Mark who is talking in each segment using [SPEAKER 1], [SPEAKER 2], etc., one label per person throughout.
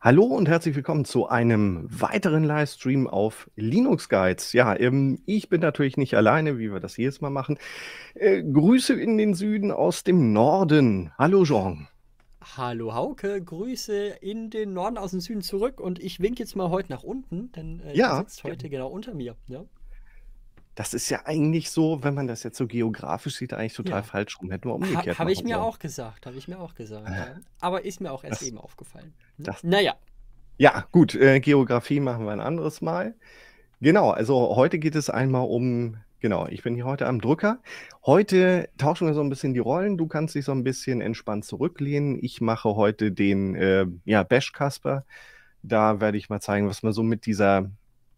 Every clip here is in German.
[SPEAKER 1] Hallo und herzlich willkommen zu einem weiteren Livestream auf Linux Guides. Ja, ähm, ich bin natürlich nicht alleine, wie wir das jedes Mal machen. Äh, Grüße in den Süden aus dem Norden. Hallo Jean.
[SPEAKER 2] Hallo Hauke, Grüße in den Norden aus dem Süden zurück und ich winke jetzt mal heute nach unten, denn äh, ja. sitzt heute genau unter mir. Ja.
[SPEAKER 1] Das ist ja eigentlich so, wenn man das jetzt so geografisch sieht, eigentlich total ja. falsch rum. Hätten wir umgekehrt. Ha, habe ich mir
[SPEAKER 2] auch gesagt, habe ich mir auch gesagt. Ja. Aber ist mir auch erst das, eben aufgefallen. Ne? Das, naja.
[SPEAKER 1] Ja, gut, äh, Geografie machen wir ein anderes Mal. Genau, also heute geht es einmal um, genau, ich bin hier heute am Drücker. Heute tauschen wir so ein bisschen die Rollen. Du kannst dich so ein bisschen entspannt zurücklehnen. Ich mache heute den äh, ja, Bash-Kasper. Da werde ich mal zeigen, was man so mit dieser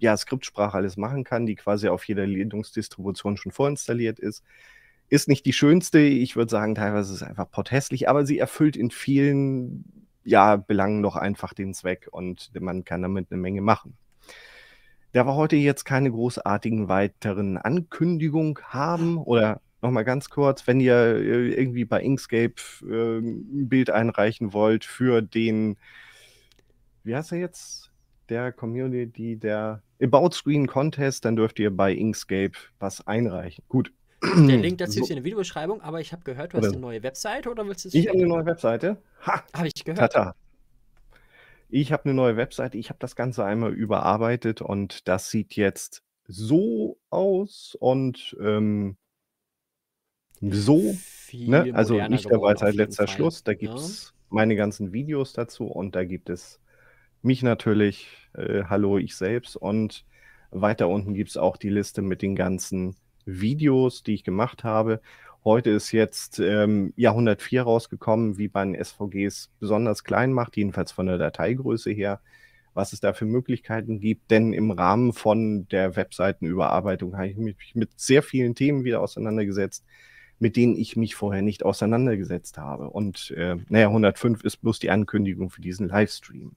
[SPEAKER 1] ja, Skriptsprache alles machen kann, die quasi auf jeder Linux-Distribution schon vorinstalliert ist. Ist nicht die schönste, ich würde sagen, teilweise ist es einfach potthässlich, aber sie erfüllt in vielen ja, Belangen doch einfach den Zweck und man kann damit eine Menge machen. Da wir heute jetzt keine großartigen weiteren Ankündigungen haben oder nochmal ganz kurz, wenn ihr äh, irgendwie bei Inkscape äh, ein Bild einreichen wollt für den, wie heißt er jetzt? der Community der About Screen Contest, dann dürft ihr bei Inkscape was einreichen. Gut. Der Link dazu so. ist in der
[SPEAKER 2] Videobeschreibung, aber ich habe gehört, du hast eine neue Webseite oder willst du es? Ich habe
[SPEAKER 1] eine neue Webseite.
[SPEAKER 2] Ha! Habe ich gehört. Tata.
[SPEAKER 1] Ich habe eine neue Webseite. Ich habe das Ganze einmal überarbeitet und das sieht jetzt so aus und ähm, so. Ne? Also nicht der Weisheit letzter Fall. Schluss. Da gibt es ja. Ne? meine ganzen Videos dazu und da gibt es mich natürlich, äh, hallo ich selbst. Und weiter unten gibt es auch die Liste mit den ganzen Videos, die ich gemacht habe. Heute ist jetzt ähm, Jahrhundert 4 rausgekommen, wie man SVGs besonders klein macht, jedenfalls von der Dateigröße her, was es da für Möglichkeiten gibt. Denn im Rahmen von der Webseitenüberarbeitung habe ich mich mit sehr vielen Themen wieder auseinandergesetzt, mit denen ich mich vorher nicht auseinandergesetzt habe. Und äh, naja, 105 ist bloß die Ankündigung für diesen Livestream.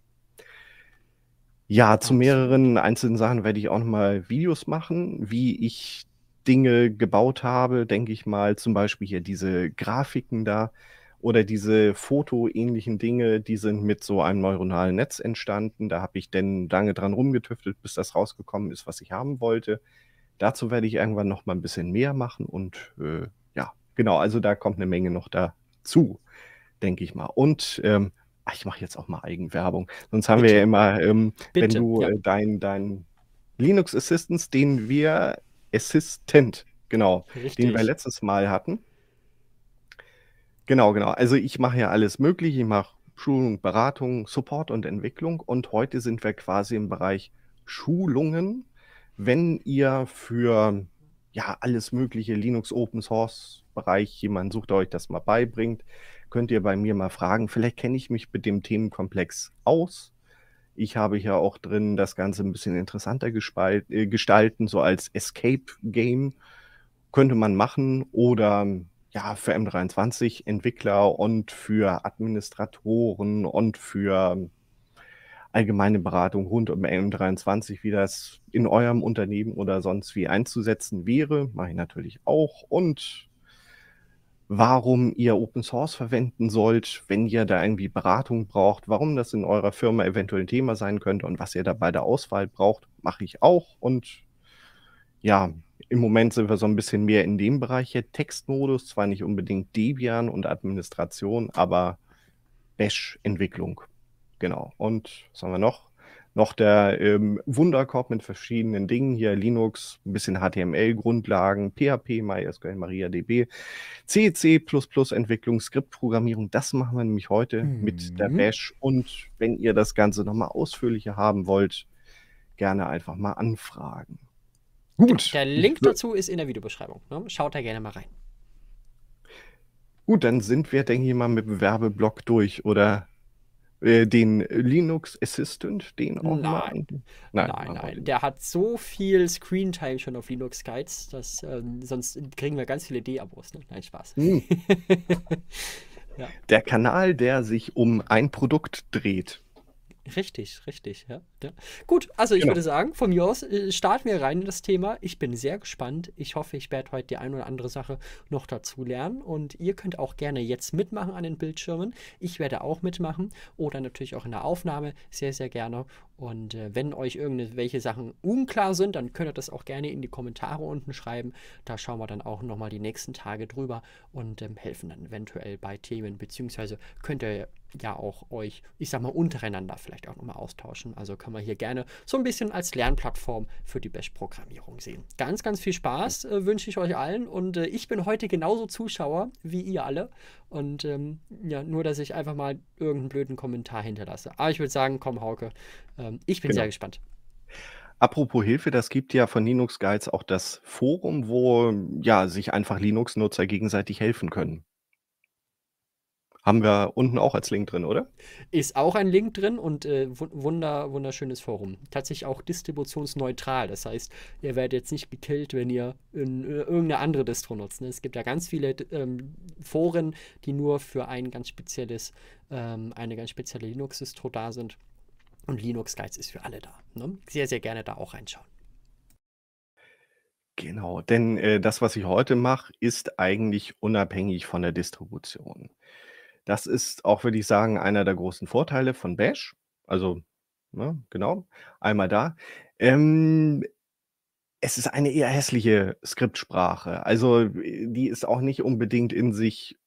[SPEAKER 1] Ja, zu mehreren einzelnen Sachen werde ich auch nochmal Videos machen, wie ich Dinge gebaut habe, denke ich mal, zum Beispiel hier diese Grafiken da oder diese fotoähnlichen Dinge, die sind mit so einem neuronalen Netz entstanden. Da habe ich denn lange dran rumgetüftelt, bis das rausgekommen ist, was ich haben wollte. Dazu werde ich irgendwann nochmal ein bisschen mehr machen und äh, ja, genau, also da kommt eine Menge noch dazu, denke ich mal. Und ähm, Ach, ich mache jetzt auch mal Eigenwerbung. Sonst haben Bitte. wir ja immer, ähm, wenn du ja. Äh, dein, dein Linux Assistance, den wir Assistant, genau, Richtig. den wir letztes Mal hatten. Genau, genau. Also ich mache ja alles mögliche. Ich mache Schulung, Beratung, Support und Entwicklung. Und heute sind wir quasi im Bereich Schulungen. Wenn ihr für ja alles mögliche Linux Open Source Bereich jemanden sucht, der euch das mal beibringt, könnt ihr bei mir mal fragen. Vielleicht kenne ich mich mit dem Themenkomplex aus. Ich habe hier auch drin das Ganze ein bisschen interessanter äh, gestalten, so als Escape Game. Könnte man machen oder ja, für M23 Entwickler und für Administratoren und für allgemeine Beratung rund um M23, wie das in eurem Unternehmen oder sonst wie einzusetzen wäre, mache ich natürlich auch. Und warum ihr Open Source verwenden sollt, wenn ihr da irgendwie Beratung braucht, warum das in eurer Firma eventuell ein Thema sein könnte und was ihr da bei der Auswahl braucht, mache ich auch. Und ja, im Moment sind wir so ein bisschen mehr in dem Bereich hier. Textmodus, zwar nicht unbedingt Debian und Administration, aber Bash-Entwicklung. Genau. Und was haben wir noch? noch der ähm, Wunderkorb mit verschiedenen Dingen hier, Linux, ein bisschen HTML-Grundlagen, PHP, MySQL, MariaDB, CC++, Entwicklung, Skriptprogrammierung, das machen wir nämlich heute mhm. mit der mhm. Bash und wenn ihr das Ganze nochmal ausführlicher haben wollt, gerne einfach mal anfragen.
[SPEAKER 2] Gut. Der Link dazu ist in der Videobeschreibung. Ne? Schaut da gerne mal rein.
[SPEAKER 1] Gut, dann sind wir, denke ich mal, mit dem Werbeblock durch, oder? Äh, den Linux Assistant, den auch nein. Nein, nein, nein,
[SPEAKER 2] Der hat so viel Screentime schon auf Linux Guides, dass ähm, sonst kriegen wir ganz viele D-Abos. Ne? Nein, Spaß. Hm. ja.
[SPEAKER 1] Der Kanal, der sich um ein Produkt dreht.
[SPEAKER 2] Richtig, richtig, ja. Ja. Gut, also ich genau. würde sagen, von mir aus äh, starten wir rein in das Thema. Ich bin sehr gespannt. Ich hoffe, ich werde heute die ein oder andere Sache noch dazu lernen. Und ihr könnt auch gerne jetzt mitmachen an den Bildschirmen. Ich werde auch mitmachen oder natürlich auch in der Aufnahme sehr, sehr gerne. Und äh, wenn euch irgendwelche Sachen unklar sind, dann könnt ihr das auch gerne in die Kommentare unten schreiben. Da schauen wir dann auch nochmal die nächsten Tage drüber und ähm, helfen dann eventuell bei Themen, beziehungsweise könnt ihr ja auch euch, ich sag mal, untereinander vielleicht auch nochmal austauschen. Also kann kann man hier gerne so ein bisschen als Lernplattform für die Bash-Programmierung sehen. Ganz, ganz viel Spaß äh, wünsche ich euch allen und äh, ich bin heute genauso Zuschauer wie ihr alle und ähm, ja, nur, dass ich einfach mal irgendeinen blöden Kommentar hinterlasse. Aber ich würde sagen, komm Hauke, ähm, ich bin genau. sehr gespannt.
[SPEAKER 1] Apropos Hilfe, das gibt ja von Linux Guides auch das Forum, wo ja sich einfach Linux-Nutzer gegenseitig helfen können. Haben wir unten auch als Link drin, oder?
[SPEAKER 2] Ist auch ein Link drin und äh, wunder, wunderschönes Forum. Tatsächlich auch distributionsneutral. Das heißt, ihr werdet jetzt nicht gekillt, wenn ihr in, in äh, irgendeine andere Distro nutzt. Ne? Es gibt ja ganz viele ähm, Foren, die nur für ein ganz spezielles, ähm, eine ganz spezielle Linux-Distro da sind. Und Linux Guides ist für alle da. Ne? Sehr, sehr gerne da auch reinschauen.
[SPEAKER 1] Genau, denn äh, das, was ich heute mache, ist eigentlich unabhängig von der Distribution. Das ist auch, würde ich sagen, einer der großen Vorteile von Bash. Also, ne, genau, einmal da. Ähm, es ist eine eher hässliche Skriptsprache. Also, äh, die ist auch nicht unbedingt in sich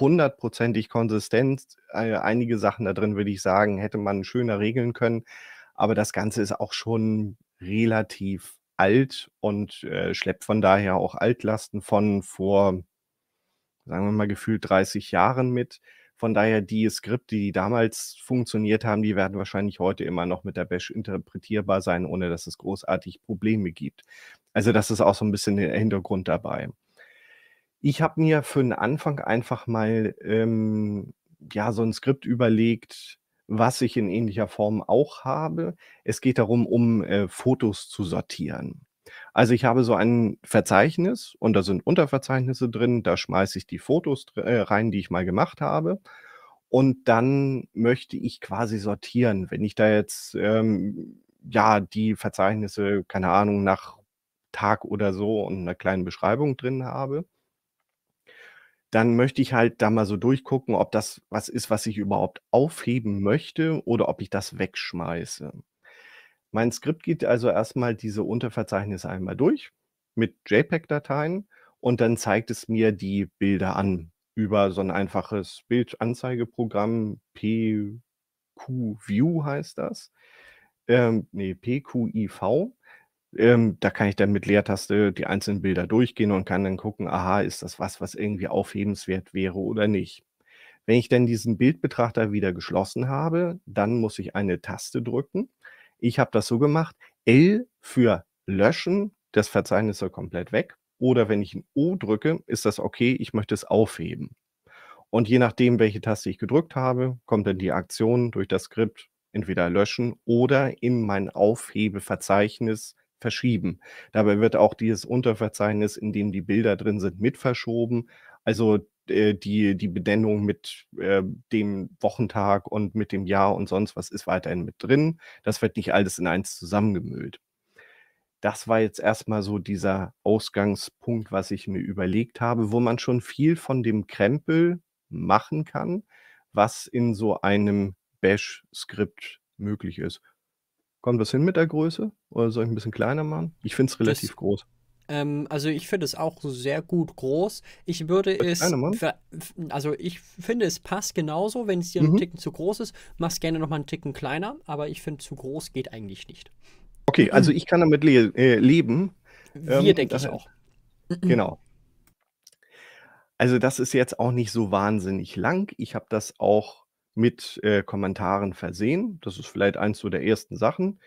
[SPEAKER 1] hundertprozentig konsistent. Äh, einige Sachen da drin, würde ich sagen, hätte man schöner regeln können. Aber das Ganze ist auch schon relativ alt und äh, schleppt von daher auch Altlasten von vor sagen wir mal, gefühlt 30 Jahren mit. Von daher, die Skripte, die damals funktioniert haben, die werden wahrscheinlich heute immer noch mit der Bash interpretierbar sein, ohne dass es großartig Probleme gibt. Also das ist auch so ein bisschen der Hintergrund dabei. Ich habe mir für den Anfang einfach mal ähm, ja, so ein Skript überlegt, was ich in ähnlicher Form auch habe. Es geht darum, um äh, Fotos zu sortieren. Also ich habe so ein Verzeichnis und da sind Unterverzeichnisse drin, da schmeiße ich die Fotos äh, rein, die ich mal gemacht habe. Und dann möchte ich quasi sortieren, wenn ich da jetzt ähm, ja die Verzeichnisse, keine Ahnung, nach Tag oder so und einer kleinen Beschreibung drin habe, dann möchte ich halt da mal so durchgucken, ob das was ist, was ich überhaupt aufheben möchte oder ob ich das wegschmeiße. Mein Skript geht also erstmal diese Unterverzeichnisse einmal durch mit JPEG-Dateien und dann zeigt es mir die Bilder an über so ein einfaches Bildanzeigeprogramm. PQView heißt das. Ähm, nee, PQIV. Ähm, da kann ich dann mit Leertaste die einzelnen Bilder durchgehen und kann dann gucken, aha, ist das was, was irgendwie aufhebenswert wäre oder nicht. Wenn ich dann diesen Bildbetrachter wieder geschlossen habe, dann muss ich eine Taste drücken ich habe das so gemacht, L für löschen, das Verzeichnis soll komplett weg. Oder wenn ich ein O drücke, ist das okay, ich möchte es aufheben. Und je nachdem, welche Taste ich gedrückt habe, kommt dann die Aktion durch das Skript entweder löschen oder in mein Aufhebeverzeichnis verschieben. Dabei wird auch dieses Unterverzeichnis, in dem die Bilder drin sind, mit verschoben. Also äh, die, die Benennung mit äh, dem Wochentag und mit dem Jahr und sonst was ist weiterhin mit drin. Das wird nicht alles in eins zusammengemüllt. Das war jetzt erstmal so dieser Ausgangspunkt, was ich mir überlegt habe, wo man schon viel von dem Krempel machen kann, was in so einem Bash-Skript möglich ist. Kommt das hin mit der Größe? Oder soll ich ein bisschen kleiner machen? Ich finde es relativ das groß.
[SPEAKER 2] Ähm, also ich finde es auch sehr gut groß. Ich würde das es, für, also ich finde es passt genauso, wenn es dir mhm. einen Ticken zu groß ist. Mach es gerne nochmal einen Ticken kleiner, aber ich finde zu groß geht eigentlich nicht.
[SPEAKER 1] Okay, also ich kann damit le äh, leben.
[SPEAKER 2] Wir ähm, denke ich auch.
[SPEAKER 1] Genau. Also das ist jetzt auch nicht so wahnsinnig lang. Ich habe das auch mit äh, Kommentaren versehen. Das ist vielleicht eins so der ersten Sachen,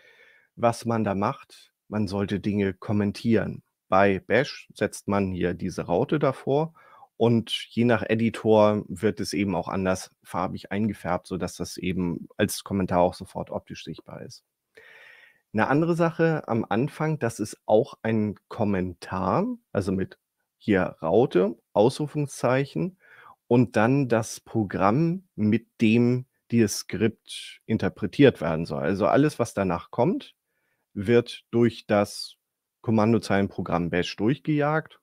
[SPEAKER 1] was man da macht. Man sollte Dinge kommentieren. Bei Bash setzt man hier diese Raute davor und je nach Editor wird es eben auch anders farbig eingefärbt, sodass das eben als Kommentar auch sofort optisch sichtbar ist. Eine andere Sache am Anfang, das ist auch ein Kommentar, also mit hier Raute, Ausrufungszeichen und dann das Programm, mit dem dieses Skript interpretiert werden soll. Also alles, was danach kommt, wird durch das Kommandozeilenprogramm Bash durchgejagt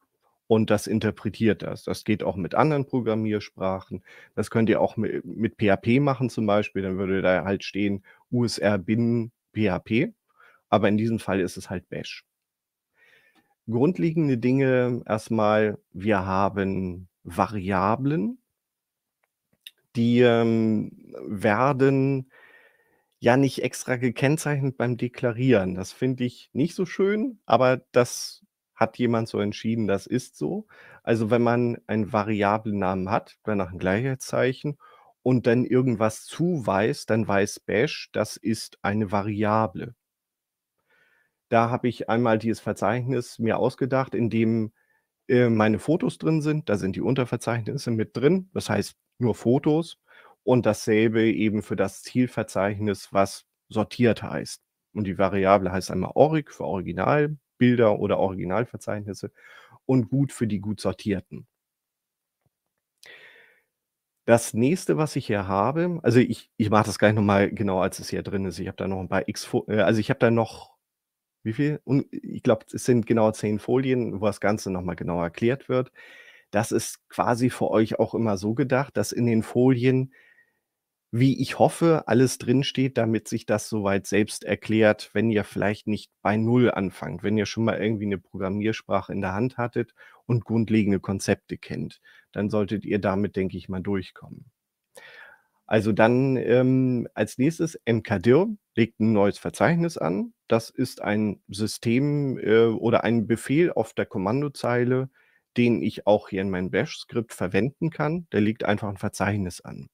[SPEAKER 1] und das interpretiert das. Das geht auch mit anderen Programmiersprachen. Das könnt ihr auch mit, mit PHP machen zum Beispiel. Dann würde da halt stehen USR bin PHP. Aber in diesem Fall ist es halt Bash. Grundlegende Dinge erstmal, wir haben Variablen, die ähm, werden ja nicht extra gekennzeichnet beim Deklarieren. Das finde ich nicht so schön, aber das hat jemand so entschieden, das ist so. Also wenn man einen variablen Namen hat, danach ein Gleichheitszeichen und dann irgendwas zuweist, dann weiß Bash, das ist eine Variable. Da habe ich einmal dieses Verzeichnis mir ausgedacht, in dem äh, meine Fotos drin sind. Da sind die Unterverzeichnisse mit drin. Das heißt nur Fotos und dasselbe eben für das Zielverzeichnis, was sortiert heißt. Und die Variable heißt einmal orig für Originalbilder oder Originalverzeichnisse und gut für die gut sortierten. Das nächste, was ich hier habe, also ich, ich mache das gleich nochmal genau, als es hier drin ist. Ich habe da noch ein paar X, äh, also ich habe da noch, wie viel? Und ich glaube, es sind genau zehn Folien, wo das Ganze nochmal genau erklärt wird. Das ist quasi für euch auch immer so gedacht, dass in den Folien wie ich hoffe, alles drinsteht, damit sich das soweit selbst erklärt, wenn ihr vielleicht nicht bei Null anfangt, wenn ihr schon mal irgendwie eine Programmiersprache in der Hand hattet und grundlegende Konzepte kennt, dann solltet ihr damit, denke ich mal, durchkommen. Also dann ähm, als nächstes mkdir legt ein neues Verzeichnis an. Das ist ein System äh, oder ein Befehl auf der Kommandozeile, den ich auch hier in meinem Bash-Skript verwenden kann. Der legt einfach ein Verzeichnis an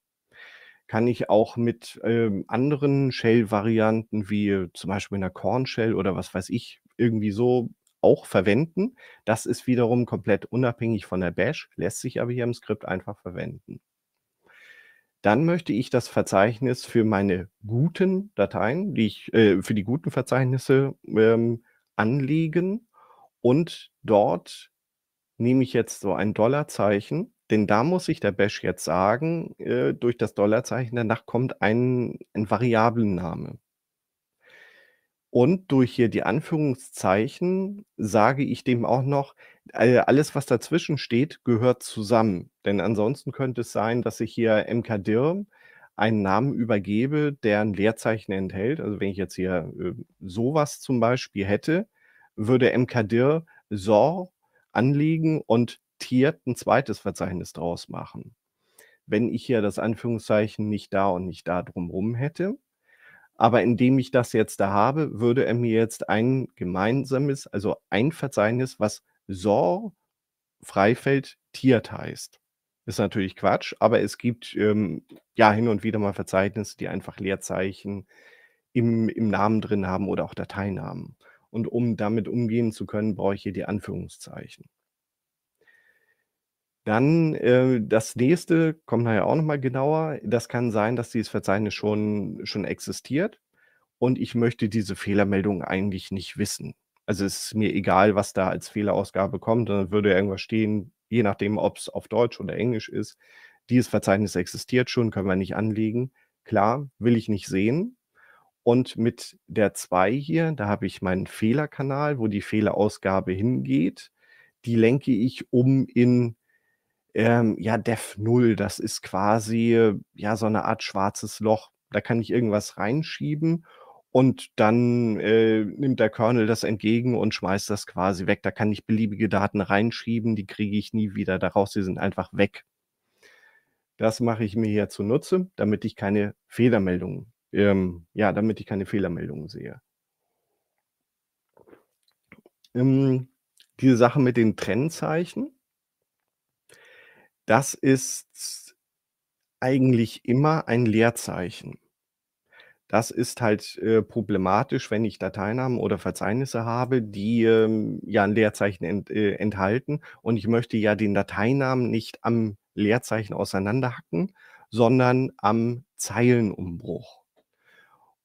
[SPEAKER 1] kann ich auch mit ähm, anderen Shell-Varianten wie äh, zum Beispiel einer Corn Shell oder was weiß ich irgendwie so auch verwenden. Das ist wiederum komplett unabhängig von der Bash, lässt sich aber hier im Skript einfach verwenden. Dann möchte ich das Verzeichnis für meine guten Dateien, die ich äh, für die guten Verzeichnisse ähm, anlegen und dort nehme ich jetzt so ein Dollarzeichen denn da muss sich der Bash jetzt sagen, äh, durch das Dollarzeichen danach kommt ein, ein Variablenname. Und durch hier die Anführungszeichen sage ich dem auch noch, äh, alles, was dazwischen steht, gehört zusammen. Denn ansonsten könnte es sein, dass ich hier MKDIR einen Namen übergebe, der ein Leerzeichen enthält. Also wenn ich jetzt hier äh, sowas zum Beispiel hätte, würde mkdir sor anlegen und selektiert ein zweites Verzeichnis draus machen. Wenn ich hier das Anführungszeichen nicht da und nicht da drumherum hätte. Aber indem ich das jetzt da habe, würde er mir jetzt ein gemeinsames, also ein Verzeichnis, was SOR Freifeld tiert heißt. Ist natürlich Quatsch, aber es gibt ähm, ja hin und wieder mal Verzeichnisse, die einfach Leerzeichen im, im Namen drin haben oder auch Dateinamen. Und um damit umgehen zu können, brauche ich hier die Anführungszeichen. Dann äh, das nächste kommt nachher auch nochmal genauer. Das kann sein, dass dieses Verzeichnis schon, schon existiert und ich möchte diese Fehlermeldung eigentlich nicht wissen. Also es ist mir egal, was da als Fehlerausgabe kommt. Dann würde irgendwas stehen, je nachdem, ob es auf Deutsch oder Englisch ist. Dieses Verzeichnis existiert schon, können wir nicht anlegen. Klar, will ich nicht sehen. Und mit der 2 hier, da habe ich meinen Fehlerkanal, wo die Fehlerausgabe hingeht. Die lenke ich um in ähm, ja, Def 0, das ist quasi ja so eine Art schwarzes Loch. Da kann ich irgendwas reinschieben und dann äh, nimmt der Kernel das entgegen und schmeißt das quasi weg. Da kann ich beliebige Daten reinschieben, die kriege ich nie wieder daraus, sie sind einfach weg. Das mache ich mir hier zunutze, damit ich keine Fehlermeldungen, ähm, ja, damit ich keine Fehlermeldungen sehe. Ähm, diese Sache mit den Trennzeichen, das ist eigentlich immer ein Leerzeichen. Das ist halt äh, problematisch, wenn ich Dateinamen oder Verzeichnisse habe, die ähm, ja ein Leerzeichen ent, äh, enthalten. Und ich möchte ja den Dateinamen nicht am Leerzeichen auseinanderhacken, sondern am Zeilenumbruch.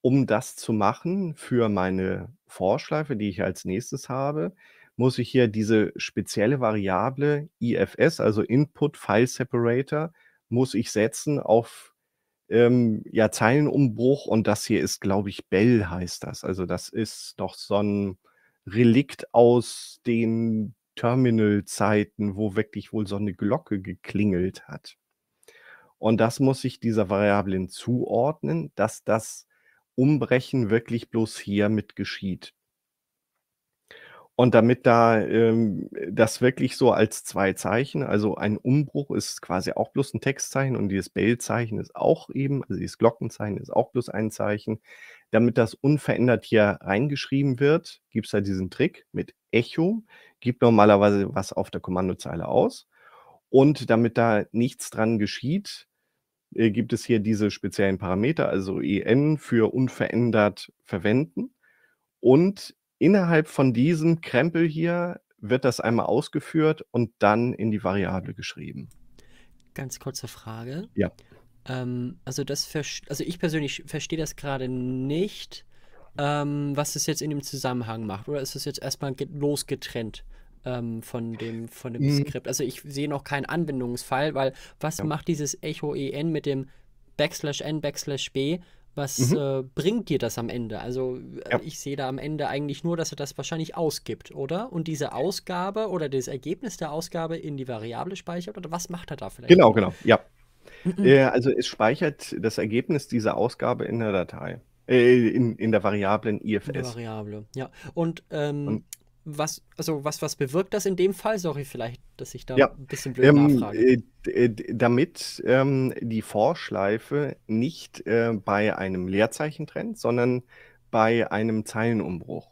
[SPEAKER 1] Um das zu machen für meine Vorschleife, die ich als nächstes habe, muss ich hier diese spezielle Variable IFS, also Input File Separator, muss ich setzen auf ähm, ja, Zeilenumbruch und das hier ist, glaube ich, Bell heißt das. Also das ist doch so ein Relikt aus den Terminal-Zeiten, wo wirklich wohl so eine Glocke geklingelt hat. Und das muss ich dieser Variablen zuordnen, dass das Umbrechen wirklich bloß hier mit geschieht. Und damit da ähm, das wirklich so als zwei Zeichen, also ein Umbruch ist quasi auch bloß ein Textzeichen und dieses Bellzeichen ist auch eben, also dieses Glockenzeichen ist auch bloß ein Zeichen. Damit das unverändert hier reingeschrieben wird, gibt es da diesen Trick mit Echo, gibt normalerweise was auf der Kommandozeile aus. Und damit da nichts dran geschieht, äh, gibt es hier diese speziellen Parameter, also EN für unverändert verwenden. Und innerhalb von diesem Krempel hier wird das einmal ausgeführt und dann in die Variable geschrieben.
[SPEAKER 2] Ganz kurze Frage. Ja. Ähm, also, das also ich persönlich verstehe das gerade nicht, ähm, was das jetzt in dem Zusammenhang macht. Oder ist das jetzt erstmal losgetrennt? Ähm, von dem, von dem mhm. Skript. Also ich sehe noch keinen Anwendungsfall, weil was ja. macht dieses Echo EN mit dem Backslash N Backslash B was mhm. äh, bringt dir das am Ende? Also äh, ja. ich sehe da am Ende eigentlich nur, dass er das wahrscheinlich ausgibt, oder? Und diese äh. Ausgabe oder das Ergebnis der Ausgabe in die Variable speichert oder was macht er da vielleicht? Genau, genau,
[SPEAKER 1] ja. Mhm. Äh, also es speichert das Ergebnis dieser Ausgabe in der Datei. Äh, in, in der Variablen IFS. In der Variable,
[SPEAKER 2] ja. Und, ähm, Und was, also was, was bewirkt das in dem Fall? Sorry, vielleicht, dass ich da ja. ein bisschen blöd ähm, nachfrage. Äh,
[SPEAKER 1] äh damit ähm, die Vorschleife nicht äh, bei einem Leerzeichen trennt, sondern bei einem Zeilenumbruch.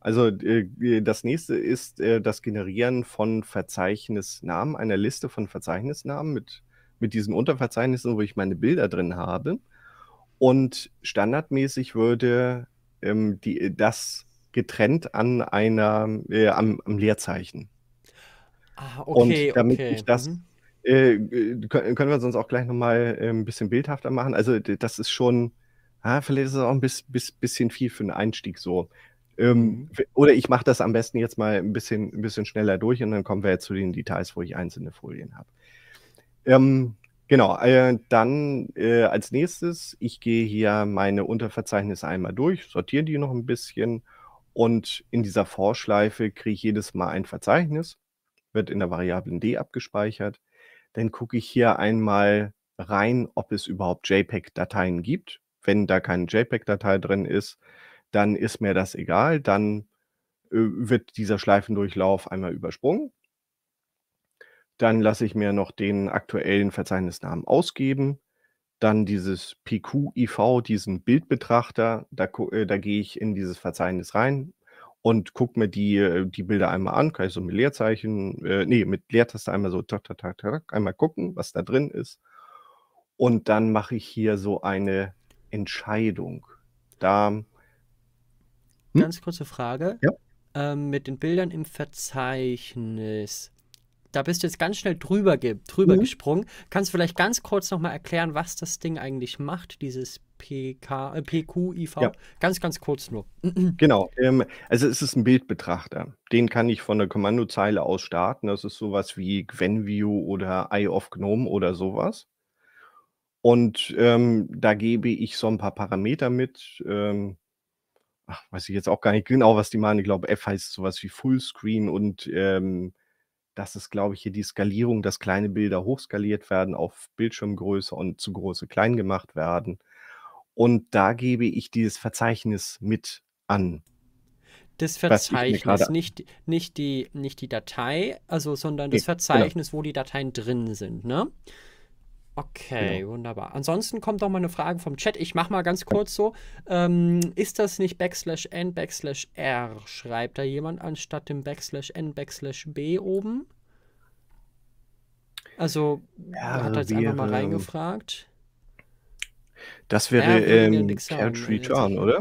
[SPEAKER 1] Also äh, das nächste ist äh, das Generieren von Verzeichnisnamen, einer Liste von Verzeichnisnamen mit, mit diesen Unterverzeichnissen, wo ich meine Bilder drin habe. Und standardmäßig würde ähm, die, äh, das getrennt an einer, äh, am, am, Leerzeichen.
[SPEAKER 2] Ah, okay, Und damit okay. ich das,
[SPEAKER 1] mhm. äh, äh können wir sonst auch gleich nochmal äh, ein bisschen bildhafter machen. Also das ist schon, ah, vielleicht ist es auch ein bis, bis, bisschen viel für den Einstieg so. Ähm, mhm. oder ich mache das am besten jetzt mal ein bisschen, ein bisschen schneller durch und dann kommen wir jetzt zu den Details, wo ich einzelne Folien habe. Ähm, genau, äh, dann äh, als nächstes, ich gehe hier meine Unterverzeichnisse einmal durch, sortiere die noch ein bisschen und in dieser Vorschleife kriege ich jedes Mal ein Verzeichnis, wird in der Variablen D abgespeichert. Dann gucke ich hier einmal rein, ob es überhaupt JPEG-Dateien gibt. Wenn da keine JPEG-Datei drin ist, dann ist mir das egal. Dann äh, wird dieser Schleifendurchlauf einmal übersprungen. Dann lasse ich mir noch den aktuellen Verzeichnisnamen ausgeben dann dieses PQIV, diesen Bildbetrachter, da, äh, da gehe ich in dieses Verzeichnis rein und gucke mir die, äh, die Bilder einmal an, kann ich so mit Leerzeichen, äh, nee, mit Leertaste einmal so tak, tak, tak, tak, einmal gucken, was da drin ist. Und dann mache ich hier so eine Entscheidung. Da. Hm?
[SPEAKER 2] Ganz kurze Frage. Ja? Ähm, mit den Bildern im Verzeichnis da bist du jetzt ganz schnell drüber, ge drüber mhm. gesprungen. Kannst du vielleicht ganz kurz nochmal erklären, was das Ding eigentlich macht, dieses PK, äh, PQIV? Ja. Ganz, ganz kurz nur.
[SPEAKER 1] Genau. Ähm, also es ist ein Bildbetrachter. Den kann ich von der Kommandozeile aus starten. Das ist sowas wie GwenView oder Eye of GNOME oder sowas. Und ähm, da gebe ich so ein paar Parameter mit. Ähm, ach, weiß ich jetzt auch gar nicht genau, was die meinen. Ich glaube, F heißt sowas wie Fullscreen und ähm, das ist, glaube ich, hier die Skalierung, dass kleine Bilder hochskaliert werden, auf Bildschirmgröße und zu große klein gemacht werden. Und da gebe ich dieses Verzeichnis mit an. Das Verzeichnis,
[SPEAKER 2] nicht, nicht, die, nicht die Datei, also sondern das nee, genau. Verzeichnis, genau. wo die Dateien drin sind, ne? Okay, ja. Genau. wunderbar. Ansonsten kommt doch mal eine Frage vom Chat. Ich mache mal ganz kurz so. Ähm, ist das nicht Backslash N Backslash R? Schreibt da jemand anstatt dem Backslash N Backslash B oben? Also, ja, hat er also jetzt einfach mal ähm, reingefragt.
[SPEAKER 1] Das wäre ähm, Carriage Return, oder?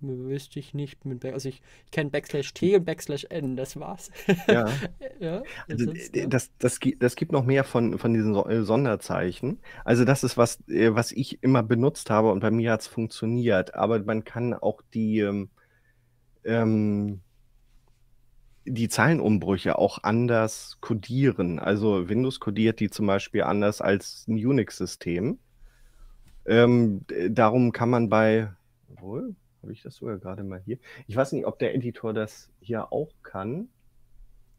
[SPEAKER 2] wüsste ich nicht mit also ich, ich kenne Backslash T und Backslash N, das war's. Ja. ja also,
[SPEAKER 1] das, das, das gibt noch mehr von, von diesen äh, Sonderzeichen. Also das ist was, äh, was ich immer benutzt habe und bei mir hat es funktioniert. Aber man kann auch die, ähm, ähm, die Zeilenumbrüche auch anders codieren. Also Windows codiert die zum Beispiel anders als ein Unix-System. Ähm, darum kann man bei, wohl, habe ich das sogar gerade mal hier. Ich weiß nicht, ob der Editor
[SPEAKER 2] das hier auch kann.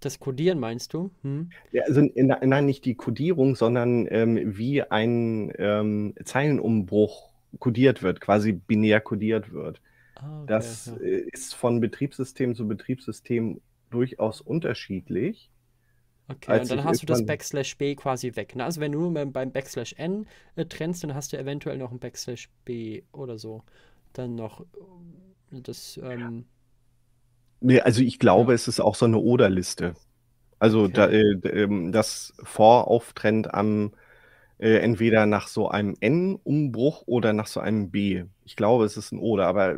[SPEAKER 2] Das Codieren meinst du? Hm.
[SPEAKER 1] Ja, also, nein, nicht die Codierung, sondern ähm, wie ein ähm, Zeilenumbruch codiert wird, quasi binär codiert wird. Ah, okay, das okay. Äh, ist von Betriebssystem zu Betriebssystem durchaus unterschiedlich. Okay, Als und dann hast du das
[SPEAKER 2] Backslash B quasi weg. Ne? Also wenn du nur beim Backslash N äh, trennst, dann hast du eventuell noch ein Backslash B oder so dann noch äh, das. Ähm
[SPEAKER 1] nee, also ich glaube, ja. es ist auch so eine Oder-Liste. Also okay. da, äh, ähm, das Vorauftrend am äh, entweder nach so einem N-Umbruch oder nach so einem B. Ich glaube, es ist ein Oder, aber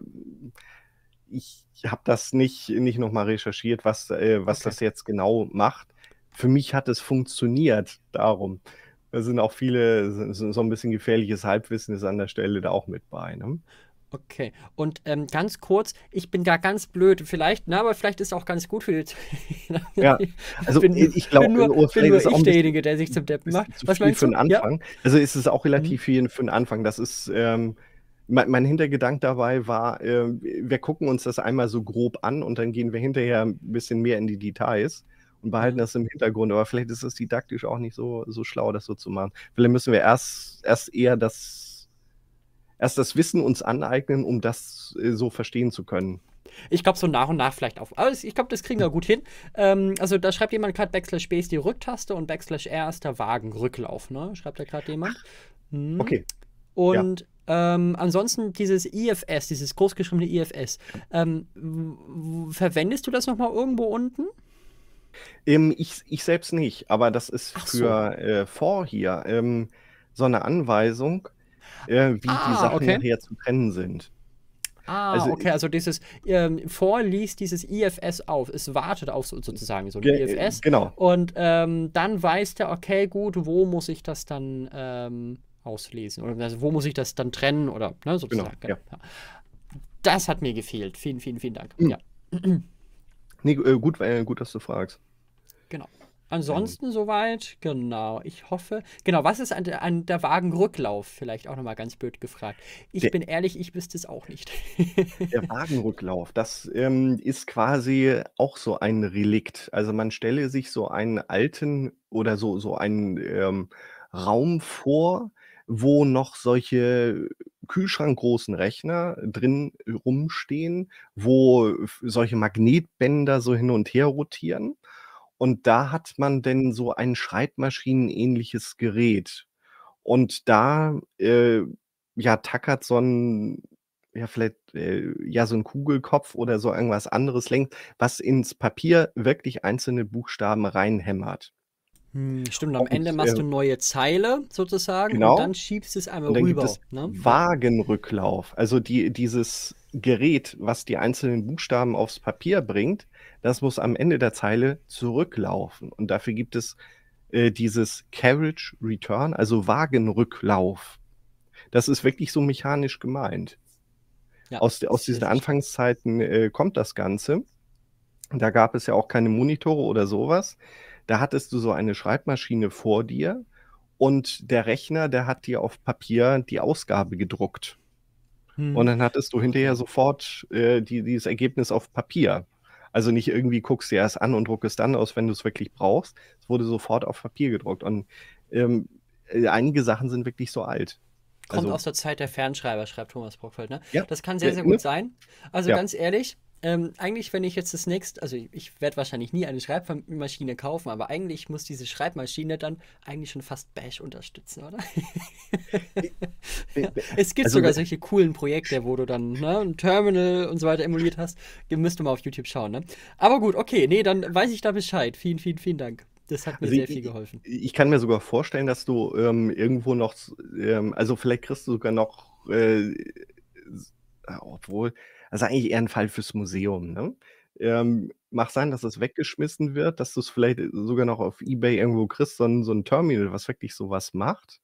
[SPEAKER 1] ich habe das nicht, nicht nochmal recherchiert, was, äh, was okay. das jetzt genau macht. Für mich hat es funktioniert, darum. Da sind auch viele, so ein bisschen gefährliches Halbwissen ist an der Stelle da auch mit bei. Ne?
[SPEAKER 2] Okay. Und ähm, ganz kurz, ich bin da ganz blöd. Vielleicht, na, aber vielleicht ist es auch ganz gut für die. ja, also bin, ich glaube, nur, nur, ich derjenige, der sich zum Deppen macht. Was meinst für du?
[SPEAKER 1] Einen Anfang. Ja? Also ist es auch relativ mhm. viel für den Anfang. Das ist. Ähm, mein, mein Hintergedanke dabei war, äh, wir gucken uns das einmal so grob an und dann gehen wir hinterher ein bisschen mehr in die Details und behalten mhm. das im Hintergrund. Aber vielleicht ist es didaktisch auch nicht so, so schlau, das so zu machen. Vielleicht müssen wir erst, erst eher das erst das Wissen uns aneignen, um das äh, so verstehen zu können.
[SPEAKER 2] Ich glaube, so nach und nach vielleicht auf. Aber ich glaube, das kriegen wir gut hin. Ähm, also, da schreibt jemand gerade Backslash B ist die Rücktaste und Backslash R ist der Wagenrücklauf, ne? Schreibt da gerade jemand. Hm. Okay. Und ja. Ähm, ansonsten dieses IFS, dieses großgeschriebene IFS, ähm, verwendest du das nochmal irgendwo unten?
[SPEAKER 1] Ähm, ich, ich selbst nicht, aber das ist so. für äh, vor hier ähm, so eine Anweisung, äh, wie ah, die Sachen okay. nachher zu trennen sind.
[SPEAKER 2] Ah, also, okay, äh, also dieses ähm, vorliest dieses IFS auf, es wartet auf sozusagen so ein äh, IFS. Genau. Und ähm, dann weiß der, okay, gut, wo muss ich das dann ähm, auslesen? Oder also, wo muss ich das dann trennen oder ne, genau, sozusagen. Genau, ja. Das hat mir gefehlt. Vielen, vielen, vielen Dank. Mhm. Ja.
[SPEAKER 1] Nee, äh, gut, gut, dass du fragst.
[SPEAKER 2] Genau. Ansonsten mhm. soweit, genau. Ich hoffe, genau, was ist an, der, an der Wagenrücklauf? Vielleicht auch nochmal ganz blöd gefragt. Ich der, bin ehrlich, ich wüsste es auch nicht.
[SPEAKER 1] der Wagenrücklauf, das ähm, ist quasi auch so ein Relikt. Also man stelle sich so einen alten oder so, so einen ähm, Raum vor, wo noch solche kühlschrankgroßen Rechner drin rumstehen, wo solche Magnetbänder so hin und her rotieren. Und da hat man denn so ein schreibmaschinenähnliches Gerät. Und da, äh, ja, tackert so ein, ja, vielleicht, äh, ja, so ein Kugelkopf oder so irgendwas anderes lenkt, was ins Papier wirklich einzelne Buchstaben reinhämmert.
[SPEAKER 2] Hm, stimmt, am und, Ende machst äh du neue Zeile sozusagen genau, und dann schiebst du es einmal dann rüber. Gibt es ne?
[SPEAKER 1] Wagenrücklauf, also die, dieses Gerät, was die einzelnen Buchstaben aufs Papier bringt, das muss am Ende der Zeile zurücklaufen. Und dafür gibt es äh, dieses Carriage Return, also Wagenrücklauf. Das ist wirklich so mechanisch gemeint. Ja, aus, aus diesen Anfangszeiten äh, kommt das Ganze. Da gab es ja auch keine Monitore oder sowas. Da hattest du so eine Schreibmaschine vor dir und der Rechner, der hat dir auf Papier die Ausgabe gedruckt. Hm. Und dann hattest du hinterher sofort äh, die, dieses Ergebnis auf Papier. Also nicht irgendwie guckst du erst an und druckst es dann aus, wenn du es wirklich brauchst. Es wurde sofort auf Papier gedruckt. Und ähm, äh, einige Sachen sind wirklich so alt.
[SPEAKER 2] Kommt also, aus der Zeit der Fernschreiber, schreibt Thomas Brockfeld. Ne? Ja, das kann sehr, sehr gut ja. Ne? sein. Also ja. ganz ehrlich, ähm, eigentlich, wenn ich jetzt das nächste, also ich, ich werde wahrscheinlich nie eine Schreibmaschine kaufen, aber eigentlich muss diese Schreibmaschine dann eigentlich schon fast Bash unterstützen, oder? es gibt also, sogar solche coolen Projekte, wo du dann ne, ein Terminal und so weiter emuliert hast. Müsst du mal auf YouTube schauen, ne? Aber gut, okay, nee, dann weiß ich da Bescheid. Vielen, vielen, vielen Dank. Das hat mir also sehr ich, viel geholfen. Ich,
[SPEAKER 1] kann mir sogar vorstellen, dass du ähm, irgendwo noch, ähm, also vielleicht kriegst du sogar noch, äh, obwohl. Also eigentlich eher ein Fall fürs Museum, ne? Ähm, mag sein, dass es weggeschmissen wird, dass du es vielleicht äh, sogar noch auf eBay irgendwo kriegst, so ein, so 'n Terminal, was wirklich sowas macht.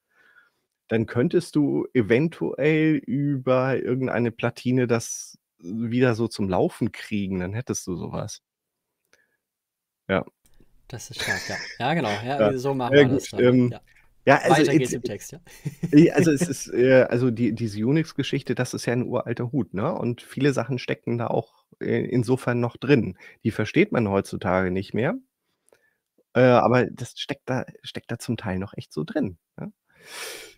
[SPEAKER 1] Dann könntest du eventuell über irgendeine Platine das wieder so zum Laufen kriegen, dann hättest du sowas. Ja.
[SPEAKER 2] Das ist stark, ja. Ja, genau, ja, Ja, so machen ja wir das dann, ähm, ja. Ja, also Weiter geht's im Text, ja.
[SPEAKER 1] Äh, also es ist, äh, also die, diese Unix-Geschichte, das ist ja ein uralter Hut, ne? Und viele Sachen stecken da auch äh, insofern noch drin. Die versteht man heutzutage nicht mehr. Äh, aber das steckt da, steckt da zum Teil noch echt so drin. Ne?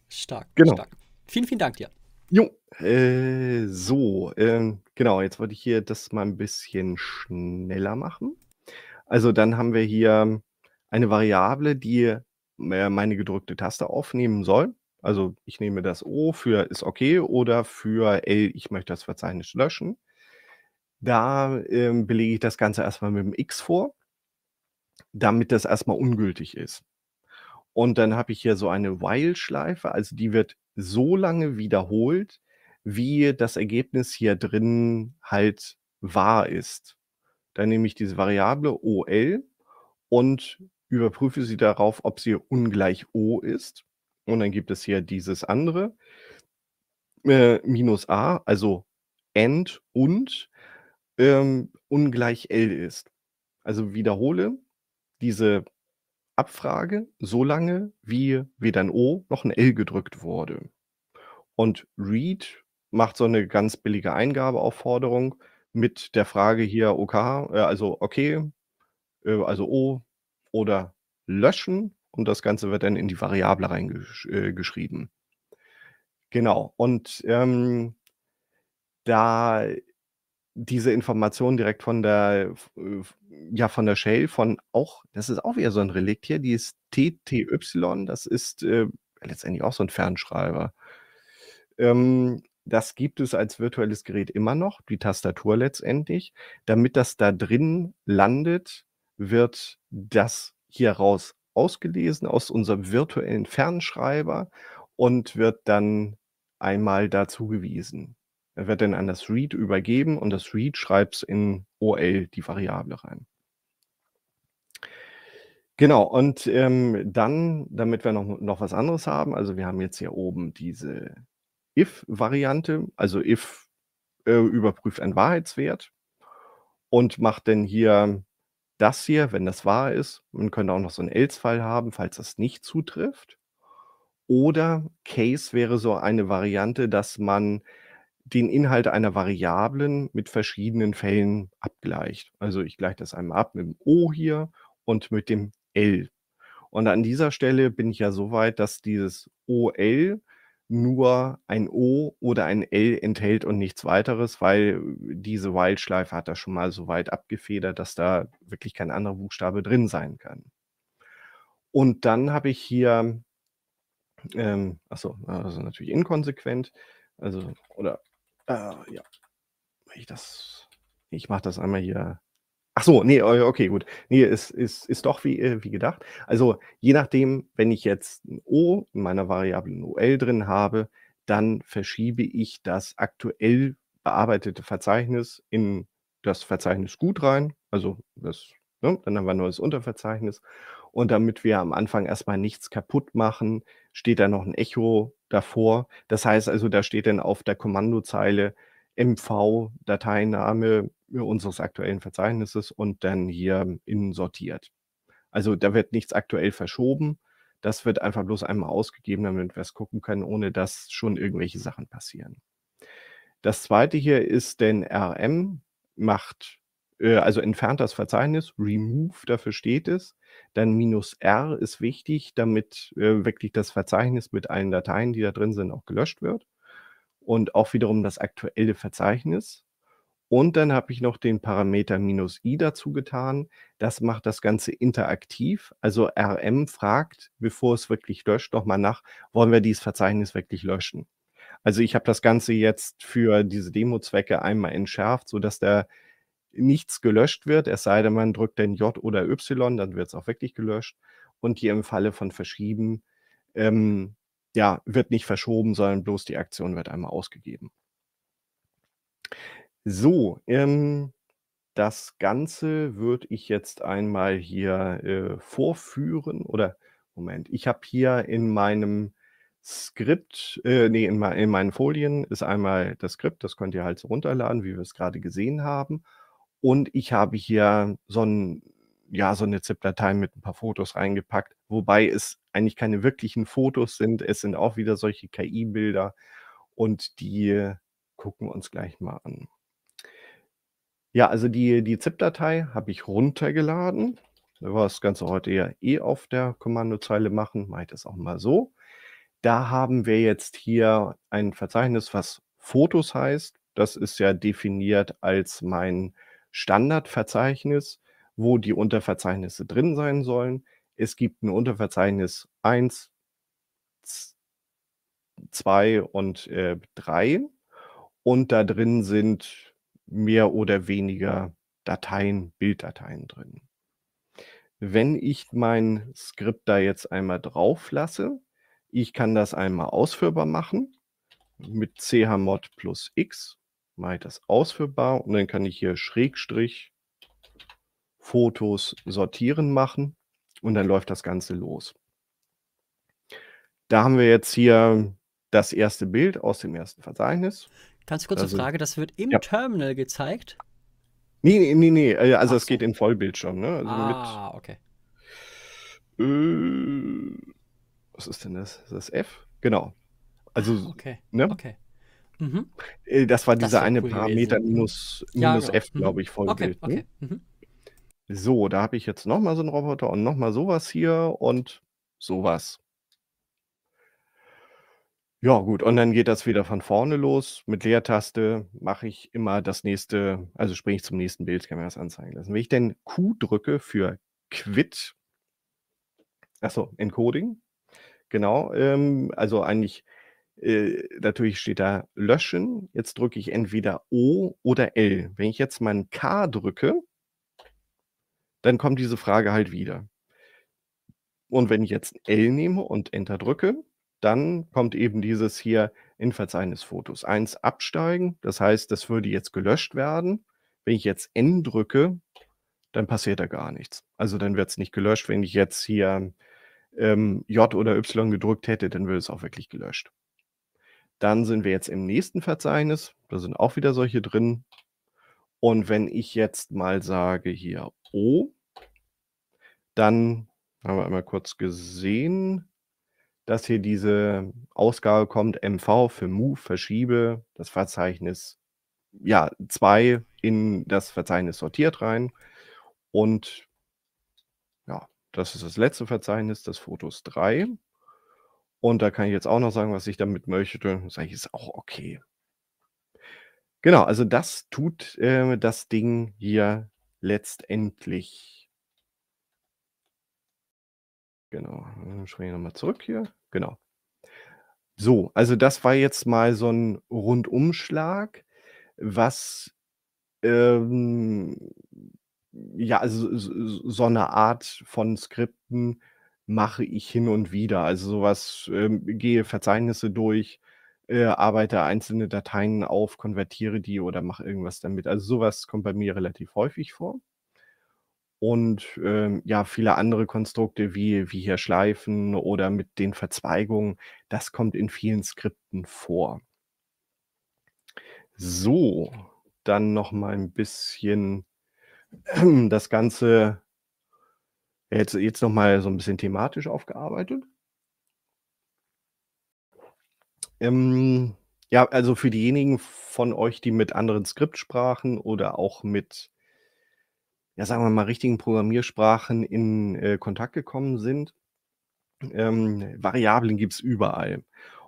[SPEAKER 2] Stark, genau. stark. Vielen, vielen Dank dir.
[SPEAKER 1] Jo, äh, so, ähm, genau, jetzt wollte ich hier das mal ein bisschen schneller machen. Also dann haben wir hier eine Variable, die meine gedrückte Taste aufnehmen soll. Also ich nehme das O für ist okay oder für L, ich möchte das Verzeichnis löschen. Da ähm, belege ich das Ganze erstmal mit dem X vor, damit das erstmal ungültig ist. Und dann habe ich hier so eine While-Schleife, also die wird so lange wiederholt, wie das Ergebnis hier drin halt wahr ist. Dann nehme ich diese Variable OL und überprüfe sie darauf, ob sie ungleich O ist. Und dann gibt es hier dieses andere, äh, minus A, also AND und ähm, ungleich L ist. Also wiederhole diese Abfrage so lange, wie weder ein O noch ein L gedrückt wurde. Und read macht so eine ganz billige Eingabeaufforderung mit der Frage hier OK, äh, also okay, äh, also O, oder löschen und das Ganze wird dann in die Variable reingeschrieben. Äh, genau, und ähm, da diese Information direkt von der, äh, ja, von der Shell, von auch, das ist auch wieder so ein Relikt hier, die ist TTY, das ist äh, letztendlich auch so ein Fernschreiber. Ähm, das gibt es als virtuelles Gerät immer noch, die Tastatur letztendlich. Damit das da drin landet, wird das hier raus ausgelesen aus unserem virtuellen Fernschreiber und wird dann einmal dazu gewiesen. Er wird dann an das Read übergeben und das Read schreibt es in OL die Variable rein. Genau, und ähm, dann, damit wir noch, noch was anderes haben, also wir haben jetzt hier oben diese if-Variante, also if äh, überprüft einen Wahrheitswert und macht dann hier das hier, wenn das wahr ist, man könnte auch noch so einen Else-Fall haben, falls das nicht zutrifft. Oder Case wäre so eine Variante, dass man den Inhalt einer Variablen mit verschiedenen Fällen abgleicht. Also ich gleiche das einmal ab mit dem O hier und mit dem L. Und an dieser Stelle bin ich ja so weit, dass dieses OL nur ein O oder ein L enthält und nichts weiteres, weil diese Wildschleife hat da schon mal so weit abgefedert, dass da wirklich kein anderer Buchstabe drin sein kann. Und dann habe ich hier, ähm, achso, also ah, natürlich inkonsequent, also, oder, äh, ja, ich ich mache das einmal hier Ach so, nee, oh, okay, gut. Nee, ist, ist, ist doch wie, äh, wie gedacht. Also je nachdem, wenn ich jetzt ein O in meiner Variable OL drin habe, dann verschiebe ich das aktuell bearbeitete Verzeichnis in das Verzeichnis gut rein. Also das, ne? dann haben wir ein neues Unterverzeichnis. Und damit wir am Anfang erstmal nichts kaputt machen, steht da noch ein Echo davor. Das heißt also, da steht dann auf der Kommandozeile MV, Dateiname, äh, unseres aktuellen Verzeichnisses und dann hier innen sortiert. Also da wird nichts aktuell verschoben. Das wird einfach bloß einmal ausgegeben, damit wir es gucken können, ohne dass schon irgendwelche Sachen passieren. Das zweite hier ist denn RM, macht, äh, also entfernt das Verzeichnis, remove, dafür steht es. Dann minus R ist wichtig, damit äh, wirklich das Verzeichnis mit allen Dateien, die da drin sind, auch gelöscht wird. Und auch wiederum das aktuelle Verzeichnis und dann habe ich noch den Parameter minus i dazu getan. Das macht das Ganze interaktiv. Also RM fragt, bevor es wirklich löscht, nochmal nach, wollen wir dieses Verzeichnis wirklich löschen. Also ich habe das Ganze jetzt für diese Demo-Zwecke einmal entschärft, sodass da nichts gelöscht wird, es sei denn, man drückt den J oder Y, dann wird es auch wirklich gelöscht. Und hier im Falle von verschieben, ähm, ja, wird nicht verschoben, sondern bloß die Aktion wird einmal ausgegeben. So, ähm, das Ganze würde ich jetzt einmal hier äh, vorführen oder Moment, ich habe hier in meinem Skript, äh, nee, in, in meinen Folien ist einmal das Skript, das könnt ihr halt so runterladen, wie wir es gerade gesehen haben. Und ich habe hier so ein, ja, so eine ZIP-Datei mit ein paar Fotos reingepackt, wobei es eigentlich keine wirklichen Fotos sind. Es sind auch wieder solche KI-Bilder und die gucken wir uns gleich mal an. Ja, also die, die ZIP-Datei habe ich runtergeladen. das Ganze heute ja eh auf der Kommandozeile machen, mache ich das auch mal so. Da haben wir jetzt hier ein Verzeichnis, was Fotos heißt. Das ist ja definiert als mein Standardverzeichnis, wo die Unterverzeichnisse drin sein sollen. Es gibt ein Unterverzeichnis 1, 2 und äh, 3. Und da drin sind mehr oder weniger Dateien, Bilddateien drin. Wenn ich mein Skript da jetzt einmal drauf lasse, ich kann das einmal ausführbar machen mit chmod plus x, mache ich das ausführbar und dann kann ich hier Schrägstrich Fotos sortieren machen und dann läuft das Ganze los. Da haben wir jetzt hier das erste Bild aus dem ersten Verzeichnis.
[SPEAKER 2] Ganz kurze also, Frage, das wird im ja. Terminal gezeigt?
[SPEAKER 1] Nee, nee, nee, nee. Äh, also Ach es so. geht in Vollbildschirm, ne? Also ah, mit, okay. Äh, was ist denn das? Ist das F? Genau. Also, ah, okay. Ne? okay. Mhm. Äh, das war das dieser eine cool Parameter gewesen. minus, mhm. minus ja, genau. F, glaube mhm. ich, Vollbild. Okay, ne? okay. Mhm. So, da habe ich jetzt nochmal so einen Roboter und nochmal sowas hier und sowas. Ja, gut, und dann geht das wieder von vorne los. Mit Leertaste mache ich immer das nächste, also springe ich zum nächsten Bild, kann mir das anzeigen lassen. Wenn ich denn Q drücke für Quit, achso, Encoding, genau, ähm, also eigentlich, äh, natürlich steht da Löschen. Jetzt drücke ich entweder O oder L. Wenn ich jetzt meinen K drücke, dann kommt diese Frage halt wieder. Und wenn ich jetzt L nehme und Enter drücke, dann kommt eben dieses hier in Verzeichnis Fotos. Eins absteigen, das heißt, das würde jetzt gelöscht werden. Wenn ich jetzt N drücke, dann passiert da gar nichts. Also dann wird es nicht gelöscht. Wenn ich jetzt hier ähm, J oder Y gedrückt hätte, dann würde es auch wirklich gelöscht. Dann sind wir jetzt im nächsten Verzeichnis. Da sind auch wieder solche drin. Und wenn ich jetzt mal sage hier O, dann haben wir einmal kurz gesehen, dass hier diese Ausgabe kommt, MV für Move, verschiebe das Verzeichnis ja, 2 in das Verzeichnis sortiert rein. Und ja, das ist das letzte Verzeichnis das Fotos 3. Und da kann ich jetzt auch noch sagen, was ich damit möchte. Sage ich, ist auch okay. Genau, also das tut äh, das Ding hier letztendlich. Genau. Dann springen wir nochmal zurück hier. Genau. So, also das war jetzt mal so ein Rundumschlag, was ähm, ja, also so eine Art von Skripten mache ich hin und wieder. Also sowas, ähm, gehe Verzeichnisse durch, äh, arbeite einzelne Dateien auf, konvertiere die oder mache irgendwas damit. Also sowas kommt bei mir relativ häufig vor und ähm, ja, viele andere Konstrukte wie, wie hier Schleifen oder mit den Verzweigungen, das kommt in vielen Skripten vor. So, dann noch mal ein bisschen das Ganze jetzt, jetzt noch mal so ein bisschen thematisch aufgearbeitet. Ähm, ja, also für diejenigen von euch, die mit anderen Skriptsprachen oder auch mit ja, sagen wir mal, richtigen Programmiersprachen in äh, Kontakt gekommen sind. Ähm, Variablen gibt es überall.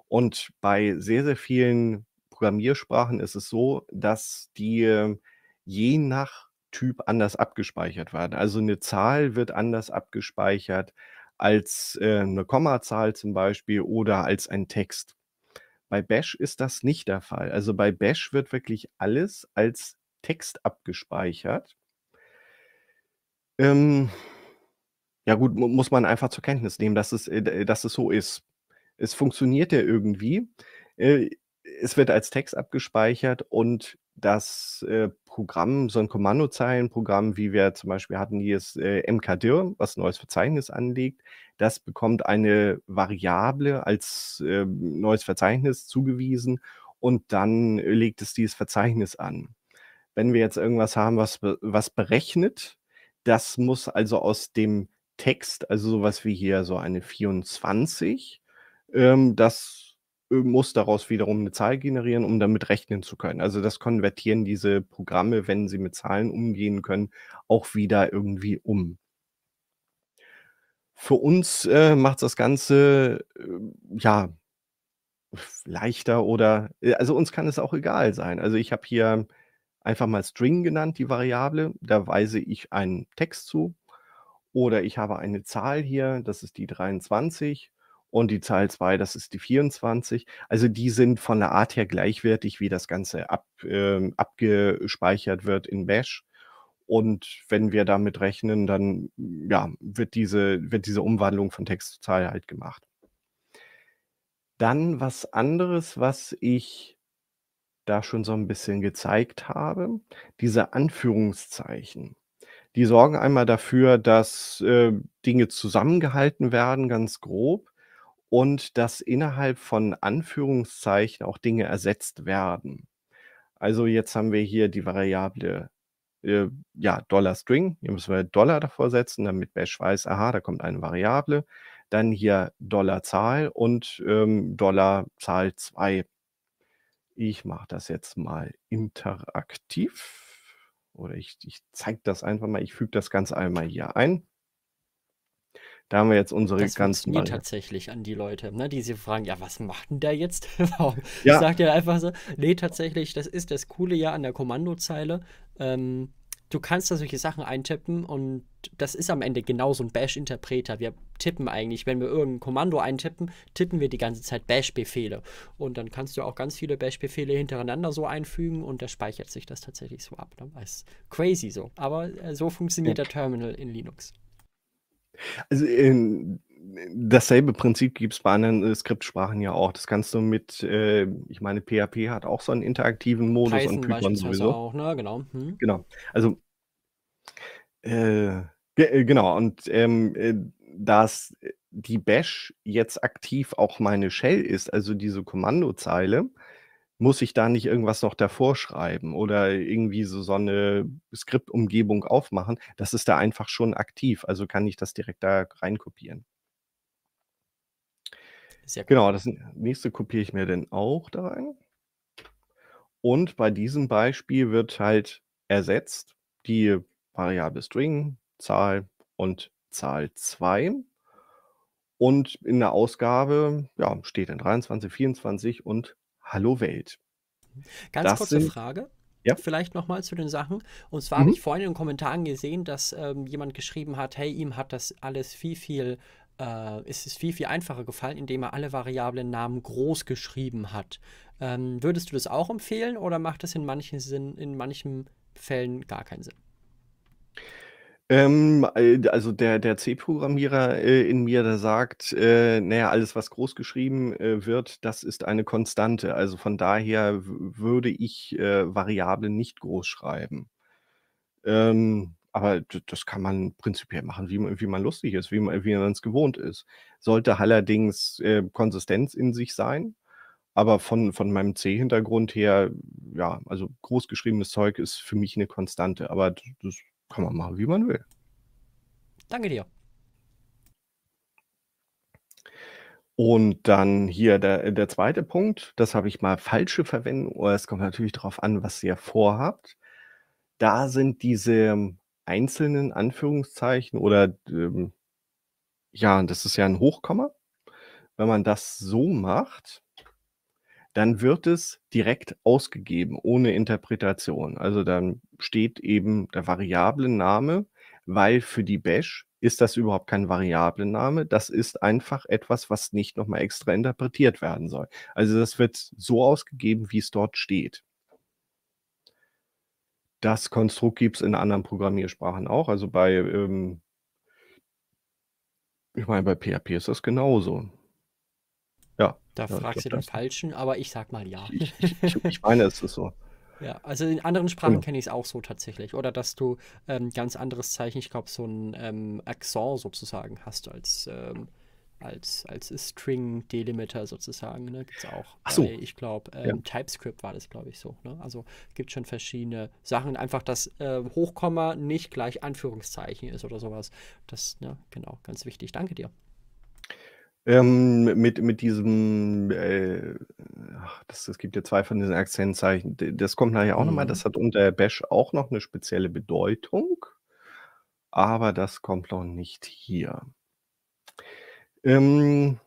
[SPEAKER 1] Und bei sehr, sehr vielen Programmiersprachen ist es so, dass die äh, je nach Typ anders abgespeichert werden. Also eine Zahl wird anders abgespeichert als äh, eine Kommazahl zum Beispiel oder als ein Text. Bei Bash ist das nicht der Fall. Also bei Bash wird wirklich alles als Text abgespeichert. Ähm, ja gut, muss man einfach zur Kenntnis nehmen, dass es, äh, äh, dass es so ist. Es funktioniert ja irgendwie. Äh, es wird als Text abgespeichert und das Programm, so ein Kommandozeilenprogramm, wie wir zum Beispiel hatten, hier ist mkdir, was ein neues Verzeichnis anlegt, das bekommt eine Variable als ähm, neues Verzeichnis zugewiesen und dann legt es dieses Verzeichnis an. Wenn wir jetzt irgendwas haben, was, was berechnet, das muss also aus dem Text, also sowas wie hier so eine 24, ähm, das äh, muss daraus wiederum eine Zahl generieren, um damit rechnen zu können. Also das konvertieren diese Programme, wenn sie mit Zahlen umgehen können, auch wieder irgendwie um. Für uns äh, macht das Ganze äh, ja leichter oder äh, also uns kann es auch egal sein. Also ich habe hier einfach mal String genannt, die Variable. Da weise ich einen Text zu. Oder ich habe eine Zahl hier, das ist die 23 und die Zahl 2, das ist die 24. Also die sind von der Art her gleichwertig, wie das Ganze ab, äh, abgespeichert wird in Bash. Und wenn wir damit rechnen, dann ja, wird, diese, wird diese Umwandlung von Text zu Zahl halt gemacht. Dann was anderes, was ich da schon so ein bisschen gezeigt habe, diese Anführungszeichen, die sorgen einmal dafür, dass äh, Dinge zusammengehalten werden, ganz grob, und dass innerhalb von Anführungszeichen auch Dinge ersetzt werden. Also jetzt haben wir hier die Variable äh, ja, Dollar String. Hier müssen wir Dollar davor setzen, damit Bash weiß, aha, da kommt eine Variable. Dann hier Dollar Zahl und ähm, Dollar Zahl 2. Ich mache das jetzt mal interaktiv oder ich, ich zeige das einfach mal, ich füge das Ganze einmal hier ein. Da haben wir jetzt unsere das ganzen. Das
[SPEAKER 2] tatsächlich an die Leute, ne, die sie fragen, ja, was macht denn der jetzt? Warum ja. sagt er einfach so? Nee, tatsächlich, das ist das Coole ja an der Kommandozeile. Ähm, du kannst da solche Sachen eintippen und das ist am Ende genau so ein Bash-Interpreter. Wir tippen eigentlich, wenn wir irgendein Kommando eintippen, tippen wir die ganze Zeit Bash-Befehle. Und dann kannst du auch ganz viele Bash-Befehle hintereinander so einfügen und da speichert sich das tatsächlich so ab. Das ne? ist crazy so. Aber äh, so funktioniert ja. der Terminal in Linux.
[SPEAKER 1] Also in, ähm, dasselbe Prinzip gibt es bei anderen äh, Skriptsprachen ja auch. Das kannst du mit, äh, ich meine, PHP hat auch so einen interaktiven Modus Python und Python sowieso. Auch, ne?
[SPEAKER 2] genau. Hm. genau.
[SPEAKER 1] Also, äh, äh, genau. Und ähm, äh, dass die Bash jetzt aktiv auch meine Shell ist, also diese Kommandozeile, muss ich da nicht irgendwas noch davor schreiben oder irgendwie so, so eine Skriptumgebung aufmachen? Das ist da einfach schon aktiv, also kann ich das direkt da reinkopieren. Ist ja Genau, das nächste kopiere ich mir dann auch da rein. Und bei diesem Beispiel wird halt ersetzt die Variable String, Zahl und Zahl 2. Und in der Ausgabe ja, steht dann 23, 24 und Hallo Welt. Ganz das kurze sind,
[SPEAKER 2] Frage. Ja. Vielleicht nochmal zu den Sachen. Und zwar mhm. habe ich vorhin in den Kommentaren gesehen, dass ähm, jemand geschrieben hat, hey, ihm hat das alles viel, viel äh, ist es viel, viel einfacher gefallen, indem er alle variablen Namen groß geschrieben hat. Ähm, würdest du das auch empfehlen oder macht das in manchen Sinn, in manchen Fällen gar keinen Sinn?
[SPEAKER 1] Ähm, äh, also der, der C-Programmierer äh, in mir, der sagt, äh, naja, alles, was groß geschrieben äh, wird, das ist eine Konstante. Also von daher würde ich äh, Variablen nicht groß schreiben. Ähm, aber das kann man prinzipiell machen, wie, man, wie man lustig ist, wie man wie es gewohnt ist. Sollte allerdings äh, Konsistenz in sich sein. Aber von, von meinem C-Hintergrund her, ja, also großgeschriebenes Zeug ist für mich eine Konstante. Aber das kann man machen, wie man will. Danke dir. Und dann hier der, der zweite Punkt, das habe ich mal falsche Verwendung, oh, es kommt natürlich darauf an, was ihr vorhabt. Da sind diese einzelnen Anführungszeichen oder ähm, ja, das ist ja ein Hochkomma. Wenn man das so macht, dann wird es direkt ausgegeben, ohne Interpretation. Also dann steht eben der Variablenname, weil für die Bash ist das überhaupt kein Variablenname. Das ist einfach etwas, was nicht nochmal extra interpretiert werden soll. Also das wird so ausgegeben, wie es dort steht. Das Konstrukt gibt es in anderen Programmiersprachen auch. Also bei, ähm, ich meine, bei PHP ist das genauso. Ja. Da ja, fragst du den
[SPEAKER 2] Falschen, aber ich sag mal ja. Ich, ich,
[SPEAKER 1] ich meine, es ist so.
[SPEAKER 2] Ja, also in anderen Sprachen genau. kenne ich es auch so tatsächlich. Oder dass du ein ähm, ganz anderes Zeichen, ich glaube, so ein ähm, Akzent sozusagen hast als ähm, als, als String-Delimiter sozusagen. Ne? Gibt es auch. Ach so. Bei, ich glaube, ähm, ja. TypeScript war das, glaube ich, so. Ne? Also gibt schon verschiedene Sachen. Einfach, dass äh, Hochkomma nicht gleich Anführungszeichen ist oder sowas. Das, ne? genau, ganz wichtig. Danke dir.
[SPEAKER 1] Ähm, mit, mit diesem, äh, ach, das, das gibt ja zwei von diesen Akzentzeichen. Das kommt nachher auch mhm. nochmal. Das hat unter Bash auch noch eine spezielle Bedeutung. Aber das kommt noch nicht hier. Ähm,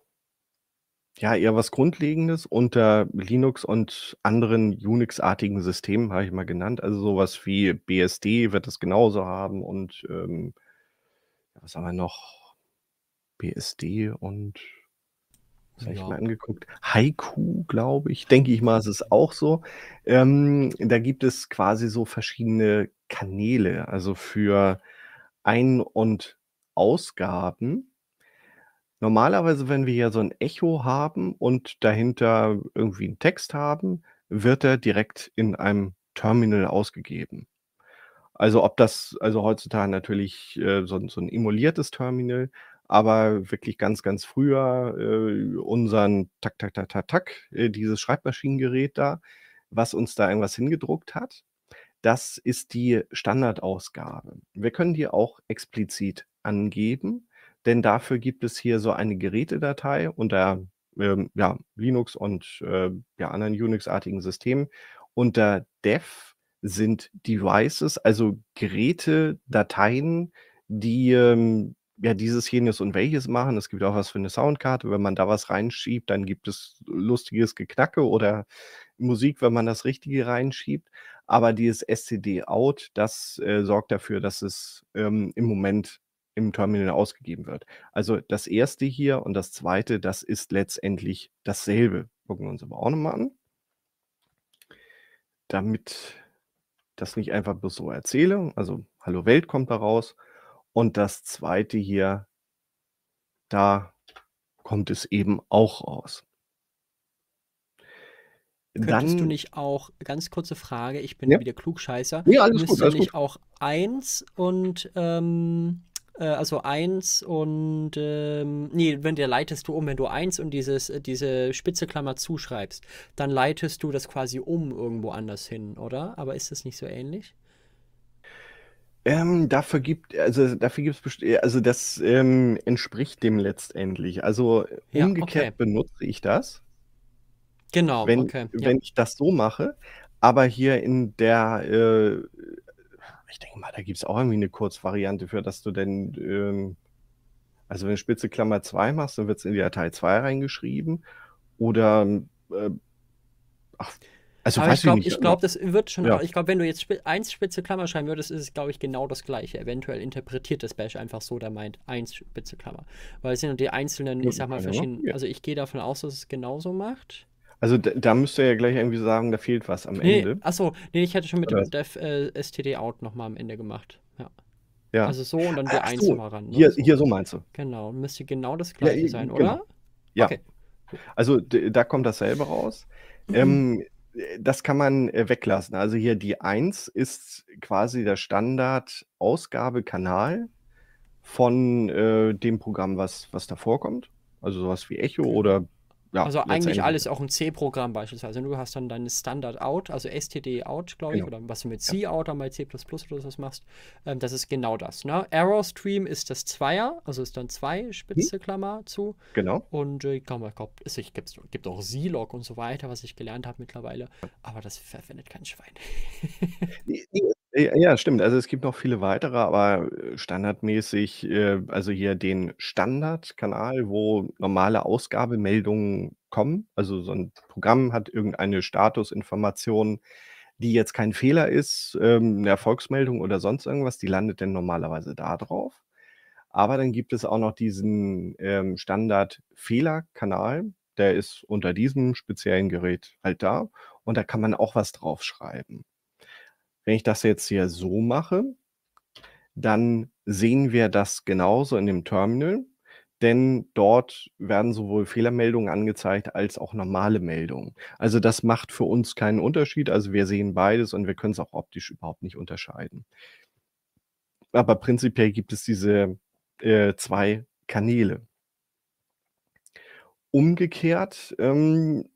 [SPEAKER 1] ja, eher was Grundlegendes unter Linux und anderen Unix-artigen Systemen, habe ich mal genannt. Also sowas wie BSD wird es genauso haben und ähm, was haben wir noch? BSD und das habe ich mal angeguckt. Haiku, glaube ich, denke ich mal, ist es auch so. Ähm, da gibt es quasi so verschiedene Kanäle, also für Ein- und Ausgaben Normalerweise, wenn wir hier so ein Echo haben und dahinter irgendwie einen Text haben, wird er direkt in einem Terminal ausgegeben. Also ob das, also heutzutage natürlich äh, so, so, ein emuliertes Terminal, aber wirklich ganz, ganz früher äh, unseren tak, tak, tak, tak, tak, äh, dieses Schreibmaschinengerät da, was uns da irgendwas hingedruckt hat. Das ist die Standardausgabe. Wir können die auch explizit angeben denn dafür gibt es hier so eine Gerätedatei unter ähm, ja, Linux und äh, ja, anderen Unix-artigen Systemen. Unter dev sind Devices, also Gerätedateien, die ähm, ja dieses, jenes und welches machen. Es gibt auch was für eine Soundkarte. Wenn man da was reinschiebt, dann gibt es lustiges Geknacke oder Musik, wenn man das Richtige reinschiebt. Aber dieses SCD-Out, das äh, sorgt dafür, dass es ähm, im Moment im Terminal ausgegeben wird. Also das erste hier und das zweite, das ist letztendlich dasselbe. Gucken wir uns aber auch nochmal an, damit das nicht einfach bloß so erzähle. Also Hallo Welt kommt da raus. Und das zweite hier, da kommt es eben auch raus.
[SPEAKER 2] Könntest Dann, du nicht auch, ganz kurze Frage, ich bin ja? wieder Klugscheißer, ja, alles müsste gut, alles nicht gut. auch 1 und ähm, äh, also 1 und, ähm, nee, wenn der leitest du um, wenn du 1 und dieses, äh, diese spitze Klammer zuschreibst, dann leitest du das quasi um irgendwo anders hin, oder? Aber ist das nicht so ähnlich?
[SPEAKER 1] Ähm, dafür gibt also dafür gibt's also das ähm, entspricht dem letztendlich. Also ja, umgekehrt okay. benutze ich das.
[SPEAKER 2] Genau. Wenn, okay, wenn ja.
[SPEAKER 1] ich das so mache, aber hier in der äh, ich denke mal, da gibt es auch irgendwie eine Kurzvariante für, dass du denn, ähm, also wenn du Spitze Klammer 2 machst, dann wird es in die Datei 2 reingeschrieben. Oder, äh, ach, also Aber weiß ich, glaub, ich Ich glaube, ne? das wird schon, ja. ich
[SPEAKER 2] glaube, wenn du jetzt 1 Spitze Klammer schreiben würdest, ist es, glaube ich, genau das Gleiche. Eventuell interpretiert das Bash einfach so, der meint 1 Spitze Klammer. Weil es sind die einzelnen, ich sag mal, verschiedenen, ja. also ich gehe davon aus, dass es genauso macht.
[SPEAKER 1] Also da, da müsst ihr ja gleich irgendwie sagen, da fehlt was am nee, Ende.
[SPEAKER 2] Achso, nee, ich hätte schon mit Oder? dem Dev äh, STD out nochmal am Ende gemacht. Ja. ja. Also so und dann der 1 so. mal ran. Ne? Hier, so. hier so meinst du. Genau, müsste genau das gleiche ja, sein, genau. oder?
[SPEAKER 1] Ja. Okay. Also da kommt dasselbe raus. Mhm. Ähm, das kann man äh, weglassen. Also hier die 1 ist quasi der Standard-Ausgabekanal von äh, dem Programm, was, was da vorkommt. Also sowas wie Echo oder ja, also eigentlich alles
[SPEAKER 2] auch im C-Programm beispielsweise. Du hast dann deine Standard-Out, also STD-Out, glaube ich, genau. oder was du mit C-Out ja. mal C++ oder sowas machst. Ähm, das ist genau das. Ne? Arrow-Stream ist das Zweier, also ist dann zwei spitze mhm. Klammer hm. zu. Genau. Und äh, komm, ich glaube, es gibt, gibt auch Z-Log und so weiter, was ich gelernt habe mittlerweile. Aber das verwendet kein Schwein.
[SPEAKER 1] nee, nee, äh, ja, stimmt. Also, es gibt noch viele weitere, aber äh, standardmäßig, äh, also hier den Standardkanal, wo normale Ausgabemeldungen kommen. Also so ein Programm hat irgendeine Statusinformation, die jetzt kein Fehler ist, ähm, 'ne Erfolgsmeldung oder sonst irgendwas, die landet dann normalerweise da drauf. Aber dann gibt es auch noch diesen, ähm, Standard-Fehlerkanal, der ist unter diesem speziellen Gerät halt da und da kann man auch was draufschreiben. Wenn ich das jetzt hier so mache, dann sehen wir das genauso in dem Terminal, denn dort werden sowohl Fehlermeldungen angezeigt als auch normale Meldungen. Also das macht für uns keinen Unterschied. Also wir sehen beides und wir können es auch optisch überhaupt nicht unterscheiden. Aber prinzipiell gibt es diese äh, zwei Kanäle. Umgekehrt ähm,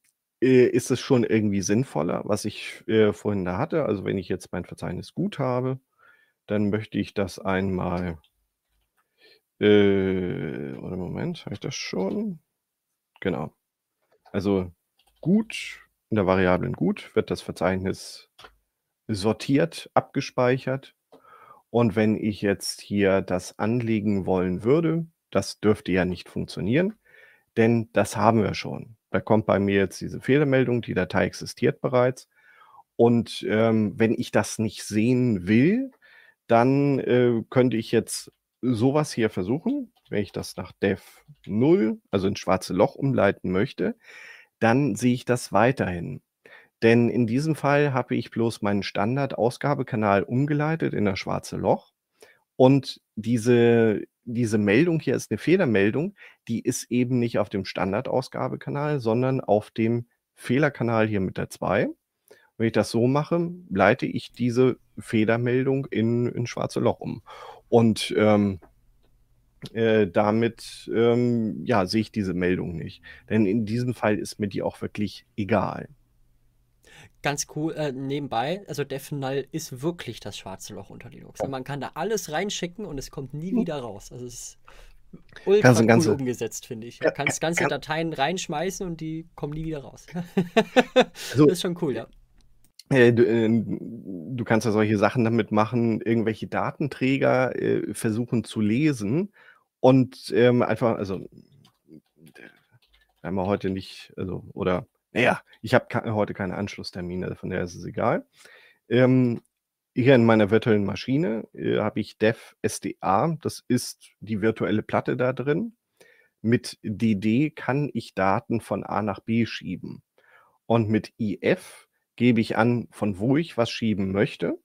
[SPEAKER 1] äh, ist es schon irgendwie sinnvoller, was ich äh, vorhin da hatte. Also wenn ich jetzt mein Verzeichnis gut habe, dann möchte ich das einmal. Äh, oder Moment, habe ich das schon? Genau. Also gut, in der Variablen gut wird das Verzeichnis sortiert, abgespeichert. Und wenn ich jetzt hier das anlegen wollen würde, das dürfte ja nicht funktionieren, denn das haben wir schon. Da kommt bei mir jetzt diese Fehlermeldung, die Datei existiert bereits. Und ähm, wenn ich das nicht sehen will, dann äh, könnte ich jetzt sowas hier versuchen. Wenn ich das nach Dev 0, also ins schwarze Loch umleiten möchte, dann sehe ich das weiterhin. Denn in diesem Fall habe ich bloß meinen Standard-Ausgabekanal umgeleitet in das schwarze Loch. Und diese diese Meldung hier ist eine Fehlermeldung, die ist eben nicht auf dem Standardausgabekanal, sondern auf dem Fehlerkanal hier mit der 2. Wenn ich das so mache, leite ich diese Fehlermeldung in, in schwarze Loch um. Und ähm, äh, damit ähm, ja, sehe ich diese Meldung nicht. Denn in diesem Fall ist mir die auch wirklich egal
[SPEAKER 2] ganz cool äh, nebenbei, also Deathknall ist wirklich das schwarze Loch unter Linux. Und man kann da alles reinschicken und es kommt nie mhm. wieder raus. Also es ist ultra kannst cool ganze, umgesetzt, finde ich. Du kannst ganze kann, Dateien reinschmeißen und die kommen nie wieder raus. also, das ist schon cool, ja.
[SPEAKER 1] Äh, du, äh, du, kannst ja solche Sachen damit machen, irgendwelche Datenträger äh, versuchen zu lesen und ähm, einfach, also äh, einmal heute nicht, also oder naja, ich habe ke heute keine Anschlusstermine, von der ist es egal. Ähm, hier in meiner virtuellen Maschine äh, habe ich Dev SDA, das ist die virtuelle Platte da drin. Mit DD kann ich Daten von A nach B schieben. Und mit IF gebe ich an, von wo ich was schieben möchte.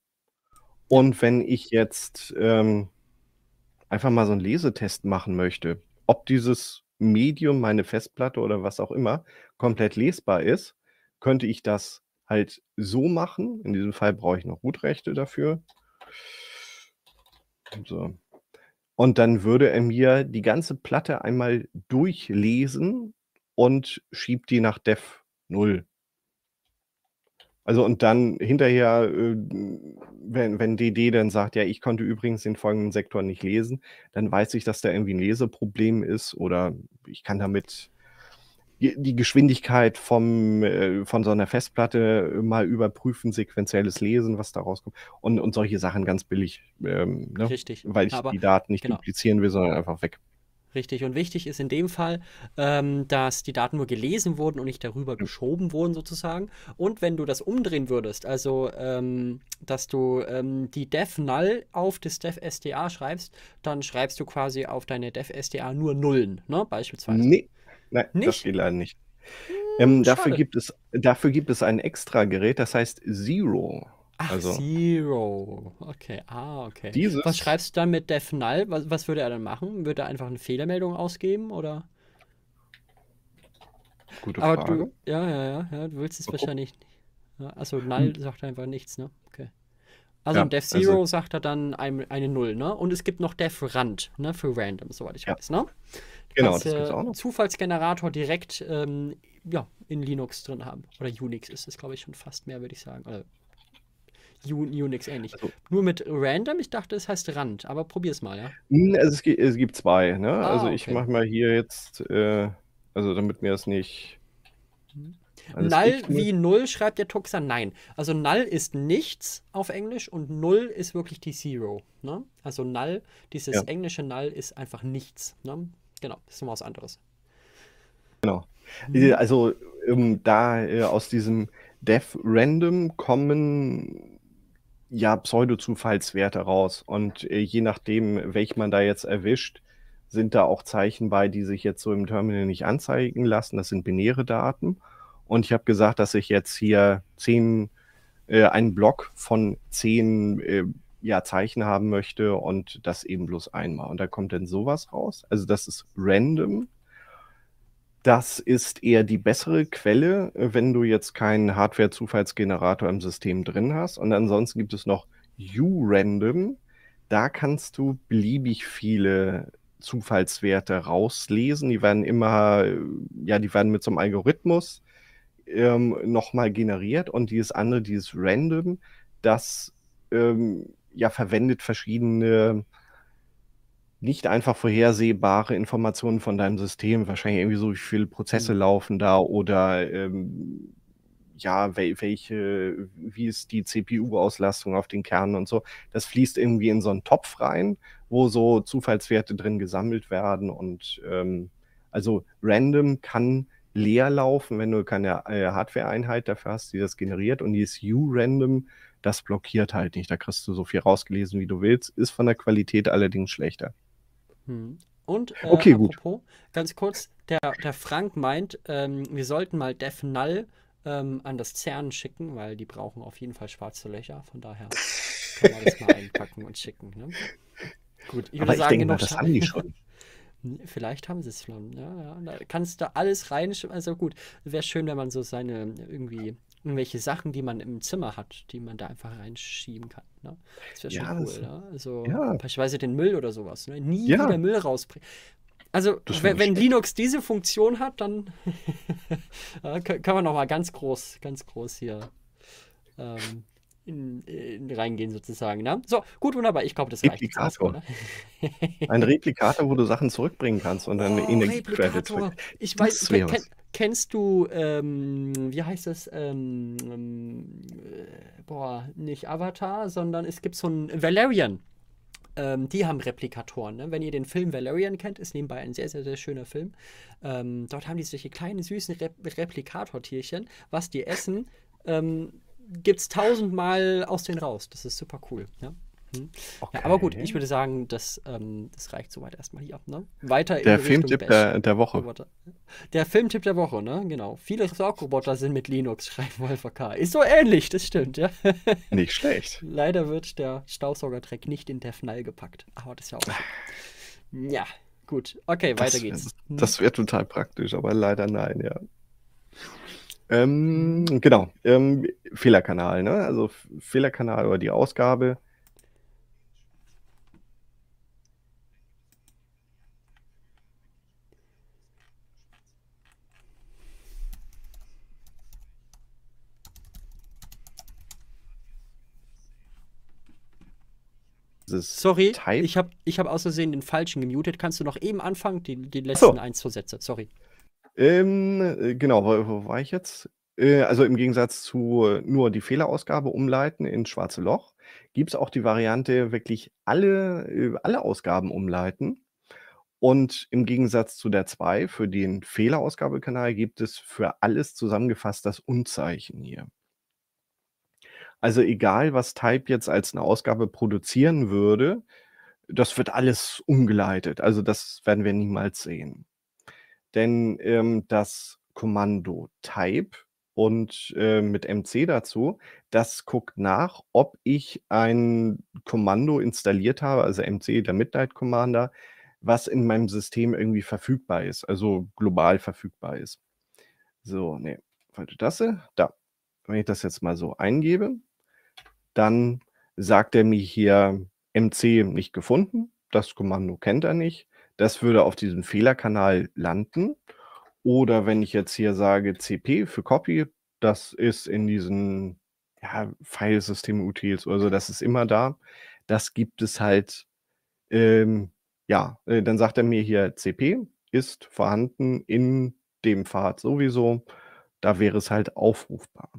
[SPEAKER 1] Und wenn ich jetzt ähm, einfach mal so einen Lesetest machen möchte, ob dieses Medium, meine Festplatte oder was auch immer, komplett lesbar ist, könnte ich das halt so machen. In diesem Fall brauche ich noch root dafür. So. Und dann würde er mir die ganze Platte einmal durchlesen und schiebt die nach Dev 0 also und dann hinterher, äh, wenn, wenn DD dann sagt, ja, ich konnte übrigens den folgenden Sektor nicht lesen, dann weiß ich, dass da irgendwie ein Leseproblem ist oder ich kann damit die Geschwindigkeit vom, äh, von so einer Festplatte mal überprüfen, sequenzielles Lesen, was da rauskommt und, und solche Sachen ganz billig. Ähm, ne? Richtig. Weil ich Aber, die Daten nicht genau. duplizieren will, sondern einfach weg.
[SPEAKER 2] Richtig. Und wichtig ist in dem Fall, ähm, dass die Daten nur gelesen wurden und nicht darüber geschoben wurden sozusagen. Und wenn du das umdrehen würdest, also ähm, dass du ähm, die Dev null auf das Dev SDA schreibst, dann schreibst du quasi auf deine Dev SDA nur Nullen, ne? Beispielsweise. Nee, nein,
[SPEAKER 1] nicht? das geht leider nicht. Hm, ähm, dafür, gibt es, dafür gibt es ein extra Gerät, das heißt Zero. Ach, also,
[SPEAKER 2] Zero. Okay, ah, okay. Dieses, was schreibst du dann mit der Null? Was, was würde er dann machen? Würde er einfach eine Fehlermeldung ausgeben oder? Gute Frage. du, ja, ja, ja, ja, du willst es oh, wahrscheinlich nicht. also Null hm. sagt einfach nichts, ne? Okay.
[SPEAKER 1] Also ja, Death also Zero also,
[SPEAKER 2] sagt er dann ein, eine Null, ne? Und es gibt noch Death Rand, ne? Für Random, soweit ich ja. weiß, ne? Genau, Als, das gibt's äh, auch noch. Zufallsgenerator direkt ähm, ja, in Linux drin haben. Oder Unix ist es, glaube ich, schon fast mehr, würde ich sagen. Oder Unix ähnlich. Also, Nur mit random, ich dachte, es heißt Rand, aber probier's mal, ja.
[SPEAKER 1] Also es, gibt, es gibt zwei, ne? Ah, also ich okay. mach mal hier jetzt, äh, also damit mir das nicht. Hm. Null wie
[SPEAKER 2] Null schreibt der Tuxer nein. Also Null ist nichts auf Englisch und Null ist wirklich die Zero. Ne? Also Null, dieses ja. englische Null ist einfach nichts. Ne? Genau, das ist immer was anderes.
[SPEAKER 1] Genau. Hm. Also ähm, da äh, aus diesem Def Random kommen ja, Pseudo-Zufallswerte raus. Und äh, je nachdem, welch man da jetzt erwischt, sind da auch Zeichen bei, die sich jetzt so im Terminal nicht anzeigen lassen. Das sind binäre Daten. Und ich habe gesagt, dass ich jetzt hier zehn, äh, einen Block von zehn äh, ja, Zeichen haben möchte und das eben bloß einmal. Und da kommt dann sowas raus. Also das ist random das ist eher die bessere Quelle, äh, wenn du jetzt keinen Hardware-Zufallsgenerator im System drin hast. Und ansonsten gibt es noch URandom. Da kannst du beliebig viele Zufallswerte rauslesen. Die werden immer, äh, ja, die werden mit so einem Algorithmus ähm, nochmal generiert. Und dieses andere, dieses Random, das ähm, ja verwendet verschiedene äh, nicht einfach vorhersehbare Informationen von deinem System, wahrscheinlich irgendwie so, wie viele Prozesse mhm. laufen da oder ähm, ja, welche, wie ist die CPU-Auslastung auf den Kernen und so. Das fließt irgendwie in so einen Topf rein, wo so Zufallswerte drin gesammelt werden und ähm, also random kann leer laufen, wenn du keine äh, Hardware-Einheit dafür hast, die das generiert und die ist U-Random, das blockiert halt nicht. Da kriegst du so viel rausgelesen, wie du willst, ist von der Qualität allerdings schlechter.
[SPEAKER 2] Hm. Und äh, okay, apropos, ganz kurz, der, der Frank meint, ähm, wir sollten mal Def Null ähm, an das CERN schicken, weil die brauchen auf jeden Fall schwarze Löcher. Von daher kann man das mal einpacken und schicken. Ne? Gut, ich würde Aber sagen, ich denke, das haben die schon. Vielleicht haben sie es schon. Ja, ja. Da kannst du alles rein. Also gut, wäre schön, wenn man so seine irgendwie irgendwelche Sachen, die man im Zimmer hat, die man da einfach reinschieben kann. Ne? Das wäre schon ja, cool. ne? Also ja. beispielsweise den Müll oder sowas. Ne? Nie ja. wieder Müll rausbringen. Also wenn, wenn Linux diese Funktion hat, dann können wir noch mal ganz groß, ganz groß hier ähm, in, in, reingehen sozusagen. Ne? So, gut, wunderbar. Ich glaube, das Replikator. reicht. Ne? Replikator.
[SPEAKER 1] Ein Replikator, wo du Sachen zurückbringen kannst und dann oh, Energie Replikator. Ich weiß, kenn,
[SPEAKER 2] Kennst du, ähm, wie heißt das? Ähm, ähm, äh, boah, nicht Avatar, sondern es gibt so ein Valerian. Ähm, die haben Replikatoren. Ne? Wenn ihr den Film Valerian kennt, ist nebenbei ein sehr, sehr, sehr schöner Film. Ähm, dort haben die solche kleinen, süßen Re Replikatortierchen. Was die essen, ähm, gibt es tausendmal aus denen raus. Das ist super cool. Ja? Okay. Mhm. Ja, aber gut, ich würde sagen, das, ähm, das reicht soweit erstmal hier. Ne? Weiter der Filmtipp der, der, Woche. Roboter. Der Filmtipp der Woche, ne? Genau. Viele Saugroboter sind mit Linux, schreibt Wolfer K. Ist so ähnlich, das stimmt, ja. Nicht schlecht. Leider wird der Staubsaugertrack nicht in der Fnall gepackt. Aber ah, das ist ja auch. Ah. ja, gut. Okay, weiter das, geht's. Das
[SPEAKER 1] wäre total praktisch, aber leider nein, ja. Ähm, genau, ähm, Fehlerkanal, ne? Also Fehlerkanal oder die Ausgabe
[SPEAKER 2] Sorry, Type? ich habe ich hab aus Versehen den falschen gemutet. Kannst du noch eben anfangen, die, die letzten so. ein, zwei Sätze? Sorry.
[SPEAKER 1] Ähm, äh, genau, wo, wo, war ich jetzt? Äh, also im Gegensatz zu äh, nur die Fehlerausgabe umleiten ins schwarze Loch, gibt es auch die Variante, wirklich alle, alle Ausgaben umleiten. Und im Gegensatz zu der 2 für den Fehlerausgabekanal gibt es für alles zusammengefasst das Unzeichen hier. Also egal, was Type jetzt als eine Ausgabe produzieren würde, das wird alles umgeleitet. Also das werden wir niemals sehen. Denn ähm, das Kommando Type und äh, mit MC dazu, das guckt nach, ob ich ein Kommando installiert habe, also MC, der Midnight Commander, was in meinem System irgendwie verfügbar ist, also global verfügbar ist. So, nee, wollte das? Äh, da. Wenn ich das jetzt mal so eingebe, dann sagt er mir hier MC nicht gefunden. Das Kommando kennt er nicht. Das würde auf diesem Fehlerkanal landen. Oder wenn ich jetzt hier sage CP für Copy, das ist in diesen ja, Filesystem-Utils, oder so, das ist immer da. Das gibt es halt, ähm, ja, äh, dann sagt er mir hier CP ist vorhanden in dem Pfad sowieso. Da wäre es halt aufrufbar.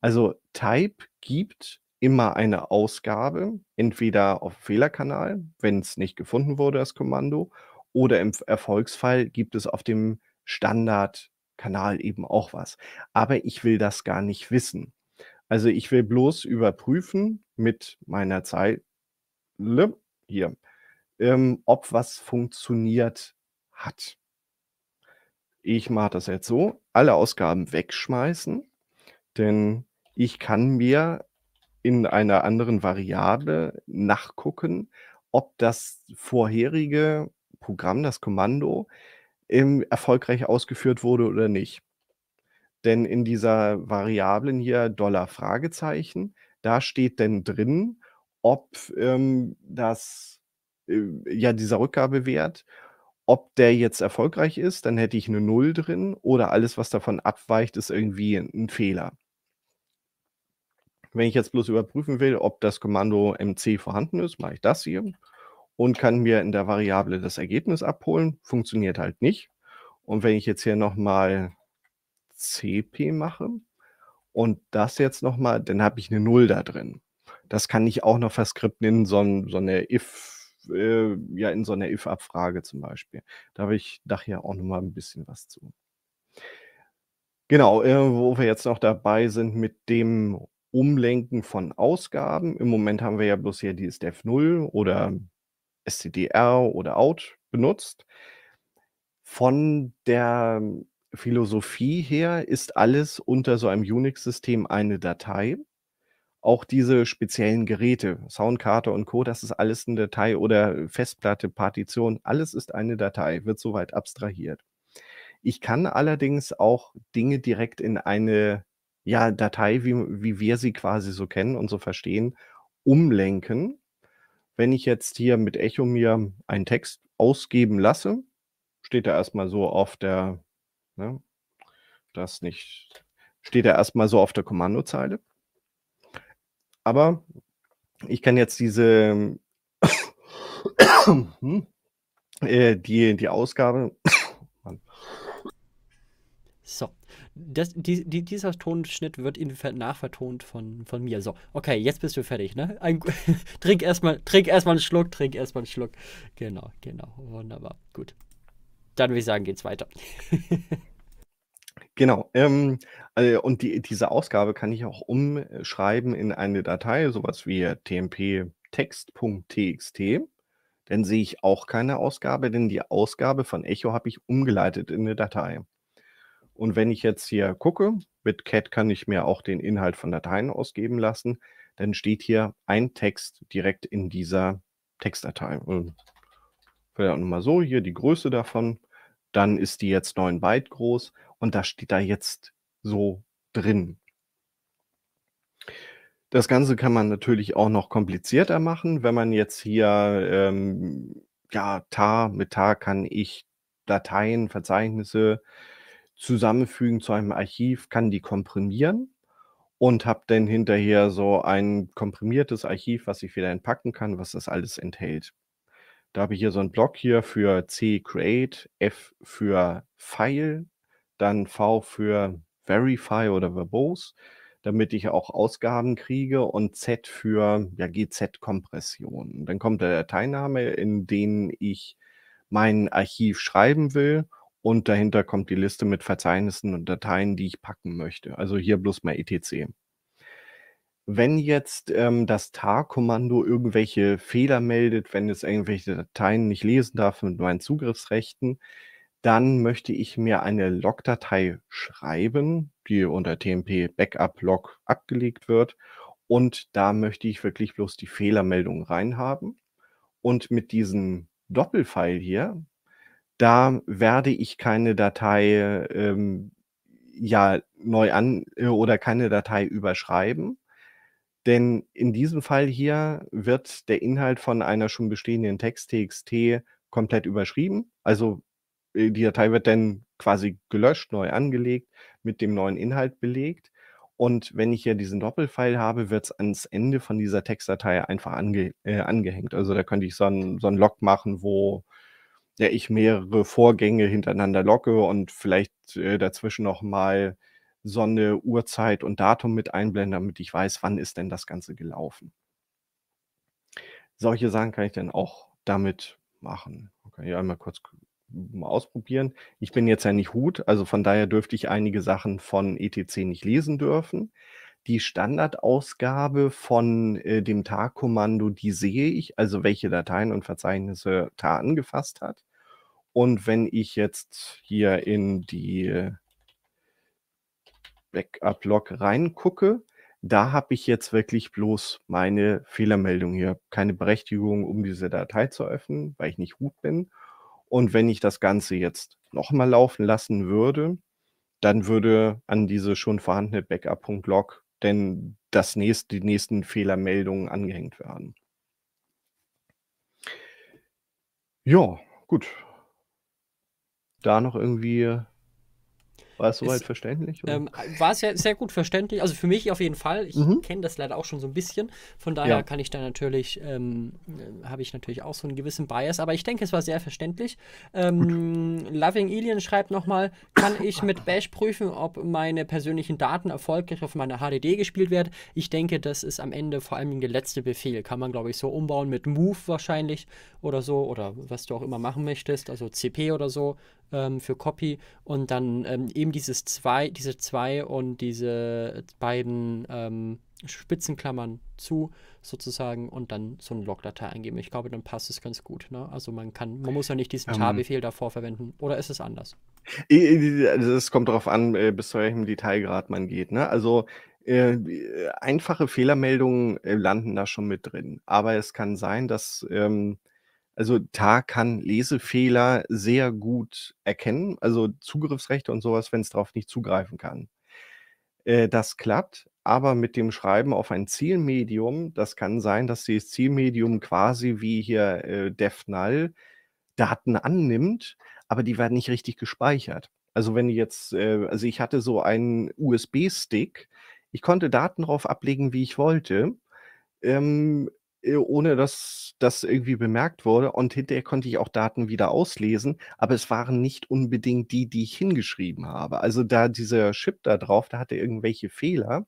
[SPEAKER 1] Also Type gibt immer eine Ausgabe, entweder auf Fehlerkanal, wenn es nicht gefunden wurde, das Kommando, oder im Erfolgsfall gibt es auf dem Standardkanal eben auch was. Aber ich will das gar nicht wissen. Also ich will bloß überprüfen mit meiner Zeile hier, ähm, ob was funktioniert hat. Ich mache das jetzt so, alle Ausgaben wegschmeißen, denn ich kann mir in einer anderen Variable nachgucken, ob das vorherige Programm, das Kommando, ähm, erfolgreich ausgeführt wurde oder nicht. Denn in dieser Variablen hier Dollar Fragezeichen, da steht denn drin, ob ähm, das, äh, ja, dieser Rückgabewert, ob der jetzt erfolgreich ist, dann hätte ich eine Null drin oder alles, was davon abweicht, ist irgendwie ein Fehler. Wenn ich jetzt bloß überprüfen will, ob das Kommando MC vorhanden ist, mache ich das hier und kann mir in der Variable das Ergebnis abholen. Funktioniert halt nicht. Und wenn ich jetzt hier nochmal CP mache und das jetzt nochmal, dann habe ich eine 0 da drin. Das kann ich auch noch verskripten in so, so eine if, äh, ja, in so einer if-Abfrage zum Beispiel. Da habe ich nachher auch nochmal ein bisschen was zu. Genau, äh, wo wir jetzt noch dabei sind mit dem Umlenken von Ausgaben. Im Moment haben wir ja bloß hier die SDF 0 oder SCDR oder Out benutzt. Von der Philosophie her ist alles unter so einem Unix-System eine Datei. Auch diese speziellen Geräte, Soundkarte und Co., das ist alles eine Datei oder Festplatte, Partition, alles ist eine Datei, wird soweit abstrahiert. Ich kann allerdings auch Dinge direkt in eine ja, Datei, wie, wie wir sie quasi so kennen und so verstehen, umlenken. Wenn ich jetzt hier mit Echo mir einen Text ausgeben lasse, steht er erstmal so auf der, ne, das nicht, steht er erstmal so auf der Kommandozeile. Aber ich kann jetzt diese, hm, äh, die, die Ausgabe.
[SPEAKER 2] So, das, die, die, dieser Tonschnitt wird nachvertont von, von mir. So, okay, jetzt bist du fertig, ne? Ein, trink erstmal trink einen Schluck, trink erstmal einen Schluck. Genau, genau. Wunderbar. Gut. Dann würde ich sagen, geht's weiter.
[SPEAKER 1] genau. Ähm, also, und die, diese Ausgabe kann ich auch umschreiben in eine Datei, sowas wie tmp-text.txt. Dann sehe ich auch keine Ausgabe, denn die Ausgabe von Echo habe ich umgeleitet in eine Datei. Und wenn ich jetzt hier gucke, mit Cat kann ich mir auch den Inhalt von Dateien ausgeben lassen, dann steht hier ein Text direkt in dieser Textdatei. Und vielleicht nochmal so, hier die Größe davon, dann ist die jetzt 9 Byte groß und da steht da jetzt so drin. Das Ganze kann man natürlich auch noch komplizierter machen, wenn man jetzt hier, ähm, ja, tar, mit tar kann ich Dateien, Verzeichnisse, zusammenfügen zu einem Archiv, kann die komprimieren und habe dann hinterher so ein komprimiertes Archiv, was ich wieder entpacken kann, was das alles enthält. Da habe ich hier so einen Block hier für C Create, F für File, dann V für Verify oder Verbose, damit ich auch Ausgaben kriege und Z für ja, GZ-Kompression. Dann kommt der Dateiname, in den ich mein Archiv schreiben will und dahinter kommt die Liste mit Verzeichnissen und Dateien, die ich packen möchte. Also hier bloß mal etc. Wenn jetzt ähm, das TAR-Kommando irgendwelche Fehler meldet, wenn es irgendwelche Dateien nicht lesen darf mit meinen Zugriffsrechten, dann möchte ich mir eine Log-Datei schreiben, die unter TMP Backup Log abgelegt wird. Und da möchte ich wirklich bloß die Fehlermeldung reinhaben. Und mit diesem Doppelpfeil hier da werde ich keine Datei ähm, ja neu an äh, oder keine Datei überschreiben. Denn in diesem Fall hier wird der Inhalt von einer schon bestehenden Text.txt komplett überschrieben. Also äh, die Datei wird dann quasi gelöscht, neu angelegt, mit dem neuen Inhalt belegt. Und wenn ich hier diesen Doppelpfeil habe, wird es ans Ende von dieser Textdatei einfach ange, äh, angehängt. Also da könnte ich so einen so Log machen, wo ja, ich mehrere Vorgänge hintereinander locke und vielleicht äh, dazwischen noch mal so Uhrzeit und Datum mit einblende, damit ich weiß, wann ist denn das Ganze gelaufen. Solche Sachen kann ich dann auch damit machen. Okay, ja, einmal kurz mal ausprobieren. Ich bin jetzt ja nicht Hut, also von daher dürfte ich einige Sachen von ETC nicht lesen dürfen. Die Standardausgabe von äh, dem Tagkommando, die sehe ich, also welche Dateien und Verzeichnisse TAR angefasst hat. Und wenn ich jetzt hier in die Backup-Log reingucke, da habe ich jetzt wirklich bloß meine Fehlermeldung hier. Keine Berechtigung, um diese Datei zu öffnen, weil ich nicht gut bin. Und wenn ich das Ganze jetzt nochmal laufen lassen würde, dann würde an diese schon vorhandene Backup.log denn das nächste, die nächsten Fehlermeldungen angehängt werden. Ja, gut da noch irgendwie war es soweit verständlich? Ähm,
[SPEAKER 2] war es ja sehr gut verständlich. Also für mich auf jeden Fall. Ich mhm. kenne das leider auch schon so ein bisschen. Von daher ja. kann ich da natürlich, ähm, äh, habe ich natürlich auch so einen gewissen Bias. Aber ich denke, es war sehr verständlich. Ähm, Loving Alien schreibt nochmal, kann ich mit Bash prüfen, ob meine persönlichen Daten erfolgreich auf meiner HDD gespielt werden? Ich denke, das ist am Ende vor allem der letzte Befehl. Kann man, glaube ich, so umbauen mit Move wahrscheinlich oder so oder was du auch immer machen möchtest. Also CP oder so ähm, für Copy und dann eben ähm, eben dieses zwei, diese zwei und diese beiden ähm, Spitzenklammern zu sozusagen und dann so eine Logdatei eingeben. Ich glaube, dann passt es ganz gut. Ne? Also man kann, man muss ja nicht diesen Tar-Befehl ähm, davor verwenden. Oder ist es anders?
[SPEAKER 1] Also es kommt darauf an, äh, bis zu welchem Detailgrad man geht. Ne? Also äh, äh einfache Fehlermeldungen äh, landen da schon mit drin. Aber es kann sein, dass ähm, also TA kann Lesefehler sehr gut erkennen, also Zugriffsrechte und sowas, wenn es darauf nicht zugreifen kann. Äh, das klappt, aber mit dem Schreiben auf ein Zielmedium, das kann sein, dass dieses Zielmedium quasi wie hier äh, DevNull Daten annimmt, aber die werden nicht richtig gespeichert. Also wenn jetzt, äh, also ich hatte so einen USB-Stick, ich konnte Daten drauf ablegen, wie ich wollte. Ähm, äh, ohne dass das irgendwie bemerkt wurde. Und hinterher konnte ich auch Daten wieder auslesen, aber es waren nicht unbedingt die, die ich hingeschrieben habe. Also da dieser Chip da drauf, da hatte irgendwelche Fehler.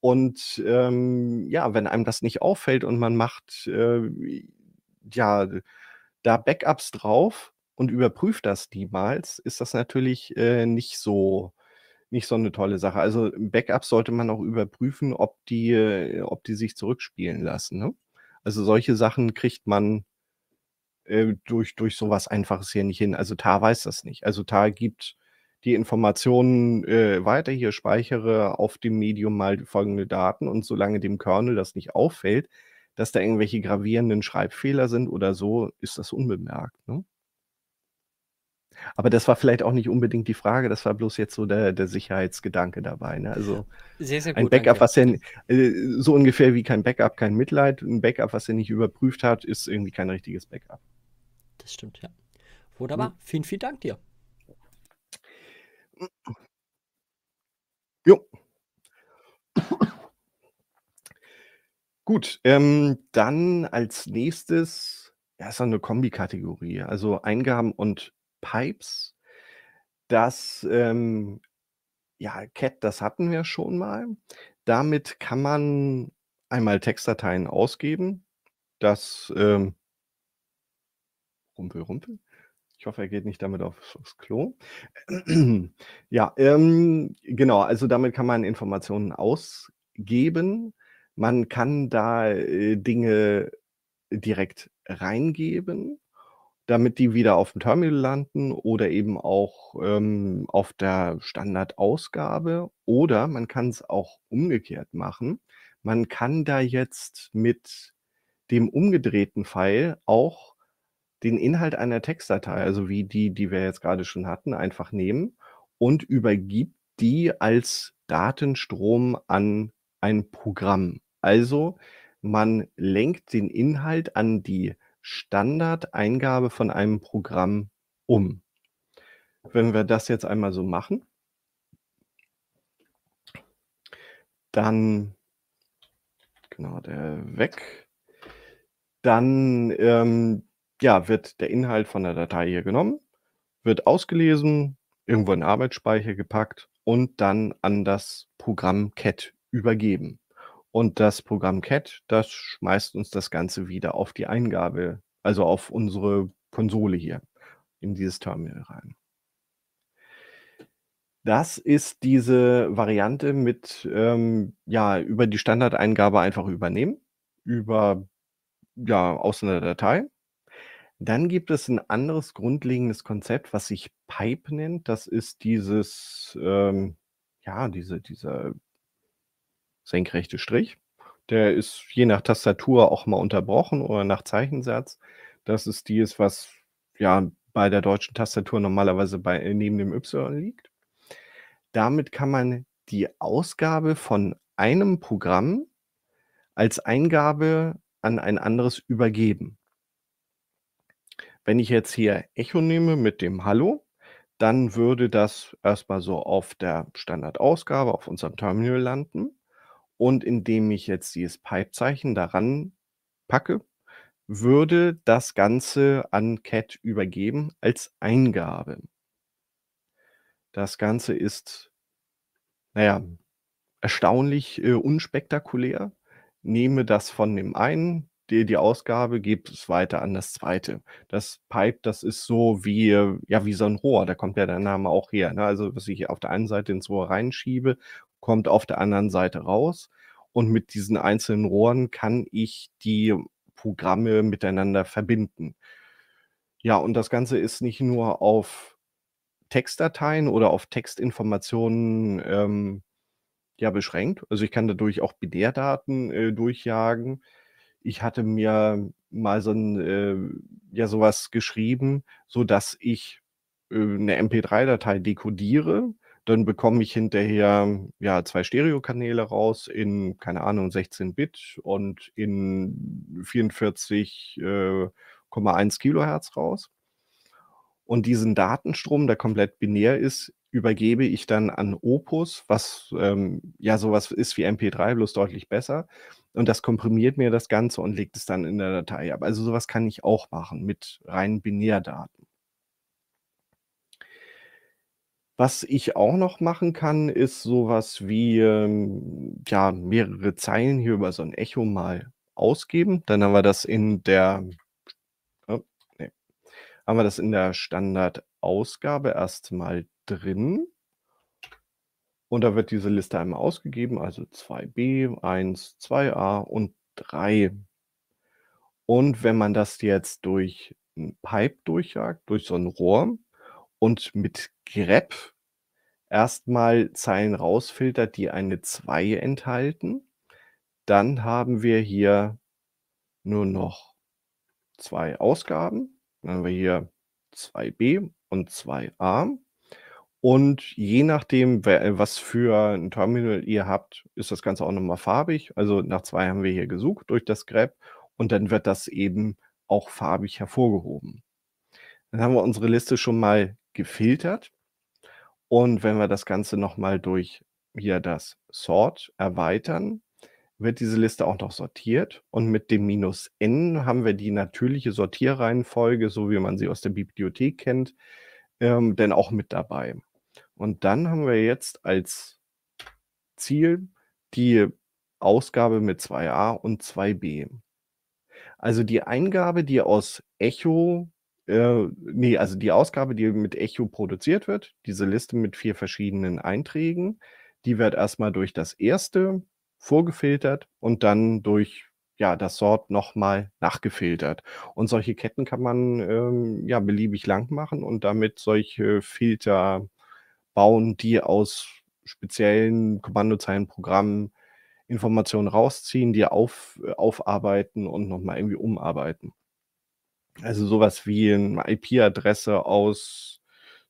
[SPEAKER 1] Und ähm, ja, wenn einem das nicht auffällt und man macht äh, ja da Backups drauf und überprüft das niemals, ist das natürlich äh, nicht so nicht so eine tolle Sache. Also Backups sollte man auch überprüfen, ob die, äh, ob die sich zurückspielen lassen. Ne? Also solche Sachen kriegt man äh, durch, durch sowas Einfaches hier nicht hin. Also TAR weiß das nicht. Also TAR gibt die Informationen äh, weiter. Hier speichere auf dem Medium mal folgende Daten und solange dem Kernel das nicht auffällt, dass da irgendwelche gravierenden Schreibfehler sind oder so, ist das unbemerkt. Ne? Aber das war vielleicht auch nicht unbedingt die Frage, das war bloß jetzt so der, der Sicherheitsgedanke dabei. Ne? Also sehr, sehr gut, ein Backup, danke. was er äh, so ungefähr wie kein Backup, kein Mitleid, ein Backup, was er nicht überprüft hat, ist irgendwie kein richtiges Backup.
[SPEAKER 2] Das stimmt, ja. Wunderbar. Mhm. Vielen, vielen Dank dir.
[SPEAKER 1] Jo. gut, ähm, dann als nächstes ja, ist eine Kombikategorie. Also Eingaben und Pipes. Das, ähm, ja, Cat, das hatten wir schon mal. Damit kann man einmal Textdateien ausgeben. Das ähm, Rumpel, Rumpel. Ich hoffe, er geht nicht damit aufs, Klo. ja, ähm, genau. Also damit kann man Informationen ausgeben. Man kann da äh, Dinge direkt reingeben damit die wieder auf dem Terminal landen oder eben auch ähm, auf der Standardausgabe. Oder man kann es auch umgekehrt machen. Man kann da jetzt mit dem umgedrehten Pfeil auch den Inhalt einer Textdatei, also wie die, die wir jetzt gerade schon hatten, einfach nehmen und übergibt die als Datenstrom an ein Programm. Also man lenkt den Inhalt an die Standardeingabe von einem Programm um. Wenn wir das jetzt einmal so machen, dann, genau, der weg, dann ähm, ja, wird der Inhalt von der Datei hier genommen, wird ausgelesen, irgendwo in Arbeitsspeicher gepackt und dann an das Programm CAT übergeben. Und das Programm Cat, das schmeißt uns das Ganze wieder auf die Eingabe, also auf unsere Konsole hier in dieses Terminal rein. Das ist diese Variante mit, ähm, ja, über die Standardeingabe einfach übernehmen, über, ja, aus einer Datei. Dann gibt es ein anderes grundlegendes Konzept, was sich Pipe nennt. Das ist dieses, ähm, ja, diese, dieser senkrechte Strich. Der ist je nach Tastatur auch mal unterbrochen oder nach Zeichensatz. Das ist dies, was ja bei der deutschen Tastatur normalerweise bei, äh, neben dem Y liegt. Damit kann man die Ausgabe von einem Programm als Eingabe an ein anderes übergeben. Wenn ich jetzt hier Echo nehme mit dem Hallo, dann würde das erstmal so auf der Standardausgabe auf unserem Terminal landen. Und indem ich jetzt dieses Pipe-Zeichen daran packe, würde das Ganze an Cat übergeben als Eingabe. Das Ganze ist, naja, erstaunlich äh, unspektakulär. Nehme das von dem einen, die, die Ausgabe, gebe es weiter an das zweite. Das Pipe, das ist so wie, äh, ja, wie so ein Rohr, da kommt ja der Name auch her. Ne? Also, was ich auf der einen Seite ins Rohr reinschiebe kommt auf der anderen Seite raus. Und mit diesen einzelnen Rohren kann ich die Programme miteinander verbinden. Ja, und das Ganze ist nicht nur auf Textdateien oder auf Textinformationen ähm, ja beschränkt. Also ich kann dadurch auch BDR-Daten äh, durchjagen. Ich hatte mir mal so ein, äh, ja sowas geschrieben, sodass ich äh, eine MP3-Datei dekodiere dann bekomme ich hinterher ja zwei Stereokanäle raus in, keine Ahnung, 16-Bit und in 44,1 äh, Kilohertz raus. Und diesen Datenstrom, der komplett binär ist, übergebe ich dann an Opus, was ähm, ja sowas ist wie MP3, bloß deutlich besser. Und das komprimiert mir das Ganze und legt es dann in der Datei ab. Also sowas kann ich auch machen mit reinen Binärdaten. Was ich auch noch machen kann, ist sowas wie, ähm, ja, mehrere Zeilen hier über so ein Echo mal ausgeben. Dann haben wir das in der oh, ne, haben wir das in der Standardausgabe erstmal drin. Und da wird diese Liste einmal ausgegeben, also 2b, 1, 2a und 3. Und wenn man das jetzt durch ein Pipe durchjagt, durch so ein Rohr und mit grep erstmal Zeilen rausfiltert, die eine 2 enthalten. Dann haben wir hier nur noch zwei Ausgaben. Dann haben wir hier 2b und 2a. Und je nachdem, äh, was für ein Terminal ihr habt, ist das Ganze auch nochmal farbig. Also nach zwei haben wir hier gesucht durch das grep und dann wird das eben auch farbig hervorgehoben. Dann haben wir unsere Liste schon mal gefiltert. Und wenn wir das Ganze nochmal durch hier das Sort erweitern, wird diese Liste auch noch sortiert. Und mit dem Minus N haben wir die natürliche Sortierreihenfolge, so wie man sie aus der Bibliothek kennt, ähm, denn auch mit dabei. Und dann haben wir jetzt als Ziel die Ausgabe mit 2a und 2b. Also die Eingabe, die aus Echo äh, nee, also die Ausgabe, die mit Echo produziert wird, diese Liste mit vier verschiedenen Einträgen, die wird erstmal durch das erste vorgefiltert und dann durch ja, das Sort nochmal nachgefiltert. Und solche Ketten kann man ähm, ja beliebig lang machen und damit solche Filter bauen, die aus speziellen Kommandozeilenprogrammen Informationen rausziehen, die auf, äh, aufarbeiten und nochmal irgendwie umarbeiten. Also sowas wie eine IP-Adresse aus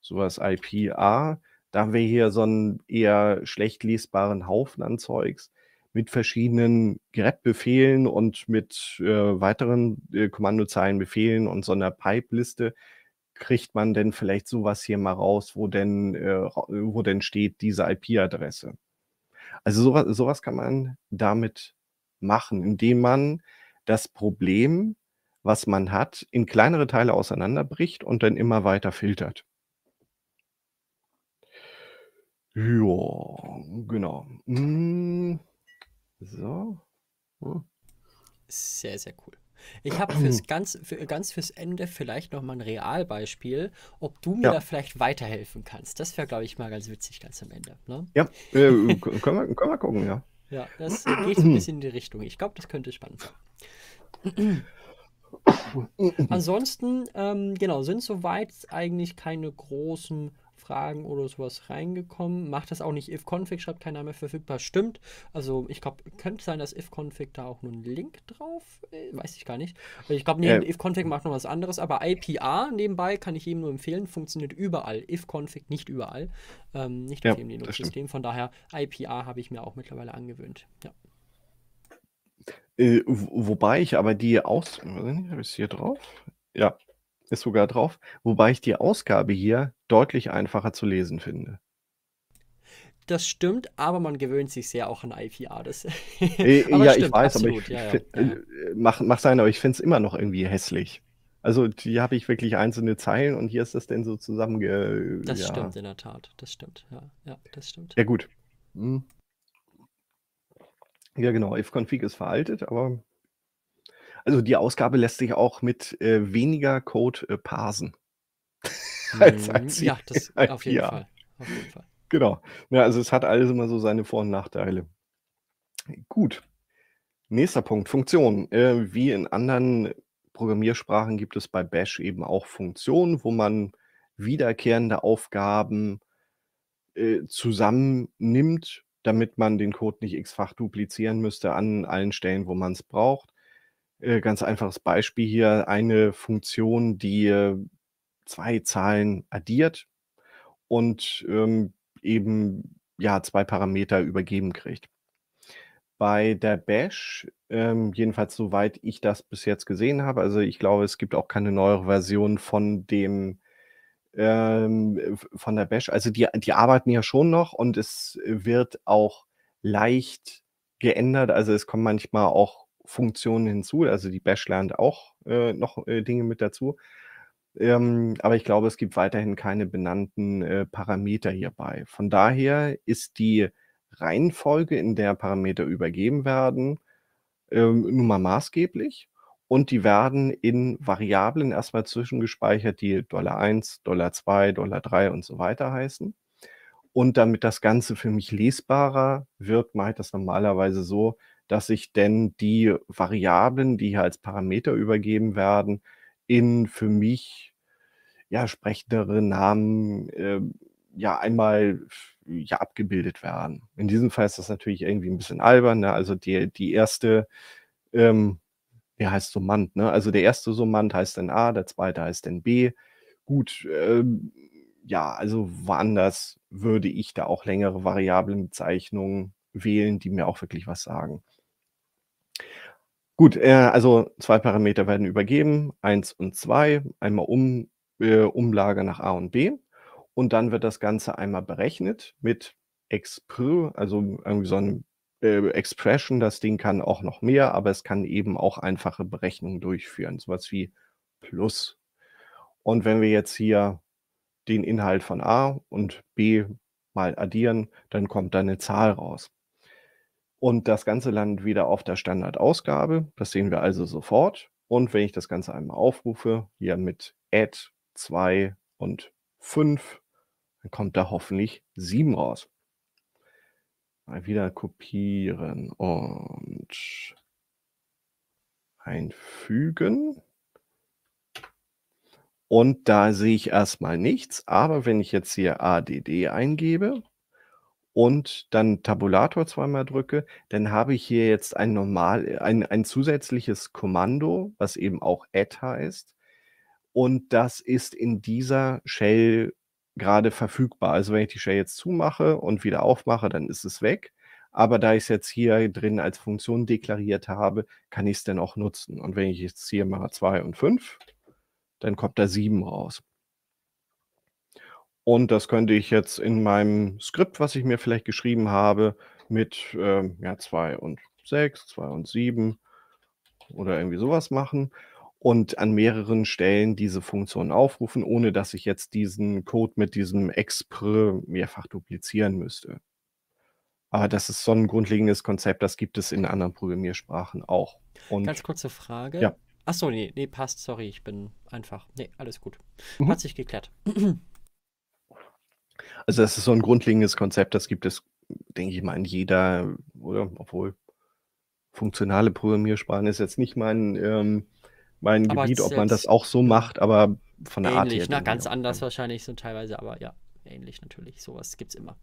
[SPEAKER 1] sowas IPA. Da haben wir hier so einen eher schlecht lesbaren Haufen an Zeugs mit verschiedenen Grep-Befehlen und mit äh, weiteren äh, Kommandozeilen, Befehlen und so einer Pipe-Liste kriegt man denn vielleicht sowas hier mal raus, wo denn, äh, wo denn steht diese IP-Adresse. Also sowas, sowas kann man damit machen, indem man das Problem was man hat, in kleinere Teile auseinanderbricht und dann immer weiter filtert. Ja, genau. Hm. So.
[SPEAKER 2] Hm. Sehr, sehr cool. Ich habe fürs ganz, für, ganz fürs Ende vielleicht noch mal ein Realbeispiel, ob du mir ja. da vielleicht weiterhelfen kannst. Das wäre, glaube ich, mal ganz witzig ganz am Ende. Ne?
[SPEAKER 1] Ja, äh, äh können, wir, können wir gucken, ja.
[SPEAKER 2] Ja, das äh, geht so ein bisschen in die Richtung. Ich glaube, das könnte spannend sein. Ansonsten, ähm, genau, sind soweit eigentlich keine großen Fragen oder sowas reingekommen. Macht das auch nicht ifconfig, schreibt keiner mehr verfügbar. Stimmt. Also ich glaube, könnte sein, dass ifconfig da auch nur einen Link drauf, äh, weiß ich gar nicht. Also, ich glaube, neben ja. ifconfig macht noch was anderes, aber IPA nebenbei kann ich jedem nur empfehlen, funktioniert überall. Ifconfig nicht überall, ähm, nicht auf ja, jedem Linux-System. Von daher, IPA habe ich mir auch mittlerweile angewöhnt. Ja.
[SPEAKER 1] Äh, wobei ich aber die aus... Habe hier drauf? Ja, ist sogar drauf. Wobei ich die Ausgabe hier deutlich einfacher zu lesen finde.
[SPEAKER 2] Das stimmt, aber man gewöhnt sich sehr auch an IPA. Das äh, ja, ich weiß, absolut. aber ich ja, ja.
[SPEAKER 1] Äh, mach, mach sein, aber ich finde es immer noch irgendwie hässlich. Also hier habe ich wirklich einzelne Zeilen und hier ist das denn so zusammenge. Das ja. stimmt
[SPEAKER 2] in der Tat. Das stimmt. Ja, ja das stimmt. Ja
[SPEAKER 1] gut. Hm. Ja, genau. ifconfig ist veraltet, aber also die Ausgabe lässt sich auch mit äh, weniger Code äh, parsen. als, halt, mhm, ja, das halt, auf jeden, ja. Fall. auf jeden Fall. Genau. Ja, also es hat alles immer so seine Vor- und Nachteile. Gut. Nächster Punkt, Funktionen. Äh, wie in anderen Programmiersprachen gibt es bei Bash eben auch Funktionen, wo man wiederkehrende Aufgaben äh, zusammennimmt damit man den Code nicht x-fach duplizieren müsste an allen Stellen, wo man es braucht. Äh, ganz einfaches Beispiel hier, eine Funktion, die äh, zwei Zahlen addiert und ähm, eben ja, zwei Parameter übergeben kriegt. Bei der Bash, ähm, jedenfalls soweit ich das bis jetzt gesehen habe, also ich glaube, es gibt auch keine neuere Version von dem ähm, von der Bash. Also die, die arbeiten ja schon noch und es wird auch leicht geändert. Also es kommen manchmal auch Funktionen hinzu. Also die Bash lernt auch äh, noch äh, Dinge mit dazu. Ähm, aber ich glaube, es gibt weiterhin keine benannten äh, Parameter hierbei. Von daher ist die Reihenfolge, in der Parameter übergeben werden, ähm, nun mal maßgeblich und die werden in Variablen erstmal zwischengespeichert, die Dollar 1, Dollar 2, Dollar 3 und so weiter heißen. Und damit das Ganze für mich lesbarer wird, mache ich das normalerweise so, dass ich denn die Variablen, die hier als Parameter übergeben werden, in für mich ja sprechendere Namen äh, ja einmal ja abgebildet werden. In diesem Fall ist das natürlich irgendwie ein bisschen albern. Ne? Also die, die erste ähm, der heißt Summand. Ne? Also der erste Summand heißt dann A, der zweite heißt dann B. Gut, ähm, ja, also woanders würde ich da auch längere Variablenbezeichnungen wählen, die mir auch wirklich was sagen. Gut, äh, also zwei Parameter werden übergeben, 1 und 2, einmal um, äh, Umlage nach A und B und dann wird das Ganze einmal berechnet mit expr, also irgendwie so einem äh, Expression, das Ding kann auch noch mehr, aber es kann eben auch einfache Berechnungen durchführen, sowas wie Plus. Und wenn wir jetzt hier den Inhalt von A und B mal addieren, dann kommt da eine Zahl raus. Und das Ganze landet wieder auf der Standardausgabe. Das sehen wir also sofort. Und wenn ich das Ganze einmal aufrufe, hier mit add 2 und 5, dann kommt da hoffentlich 7 raus. Mal wieder kopieren und einfügen. Und da sehe ich erstmal nichts, aber wenn ich jetzt hier ADD eingebe und dann Tabulator zweimal drücke, dann habe ich hier jetzt ein, normal, ein, ein zusätzliches Kommando, was eben auch add heißt. Und das ist in dieser Shell gerade verfügbar. Also wenn ich die Share jetzt zumache und wieder aufmache, dann ist es weg. Aber da ich es jetzt hier drin als Funktion deklariert habe, kann ich es dann auch nutzen. Und wenn ich jetzt hier mal 2 und 5, dann kommt da 7 raus. Und das könnte ich jetzt in meinem Skript, was ich mir vielleicht geschrieben habe, mit äh, ja, 2 und 6, 2 und 7 oder irgendwie sowas machen und an mehreren Stellen diese Funktion aufrufen, ohne dass ich jetzt diesen Code mit diesem expr mehrfach duplizieren müsste. Aber ah, das ist so ein grundlegendes Konzept, das gibt es in anderen Programmiersprachen
[SPEAKER 2] auch. Und Ganz kurze Frage. Ja. Achso, nee, nee, passt, sorry, ich bin einfach. Nee, alles gut. Mhm. Hat sich geklärt.
[SPEAKER 1] Also das ist so ein grundlegendes Konzept, das gibt es, denke ich mal, in jeder, oder obwohl funktionale Programmiersprachen ist jetzt nicht mein ähm, mein aber Gebiet, ob man das auch so macht, aber von der ähnlich, Art her. Ähnlich, ne? ganz
[SPEAKER 2] anders wahrscheinlich so teilweise, aber ja, ähnlich natürlich. Sowas gibt es immer.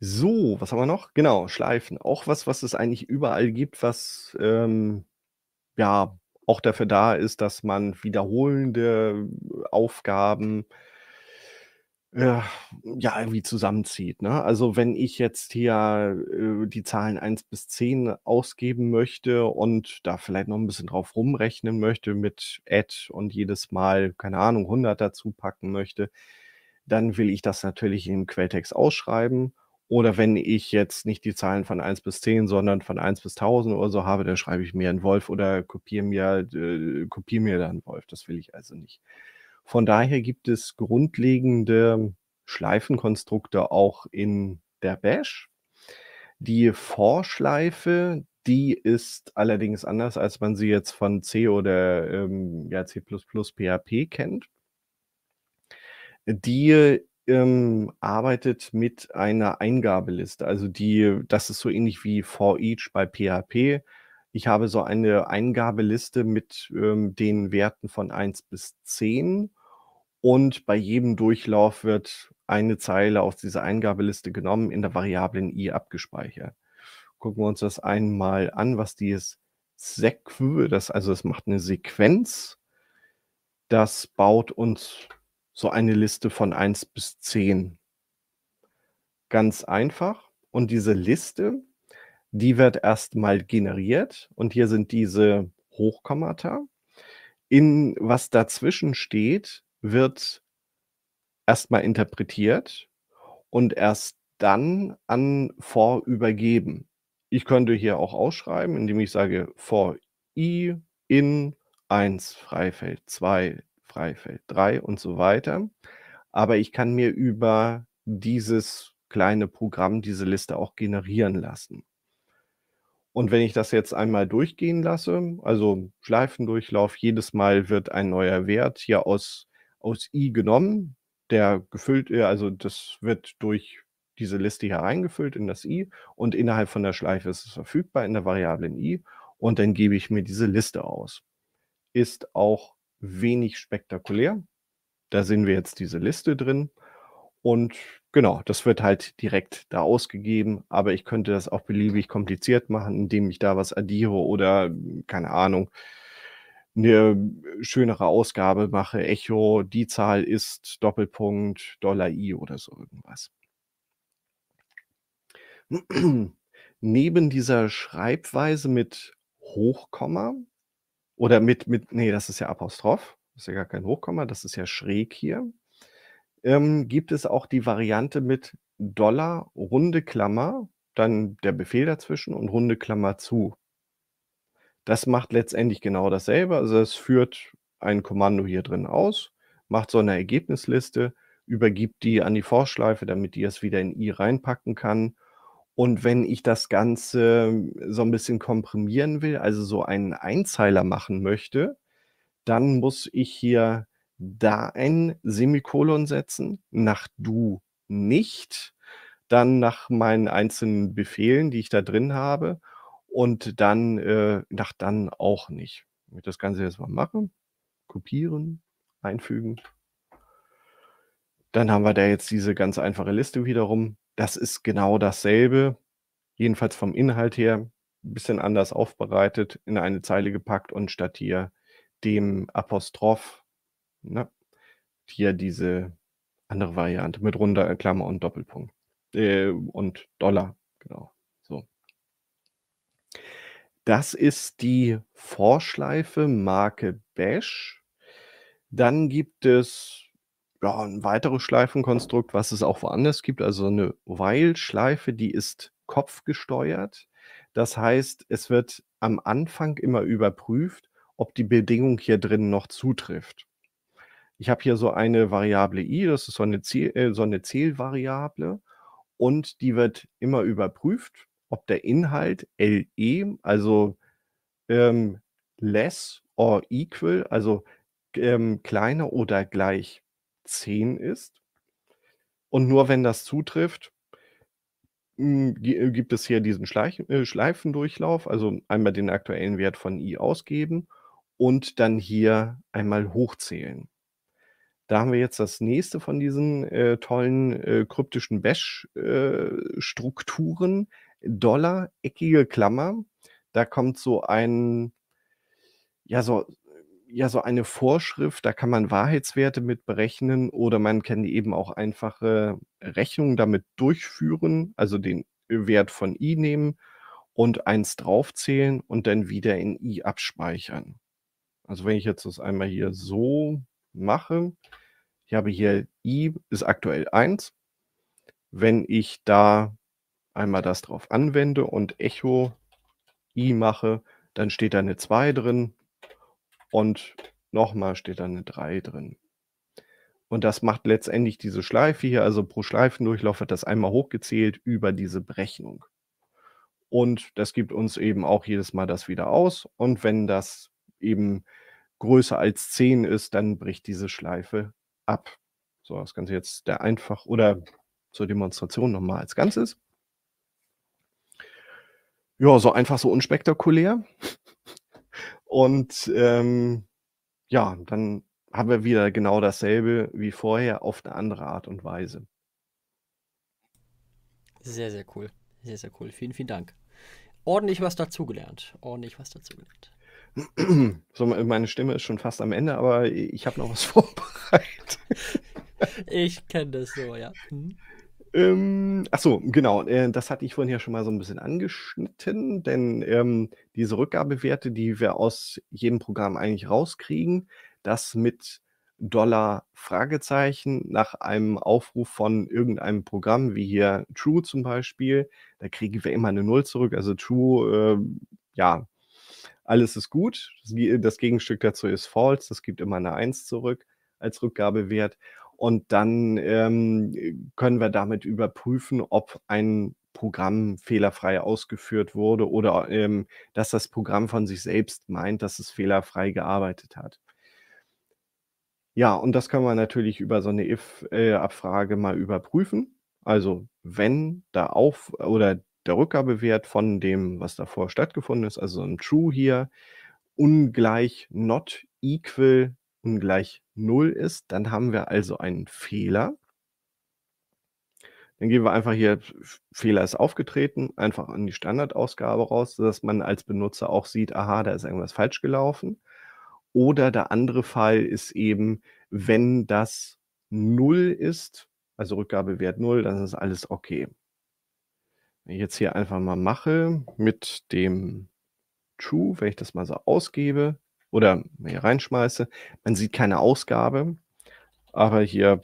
[SPEAKER 1] So, was haben wir noch? Genau, Schleifen. Auch was, was es eigentlich überall gibt, was ähm, ja auch dafür da ist, dass man wiederholende Aufgaben äh, äh, ja, irgendwie zusammenzieht. Ne? Also wenn ich jetzt hier äh, die Zahlen 1 bis 10 ausgeben möchte und da vielleicht noch ein bisschen drauf rumrechnen möchte mit Add und jedes Mal, keine Ahnung, 100 dazu packen möchte, dann will ich das natürlich im Quelltext ausschreiben. Oder wenn ich jetzt nicht die Zahlen von 1 bis 10, sondern von 1 bis 1000 oder so habe, dann schreibe ich mir einen Wolf oder kopiere mir, äh, kopiere mir dann Wolf. Das will ich also nicht. Von daher gibt es grundlegende Schleifenkonstrukte auch in der Bash. Die Vorschleife, die ist allerdings anders, als man sie jetzt von C oder ähm, ja, C++, PHP kennt. Die ähm, arbeitet mit einer Eingabeliste. Also die, das ist so ähnlich wie for each bei PHP. Ich habe so eine Eingabeliste mit ähm, den Werten von 1 bis 10 und bei jedem Durchlauf wird eine Zeile aus dieser Eingabeliste genommen, in der Variablen i abgespeichert. Gucken wir uns das einmal an, was dieses Sequ, das, also es macht eine Sequenz. Das baut uns so eine Liste von 1 bis 10. Ganz einfach. Und diese Liste, die wird erstmal generiert. Und hier sind diese Hochkommata. In was dazwischen steht, wird erstmal interpretiert und erst dann an vor übergeben. Ich könnte hier auch ausschreiben, indem ich sage vor i in 1 Freifeld 2 Freifeld 3 und so weiter. Aber ich kann mir über dieses kleine Programm diese Liste auch generieren lassen. Und wenn ich das jetzt einmal durchgehen lasse, also Schleifendurchlauf, jedes Mal wird ein neuer Wert hier aus aus i genommen, der gefüllt, äh, also das wird durch diese Liste hier eingefüllt in das i und innerhalb von der Schleife ist es verfügbar in der Variablen i und dann gebe ich mir diese Liste aus. Ist auch wenig spektakulär. Da sehen wir jetzt diese Liste drin und genau, das wird halt direkt da ausgegeben, aber ich könnte das auch beliebig kompliziert machen, indem ich da was addiere oder keine Ahnung, eine schönere Ausgabe mache, Echo, die Zahl ist Doppelpunkt, Dollar I oder so irgendwas. Neben dieser Schreibweise mit Hochkomma oder mit, mit nee, das ist ja Apostroph, das ist ja gar kein Hochkomma, das ist ja schräg hier, ähm, gibt es auch die Variante mit Dollar, runde Klammer, dann der Befehl dazwischen und runde Klammer zu. Das macht letztendlich genau dasselbe. Also es führt ein Kommando hier drin aus, macht so eine Ergebnisliste, übergibt die an die Vorschleife, damit die es wieder in i reinpacken kann. Und wenn ich das Ganze ähm, so ein bisschen komprimieren will, also so einen Einzeiler machen möchte, dann muss ich hier da ein Semikolon setzen, nach du nicht, dann nach meinen einzelnen Befehlen, die ich da drin habe und dann, äh, nach dann auch nicht. Ich werde das Ganze jetzt mal machen, kopieren, einfügen. Dann haben wir da jetzt diese ganz einfache Liste wiederum. Das ist genau dasselbe, jedenfalls vom Inhalt her, ein bisschen anders aufbereitet, in eine Zeile gepackt und statt hier dem Apostroph, ne, hier diese andere Variante mit runder Klammer und Doppelpunkt äh, und Dollar, genau. Das ist die Vorschleife Marke Bash. Dann gibt es ja, ein weiteres Schleifenkonstrukt, was es auch woanders gibt. Also eine While-Schleife, die ist kopfgesteuert. Das heißt, es wird am Anfang immer überprüft, ob die Bedingung hier drin noch zutrifft. Ich habe hier so eine Variable i, das ist so eine, Zähl, äh, so eine Zählvariable und die wird immer überprüft ob der Inhalt LE, also ähm, less or equal, also ähm, kleiner oder gleich 10 ist. Und nur wenn das zutrifft, hm, äh, gibt es hier diesen Schleich äh, Schleifendurchlauf, also einmal den aktuellen Wert von i ausgeben und dann hier einmal hochzählen. Da haben wir jetzt das nächste von diesen äh, tollen äh, kryptischen Bash-Strukturen, äh, Dollar, eckige Klammer. Da kommt so ein, ja, so, ja, so eine Vorschrift, da kann man Wahrheitswerte mit berechnen oder man kann eben auch einfache Rechnungen damit durchführen, also den äh, Wert von i nehmen und eins draufzählen und dann wieder in i abspeichern. Also wenn ich jetzt das einmal hier so mache, ich habe hier i ist aktuell 1. Wenn ich da einmal das drauf anwende und Echo I mache, dann steht da eine 2 drin und nochmal steht da eine 3 drin. Und das macht letztendlich diese Schleife hier, also pro Schleifendurchlauf wird das einmal hochgezählt über diese Berechnung. Und das gibt uns eben auch jedes Mal das wieder aus. Und wenn das eben größer als 10 ist, dann bricht diese Schleife ab. So, das Ganze jetzt der einfach oder zur Demonstration nochmal als Ganzes ja, so einfach so unspektakulär. Und ähm, ja, dann haben wir wieder genau dasselbe wie vorher auf eine andere Art und Weise.
[SPEAKER 2] Sehr, sehr cool. Sehr, sehr cool. Vielen, vielen Dank. Ordentlich was dazugelernt. Ordentlich was dazugelernt.
[SPEAKER 1] So, meine Stimme ist schon fast am Ende, aber ich habe noch was vorbereitet.
[SPEAKER 2] Ich kenne das so, ja. Hm.
[SPEAKER 1] Ähm, ach so, genau. Äh, das hatte ich vorhin ja schon mal so ein bisschen angeschnitten, denn ähm, diese Rückgabewerte, die wir aus jedem Programm eigentlich rauskriegen, das mit Dollar Fragezeichen nach einem Aufruf von irgendeinem Programm, wie hier True zum Beispiel, da kriegen wir immer eine Null zurück. Also True, äh, ja, alles ist gut. Das Gegenstück dazu ist False, das gibt immer eine 1 zurück als Rückgabewert. Und dann ähm, können wir damit überprüfen, ob ein Programm fehlerfrei ausgeführt wurde oder ähm, dass das Programm von sich selbst meint, dass es fehlerfrei gearbeitet hat. Ja, und das kann man natürlich über so eine if-Abfrage äh, mal überprüfen. Also wenn da auf oder der Rückgabewert von dem, was davor stattgefunden ist, also ein True hier, ungleich not equal, ungleich 0 ist. Dann haben wir also einen Fehler. Dann gehen wir einfach hier, Fehler ist aufgetreten, einfach an die Standardausgabe raus, sodass man als Benutzer auch sieht, aha, da ist irgendwas falsch gelaufen. Oder der andere Fall ist eben, wenn das 0 ist, also Rückgabewert 0, dann ist alles okay. Wenn ich jetzt hier einfach mal mache mit dem True, wenn ich das mal so ausgebe, oder hier reinschmeiße. Man sieht keine Ausgabe, aber hier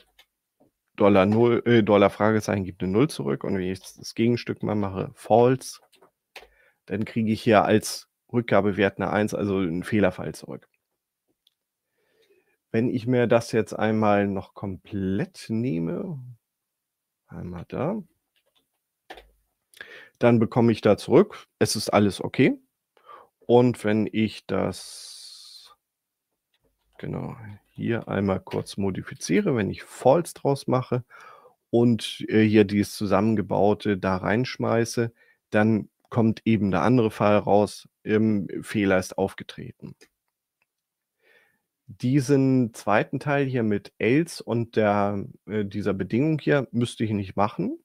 [SPEAKER 1] Dollar, Null, äh, Dollar Fragezeichen gibt eine Null zurück und wenn ich das Gegenstück mal mache, false, dann kriege ich hier als Rückgabewert eine 1, also einen Fehlerfall zurück. Wenn ich mir das jetzt einmal noch komplett nehme, einmal da, dann bekomme ich da zurück, es ist alles okay. Und wenn ich das Genau, hier einmal kurz modifiziere, wenn ich false draus mache und äh, hier dieses zusammengebaute da reinschmeiße, dann kommt eben der andere Fall raus, ähm, Fehler ist aufgetreten. Diesen zweiten Teil hier mit else und der, äh, dieser Bedingung hier müsste ich nicht machen.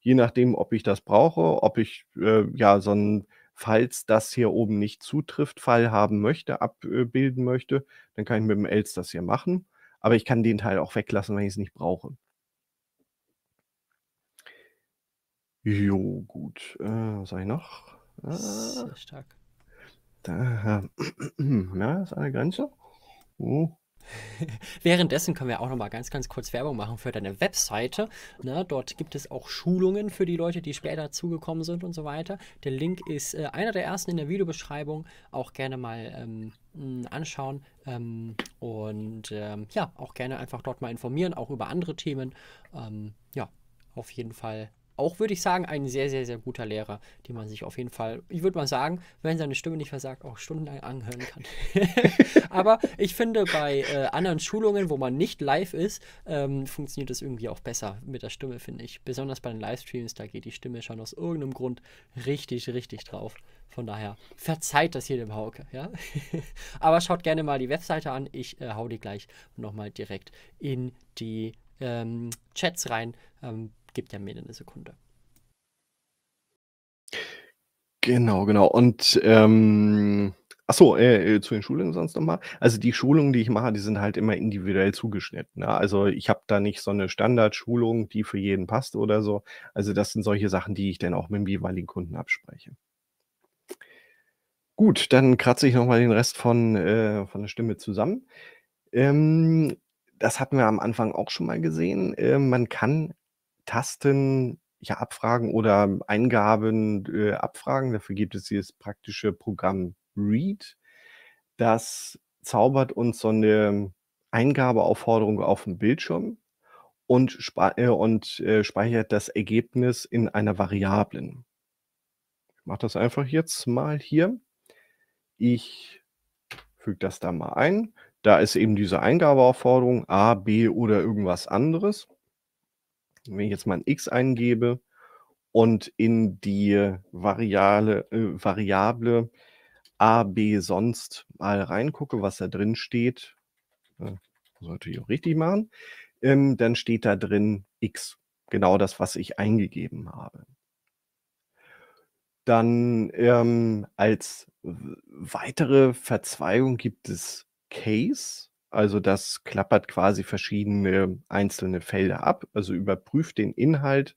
[SPEAKER 1] Je nachdem, ob ich das brauche, ob ich äh, ja so ein falls das hier oben nicht zutrifft, Fall haben möchte, abbilden möchte, dann kann ich mit dem Else das hier machen. Aber ich kann den Teil auch weglassen, wenn ich es nicht brauche. Jo, gut. Äh, was habe ich noch?
[SPEAKER 2] Ah, Sehr äh. stark.
[SPEAKER 1] Da, äh, ja, ist eine Grenze. Oh.
[SPEAKER 2] Währenddessen können wir auch noch mal ganz, ganz kurz Werbung machen für deine Webseite. Na, ne, dort gibt es auch Schulungen für die Leute, die später zugekommen sind und so weiter. Der Link ist äh, einer der ersten in der Videobeschreibung. Auch gerne mal ähm, anschauen ähm, und ähm, ja, auch gerne einfach dort mal informieren, auch über andere Themen. Ähm, ja, auf jeden Fall auch, würde ich sagen, ein sehr, sehr, sehr guter Lehrer, den man sich auf jeden Fall, ich würde mal sagen, wenn seine Stimme nicht versagt, auch stundenlang anhören kann. Aber ich finde, bei äh, anderen Schulungen, wo man nicht live ist, ähm, funktioniert das irgendwie auch besser mit der Stimme, finde ich. Besonders bei den Livestreams, da geht die Stimme schon aus irgendeinem Grund richtig, richtig drauf. Von daher verzeiht das hier dem Hauke, ja. Aber schaut gerne mal die Webseite an. Ich äh, hau die gleich nochmal direkt in die ähm, Chats rein. Ähm, gibt ja mir eine Sekunde.
[SPEAKER 1] Genau, genau. Und ähm, achso, äh, äh, zu den Schulungen sonst nochmal. Also die Schulungen, die ich mache, die sind halt immer individuell zugeschnitten. Ne? Also ich habe da nicht so eine Standardschulung, die für jeden passt oder so. Also das sind solche Sachen, die ich dann auch mit dem jeweiligen Kunden abspreche. Gut, dann kratze ich nochmal den Rest von, äh, von der Stimme zusammen. Ähm, das hatten wir am Anfang auch schon mal gesehen. Äh, man kann Tasten ja, abfragen oder ähm, Eingaben äh, abfragen. Dafür gibt es dieses praktische Programm Read. Das zaubert uns so eine Eingabeaufforderung auf dem Bildschirm und, spe äh, und äh, speichert das Ergebnis in einer Variablen. Ich mache das einfach jetzt mal hier. Ich füge das da mal ein. Da ist eben diese Eingabeaufforderung A, B oder irgendwas anderes. Wenn ich jetzt mal ein x eingebe und in die Variable, äh, Variable AB sonst mal reingucke, was da drin steht, äh, sollte ich auch richtig machen, ähm, dann steht da drin x, genau das, was ich eingegeben habe. Dann ähm, als weitere Verzweigung gibt es Case. Also das klappert quasi verschiedene einzelne Felder ab, also überprüft den Inhalt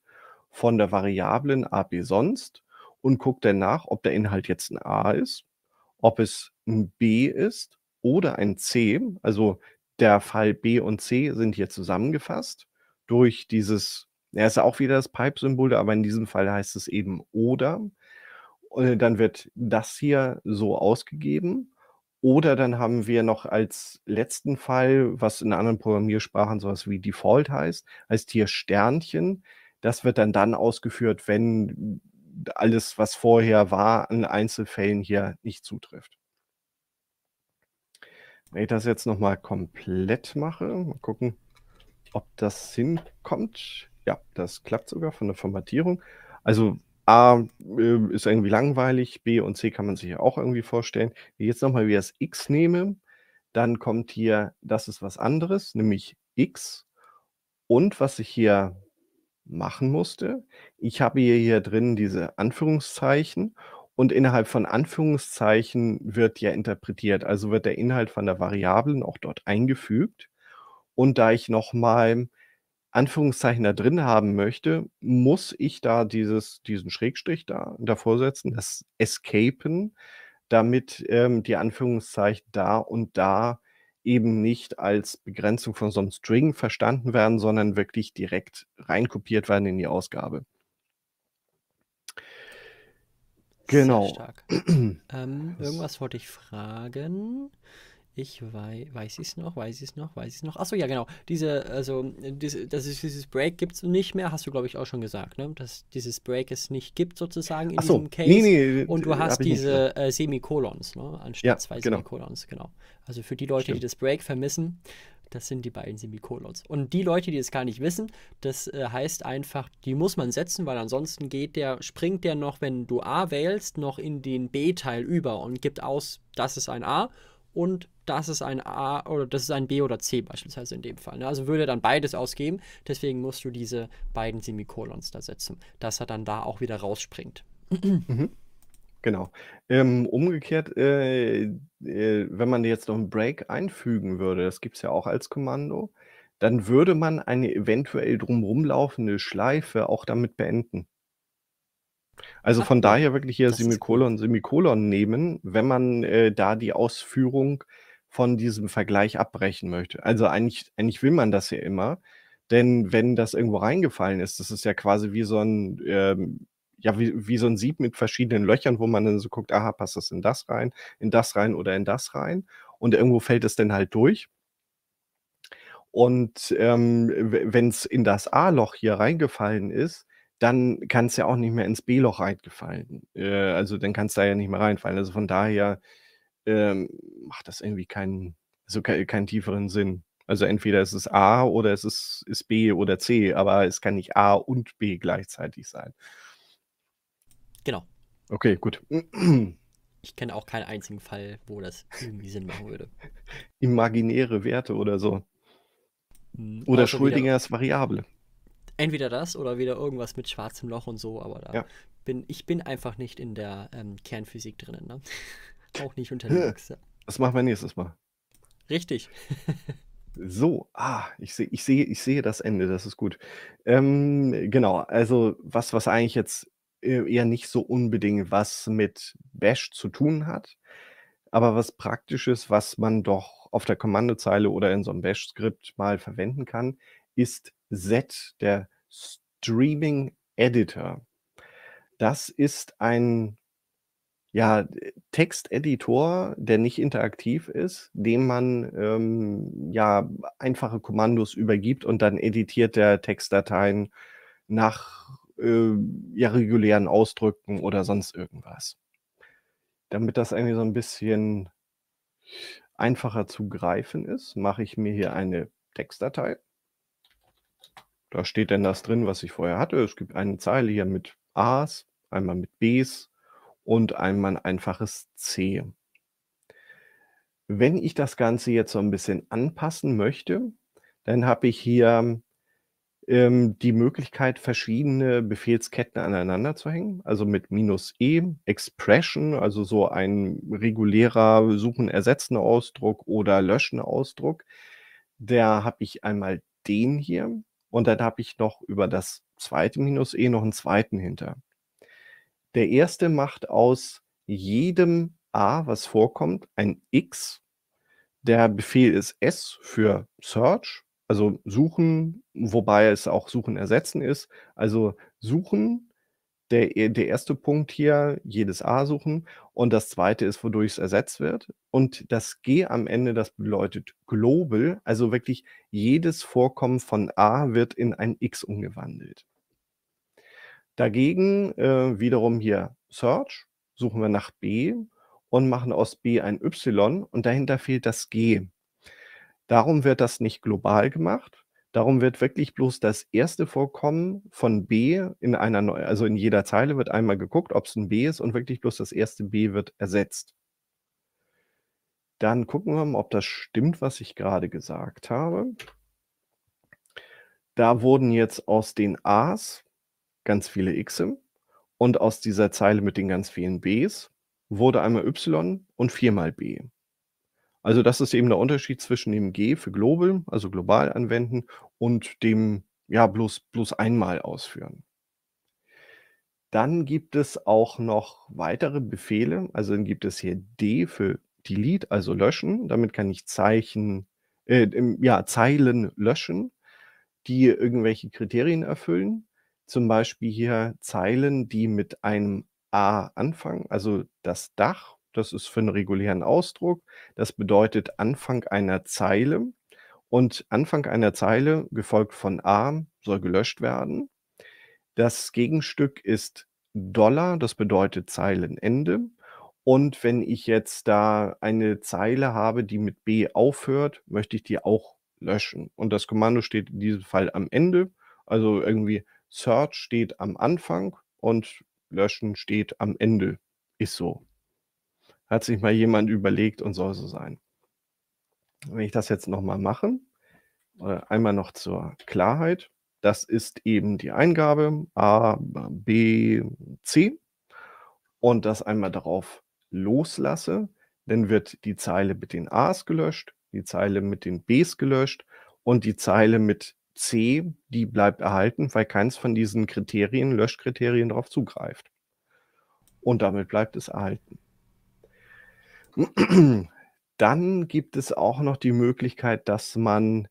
[SPEAKER 1] von der Variablen a, b, sonst und guckt danach, ob der Inhalt jetzt ein A ist, ob es ein B ist oder ein C. Also der Fall B und C sind hier zusammengefasst durch dieses, ja, ist auch wieder das Pipe-Symbol, aber in diesem Fall heißt es eben oder. Und äh, dann wird das hier so ausgegeben oder dann haben wir noch als letzten Fall, was in anderen Programmiersprachen sowas wie Default heißt, heißt hier Sternchen. Das wird dann dann ausgeführt, wenn alles, was vorher war, an Einzelfällen hier nicht zutrifft. Wenn ich das jetzt nochmal komplett mache, mal gucken, ob das hinkommt. Ja, das klappt sogar von der Formatierung. Also A äh, ist irgendwie langweilig, B und C kann man sich ja auch irgendwie vorstellen. Wenn ich jetzt nochmal wieder das X nehme, dann kommt hier, das ist was anderes, nämlich X. Und was ich hier machen musste, ich habe hier, hier drin diese Anführungszeichen und innerhalb von Anführungszeichen wird ja interpretiert, also wird der Inhalt von der Variablen auch dort eingefügt. Und da ich nochmal Anführungszeichen da drin haben möchte, muss ich da dieses, diesen Schrägstrich da davor setzen, das Escapen, damit ähm, die Anführungszeichen da und da eben nicht als Begrenzung von so einem String verstanden werden, sondern wirklich direkt reinkopiert werden in die Ausgabe. Genau. ähm,
[SPEAKER 2] irgendwas wollte ich fragen. Ich wei weiß es noch, weiß ich es noch, weiß ich es noch. Achso, ja, genau. Diese, also, diese, dass es dieses Break gibt es nicht mehr, hast du, glaube ich, auch schon gesagt, ne? Dass dieses Break es nicht gibt, sozusagen, in so, diesem Case. Nee, nee, und du hast diese äh, Semikolons, ne? Anstatt ja, zwei genau. Semikolons, genau. Also für die Leute, Stimmt. die das Break vermissen, das sind die beiden Semikolons. Und die Leute, die es gar nicht wissen, das äh, heißt einfach, die muss man setzen, weil ansonsten geht der, springt der noch, wenn du A wählst, noch in den B-Teil über und gibt aus, das ist ein A und das ist ein A oder das ist ein B oder C beispielsweise in dem Fall. Ne? Also würde dann beides ausgeben, deswegen musst du diese beiden Semikolons da setzen, dass er dann da auch wieder rausspringt. Mhm.
[SPEAKER 1] Genau. Ähm, umgekehrt, äh, äh, wenn man jetzt noch ein Break einfügen würde, das gibt es ja auch als Kommando, dann würde man eine eventuell drumherum laufende Schleife auch damit beenden. Also ah, von daher wirklich hier Semikolon, Semikolon nehmen, wenn man äh, da die Ausführung von diesem Vergleich abbrechen möchte. Also eigentlich, eigentlich will man das ja immer, denn wenn das irgendwo reingefallen ist, das ist ja quasi wie so ein, ähm, ja, wie, wie so ein Sieb mit verschiedenen Löchern, wo man dann so guckt, aha, passt das in das rein, in das rein oder in das rein. Und irgendwo fällt es dann halt durch. Und ähm, wenn es in das A-Loch hier reingefallen ist, dann kann es ja auch nicht mehr ins B-Loch reingefallen. Äh, also dann kann es da ja nicht mehr reinfallen. Also von daher ähm, macht das irgendwie keinen, also ke keinen tieferen Sinn. Also entweder ist es A oder es ist, ist B oder C, aber es kann nicht A und B gleichzeitig sein. Genau. Okay, gut.
[SPEAKER 2] Ich kenne auch keinen einzigen Fall, wo das irgendwie Sinn machen würde.
[SPEAKER 1] Imaginäre Werte oder so. Hm, oder also Schuldingers wieder, Variable.
[SPEAKER 2] Entweder das oder wieder irgendwas mit schwarzem Loch und so, aber da ja. bin ich bin einfach nicht in der ähm, Kernphysik drinnen. Ne? Auch nicht unterwegs. die
[SPEAKER 1] Das machen wir nächstes Mal. Richtig. so, ah, ich sehe, ich sehe, ich sehe das Ende, das ist gut. Ähm, genau, also was, was eigentlich jetzt äh, eher nicht so unbedingt was mit Bash zu tun hat, aber was Praktisches, was man doch auf der Kommandozeile oder in so einem Bash-Skript mal verwenden kann, ist Set, der Streaming Editor. Das ist ein ja, Texteditor, der nicht interaktiv ist, dem man ähm, ja einfache Kommandos übergibt und dann editiert der Textdateien nach äh, ja, regulären Ausdrücken oder sonst irgendwas. Damit das irgendwie so ein bisschen einfacher zu greifen ist, mache ich mir hier eine Textdatei. Da steht dann das drin, was ich vorher hatte. Es gibt eine Zeile hier mit A's, einmal mit B's und einmal ein einfaches C. Wenn ich das Ganze jetzt so ein bisschen anpassen möchte, dann habe ich hier ähm, die Möglichkeit, verschiedene Befehlsketten aneinander zu hängen. Also mit minus E, Expression, also so ein regulärer Suchen, Ersetzen Ausdruck oder Löschen Ausdruck. Da habe ich einmal den hier und dann habe ich noch über das zweite minus E noch einen zweiten hinter. Der erste macht aus jedem a, was vorkommt, ein x. Der Befehl ist s für Search, also suchen, wobei es auch suchen ersetzen ist. Also suchen, der, der erste Punkt hier, jedes a suchen. Und das zweite ist, wodurch es ersetzt wird. Und das g am Ende, das bedeutet global, also wirklich jedes Vorkommen von a wird in ein x umgewandelt. Dagegen äh, wiederum hier Search, suchen wir nach B und machen aus B ein Y und dahinter fehlt das G. Darum wird das nicht global gemacht. Darum wird wirklich bloß das erste Vorkommen von B in einer neuen, also in jeder Zeile wird einmal geguckt, ob es ein B ist und wirklich bloß das erste B wird ersetzt. Dann gucken wir mal, ob das stimmt, was ich gerade gesagt habe. Da wurden jetzt aus den A's ganz viele X und aus dieser Zeile mit den ganz vielen Bs wurde einmal Y und viermal B. Also das ist eben der Unterschied zwischen dem G für global, also global anwenden und dem ja bloß, bloß einmal ausführen. Dann gibt es auch noch weitere Befehle. Also dann gibt es hier D für Delete, also löschen. Damit kann ich Zeichen, äh, ja, Zeilen löschen, die irgendwelche Kriterien erfüllen zum Beispiel hier Zeilen, die mit einem A anfangen, also das Dach, das ist für einen regulären Ausdruck, das bedeutet Anfang einer Zeile und Anfang einer Zeile gefolgt von A soll gelöscht werden. Das Gegenstück ist Dollar, das bedeutet Zeilenende. Und wenn ich jetzt da eine Zeile habe, die mit B aufhört, möchte ich die auch löschen. Und das Kommando steht in diesem Fall am Ende. Also irgendwie Search steht am Anfang und Löschen steht am Ende. Ist so. Hat sich mal jemand überlegt und soll so sein. Wenn ich das jetzt nochmal mache, äh, einmal noch zur Klarheit. Das ist eben die Eingabe A, B, C und das einmal darauf loslasse, dann wird die Zeile mit den A's gelöscht, die Zeile mit den B's gelöscht und die Zeile mit C, die bleibt erhalten, weil keins von diesen Kriterien, Löschkriterien darauf zugreift. Und damit bleibt es erhalten. Dann gibt es auch noch die Möglichkeit, dass man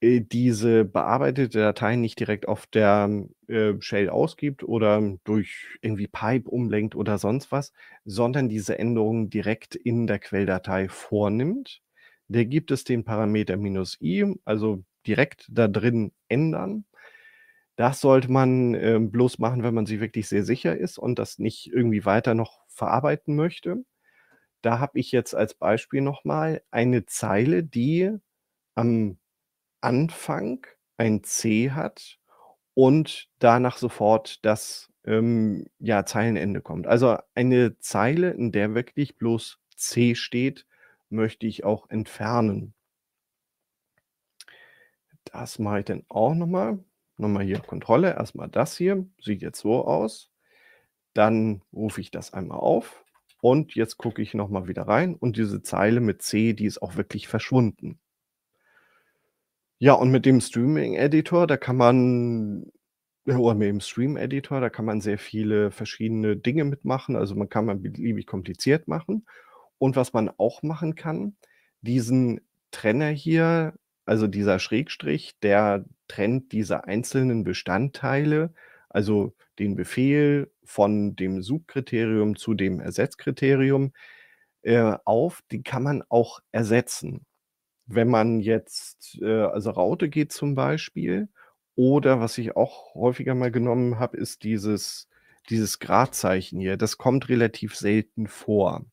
[SPEAKER 1] äh, diese bearbeitete Datei nicht direkt auf der äh, Shell ausgibt oder durch irgendwie Pipe umlenkt oder sonst was, sondern diese Änderungen direkt in der Quelldatei vornimmt. Da gibt es den Parameter minus i, also direkt da drin ändern. Das sollte man äh, bloß machen, wenn man sich wirklich sehr sicher ist und das nicht irgendwie weiter noch verarbeiten möchte. Da habe ich jetzt als Beispiel nochmal eine Zeile, die am Anfang ein C hat und danach sofort das ähm, ja, Zeilenende kommt. Also eine Zeile, in der wirklich bloß C steht, möchte ich auch entfernen. Das mache ich dann auch nochmal. Nochmal hier Kontrolle. Erstmal das hier. Sieht jetzt so aus. Dann rufe ich das einmal auf. Und jetzt gucke ich nochmal wieder rein. Und diese Zeile mit C, die ist auch wirklich verschwunden. Ja, und mit dem Streaming-Editor, da kann man, oder mit dem Stream-Editor, da kann man sehr viele verschiedene Dinge mitmachen. Also man kann man beliebig kompliziert machen. Und was man auch machen kann, diesen Trenner hier also dieser Schrägstrich, der trennt diese einzelnen Bestandteile, also den Befehl von dem Suchkriterium zu dem Ersetzkriterium äh, auf. Die kann man auch ersetzen. Wenn man jetzt, äh, also Raute geht zum Beispiel, oder was ich auch häufiger mal genommen habe, ist dieses, dieses Gradzeichen hier. Das kommt relativ selten vor.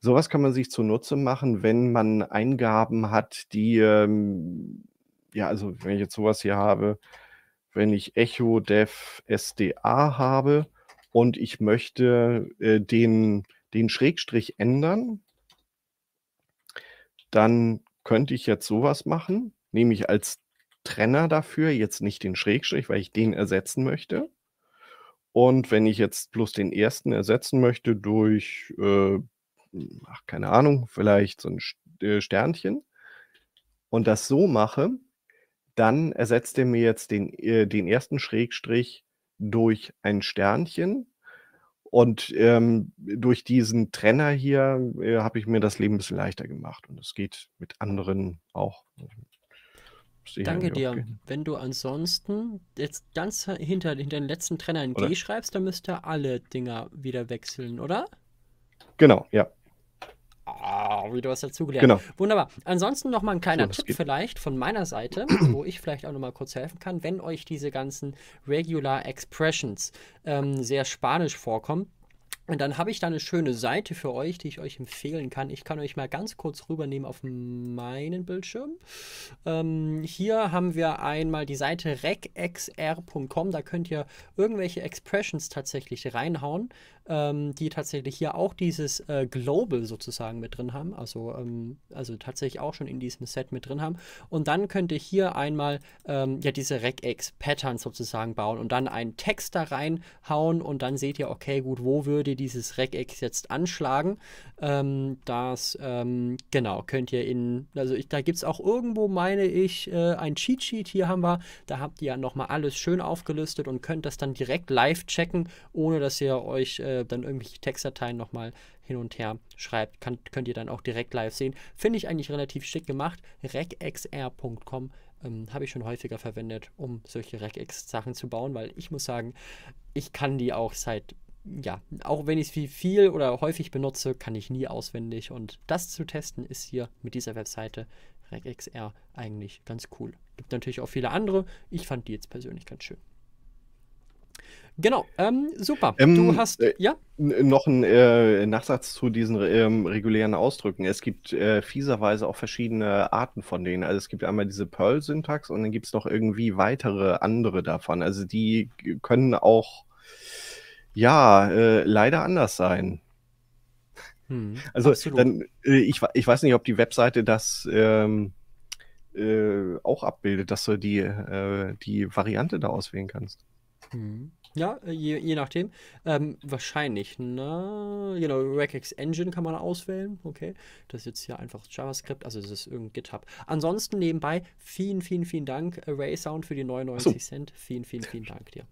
[SPEAKER 1] Sowas kann man sich zunutze machen, wenn man Eingaben hat, die, ähm, ja, also wenn ich jetzt sowas hier habe, wenn ich Echo Dev SDA habe und ich möchte äh, den, den Schrägstrich ändern, dann könnte ich jetzt sowas machen, nehme ich als Trenner dafür jetzt nicht den Schrägstrich, weil ich den ersetzen möchte. Und wenn ich jetzt bloß den ersten ersetzen möchte durch äh, hm, ach, keine Ahnung, vielleicht so ein äh, Sternchen und das so mache, dann ersetzt er mir jetzt den, äh, den ersten Schrägstrich durch ein Sternchen. Und ähm, durch diesen Trenner hier äh, habe ich mir das Leben ein bisschen leichter gemacht. Und es geht mit anderen auch. Danke dir. Gehen.
[SPEAKER 2] Wenn du ansonsten jetzt ganz hinter, hinter den letzten Trenner in oder? G schreibst, dann müsst ihr alle Dinger wieder wechseln, oder? Genau, ja wie du hast dazugelernt. Genau. Wunderbar. Ansonsten nochmal ein kleiner so, Tipp geht. vielleicht von meiner Seite, wo ich vielleicht auch nochmal kurz helfen kann, wenn euch diese ganzen Regular Expressions ähm, sehr spanisch vorkommen. Und dann habe ich da eine schöne Seite für euch, die ich euch empfehlen kann. Ich kann euch mal ganz kurz rübernehmen auf meinen Bildschirm. Ähm, hier haben wir einmal die Seite recxr.com. Da könnt ihr irgendwelche Expressions tatsächlich reinhauen ähm, die tatsächlich hier auch dieses äh, Global sozusagen mit drin haben, also, ähm, also tatsächlich auch schon in diesem Set mit drin haben. Und dann könnt ihr hier einmal ähm, ja diese regex pattern sozusagen bauen und dann einen Text da reinhauen und dann seht ihr, okay, gut, wo würde dieses Regex jetzt anschlagen? Ähm, das, ähm, genau, könnt ihr in, also ich, da gibt es auch irgendwo, meine ich, äh, ein Cheat-Sheet hier haben wir, da habt ihr ja nochmal alles schön aufgelistet und könnt das dann direkt live checken, ohne dass ihr euch äh, äh, dann irgendwelche Textdateien nochmal hin und her schreibt, kann, könnt ihr dann auch direkt live sehen. Finde ich eigentlich relativ schick gemacht. recxr.com ähm, habe ich schon häufiger verwendet, um solche Regex-Sachen zu bauen, weil ich muss sagen, ich kann die auch seit ja, auch wenn ich es viel oder häufig benutze, kann ich nie auswendig. Und das zu testen ist hier mit dieser Webseite RecXR eigentlich ganz cool. Gibt natürlich auch viele andere. Ich fand die jetzt persönlich ganz schön. Genau, ähm, super. Ähm, du hast, äh,
[SPEAKER 1] ja? Noch einen äh, Nachsatz zu diesen ähm, regulären Ausdrücken. Es gibt äh, fieserweise auch verschiedene Arten von denen. Also es gibt einmal diese Perl-Syntax und dann gibt es noch irgendwie weitere andere davon. Also die können auch, ja, äh, leider anders sein. Hm, also absolut. dann, äh, ich, ich weiß nicht, ob die Webseite das ähm, äh, auch abbildet, dass du die, die Variante da auswählen kannst.
[SPEAKER 2] Hm. Ja, äh, je, je nachdem. Ähm, wahrscheinlich, na, ne? genau, Regex Engine kann man auswählen. Okay, das ist jetzt hier einfach JavaScript, also das ist irgendein GitHub. Ansonsten nebenbei, vielen, vielen, vielen Dank, Ray Sound, für die 99 so. Cent. Vielen, vielen, vielen Dank dir.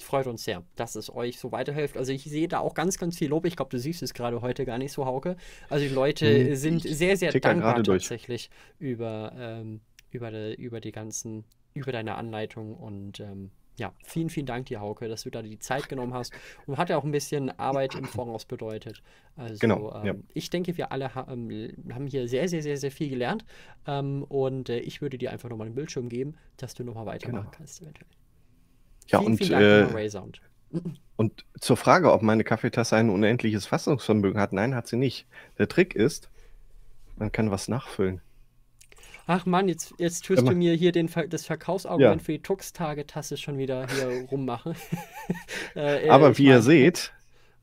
[SPEAKER 2] Freut uns sehr, dass es euch so weiterhilft. Also ich sehe da auch ganz, ganz viel Lob. Ich glaube, du siehst es gerade heute gar nicht so, Hauke. Also die Leute hm, sind sehr, sehr dankbar tatsächlich über, ähm, über, die, über die ganzen, über deine Anleitung und ähm, ja, vielen, vielen Dank dir, Hauke, dass du da die Zeit genommen hast. Und hat ja auch ein bisschen Arbeit im Voraus bedeutet. Also, genau, ähm, ja. ich denke, wir alle haben, ähm, haben hier sehr, sehr, sehr, sehr viel gelernt. Ähm, und äh, ich würde dir einfach nochmal den Bildschirm geben, dass du nochmal weitermachen genau. kannst, eventuell.
[SPEAKER 1] Ja, vielen, und. Vielen Dank, äh, Sound. Und zur Frage, ob meine Kaffeetasse ein unendliches Fassungsvermögen hat, nein, hat sie nicht. Der Trick ist, man kann was nachfüllen.
[SPEAKER 2] Ach Mann, jetzt, jetzt tust du mir hier den, das Verkaufsargument ja. für die Tux-Tage-Tasse schon wieder hier rummachen. Äh, äh, Aber wie meine, ihr seht,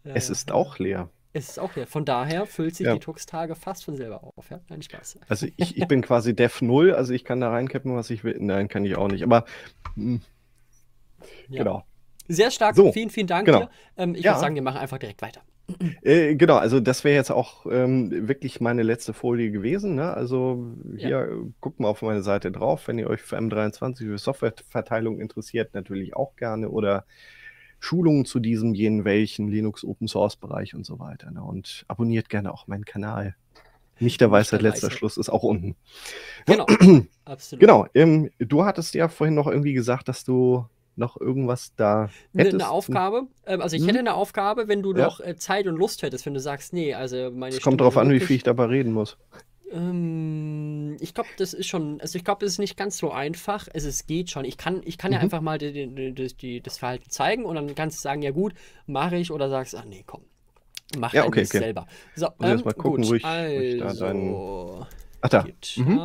[SPEAKER 2] äh, es
[SPEAKER 1] ist auch leer.
[SPEAKER 2] Es ist auch leer. Von daher füllt sich ja. die Tux-Tage fast von selber auf. Ja? Nein, Spaß. Also ich, ich
[SPEAKER 1] bin quasi Def 0, also ich kann da reinkippen, was ich will. Nein, kann ich auch nicht. Aber mh, hm. ja. genau.
[SPEAKER 2] Sehr stark. So, vielen, vielen Dank. Genau. Ähm, ich würde sagen, wir machen einfach direkt weiter.
[SPEAKER 1] Äh, genau, also das wäre jetzt auch ähm, wirklich meine letzte Folie gewesen. Ne? Also hier ja. guckt mal auf meine Seite drauf, wenn ihr euch für M23 für Softwareverteilung interessiert, natürlich auch gerne oder Schulungen zu diesem, jenen welchen, Linux Open Source Bereich und so weiter. Ne? Und abonniert gerne auch meinen Kanal. Nicht der Weisheit letzter Weisheit. Schluss ist auch unten. Genau, absolut. Genau, ähm, du hattest ja vorhin noch irgendwie gesagt, dass du noch irgendwas da hättest? Eine, Aufgabe.
[SPEAKER 2] Ähm, also ich hm? hätte eine Aufgabe, wenn du ja. noch äh, Zeit und Lust hättest, wenn du sagst, nee, also meine. Es kommt darauf an, wie viel ich
[SPEAKER 1] dabei reden muss.
[SPEAKER 2] Ähm, ich glaube, das ist schon, also ich glaube, es ist nicht ganz so einfach. Also es geht schon. Ich kann, ich kann mhm. ja einfach mal die, die, die, das Verhalten zeigen und dann kannst du sagen, ja gut, mache ich oder sagst, ach nee, komm,
[SPEAKER 1] mach ja, halt okay, okay. selber. So, ähm, erstmal gucken, gut, wo ich, wo ich da also deinen.
[SPEAKER 2] Ach da. Mhm.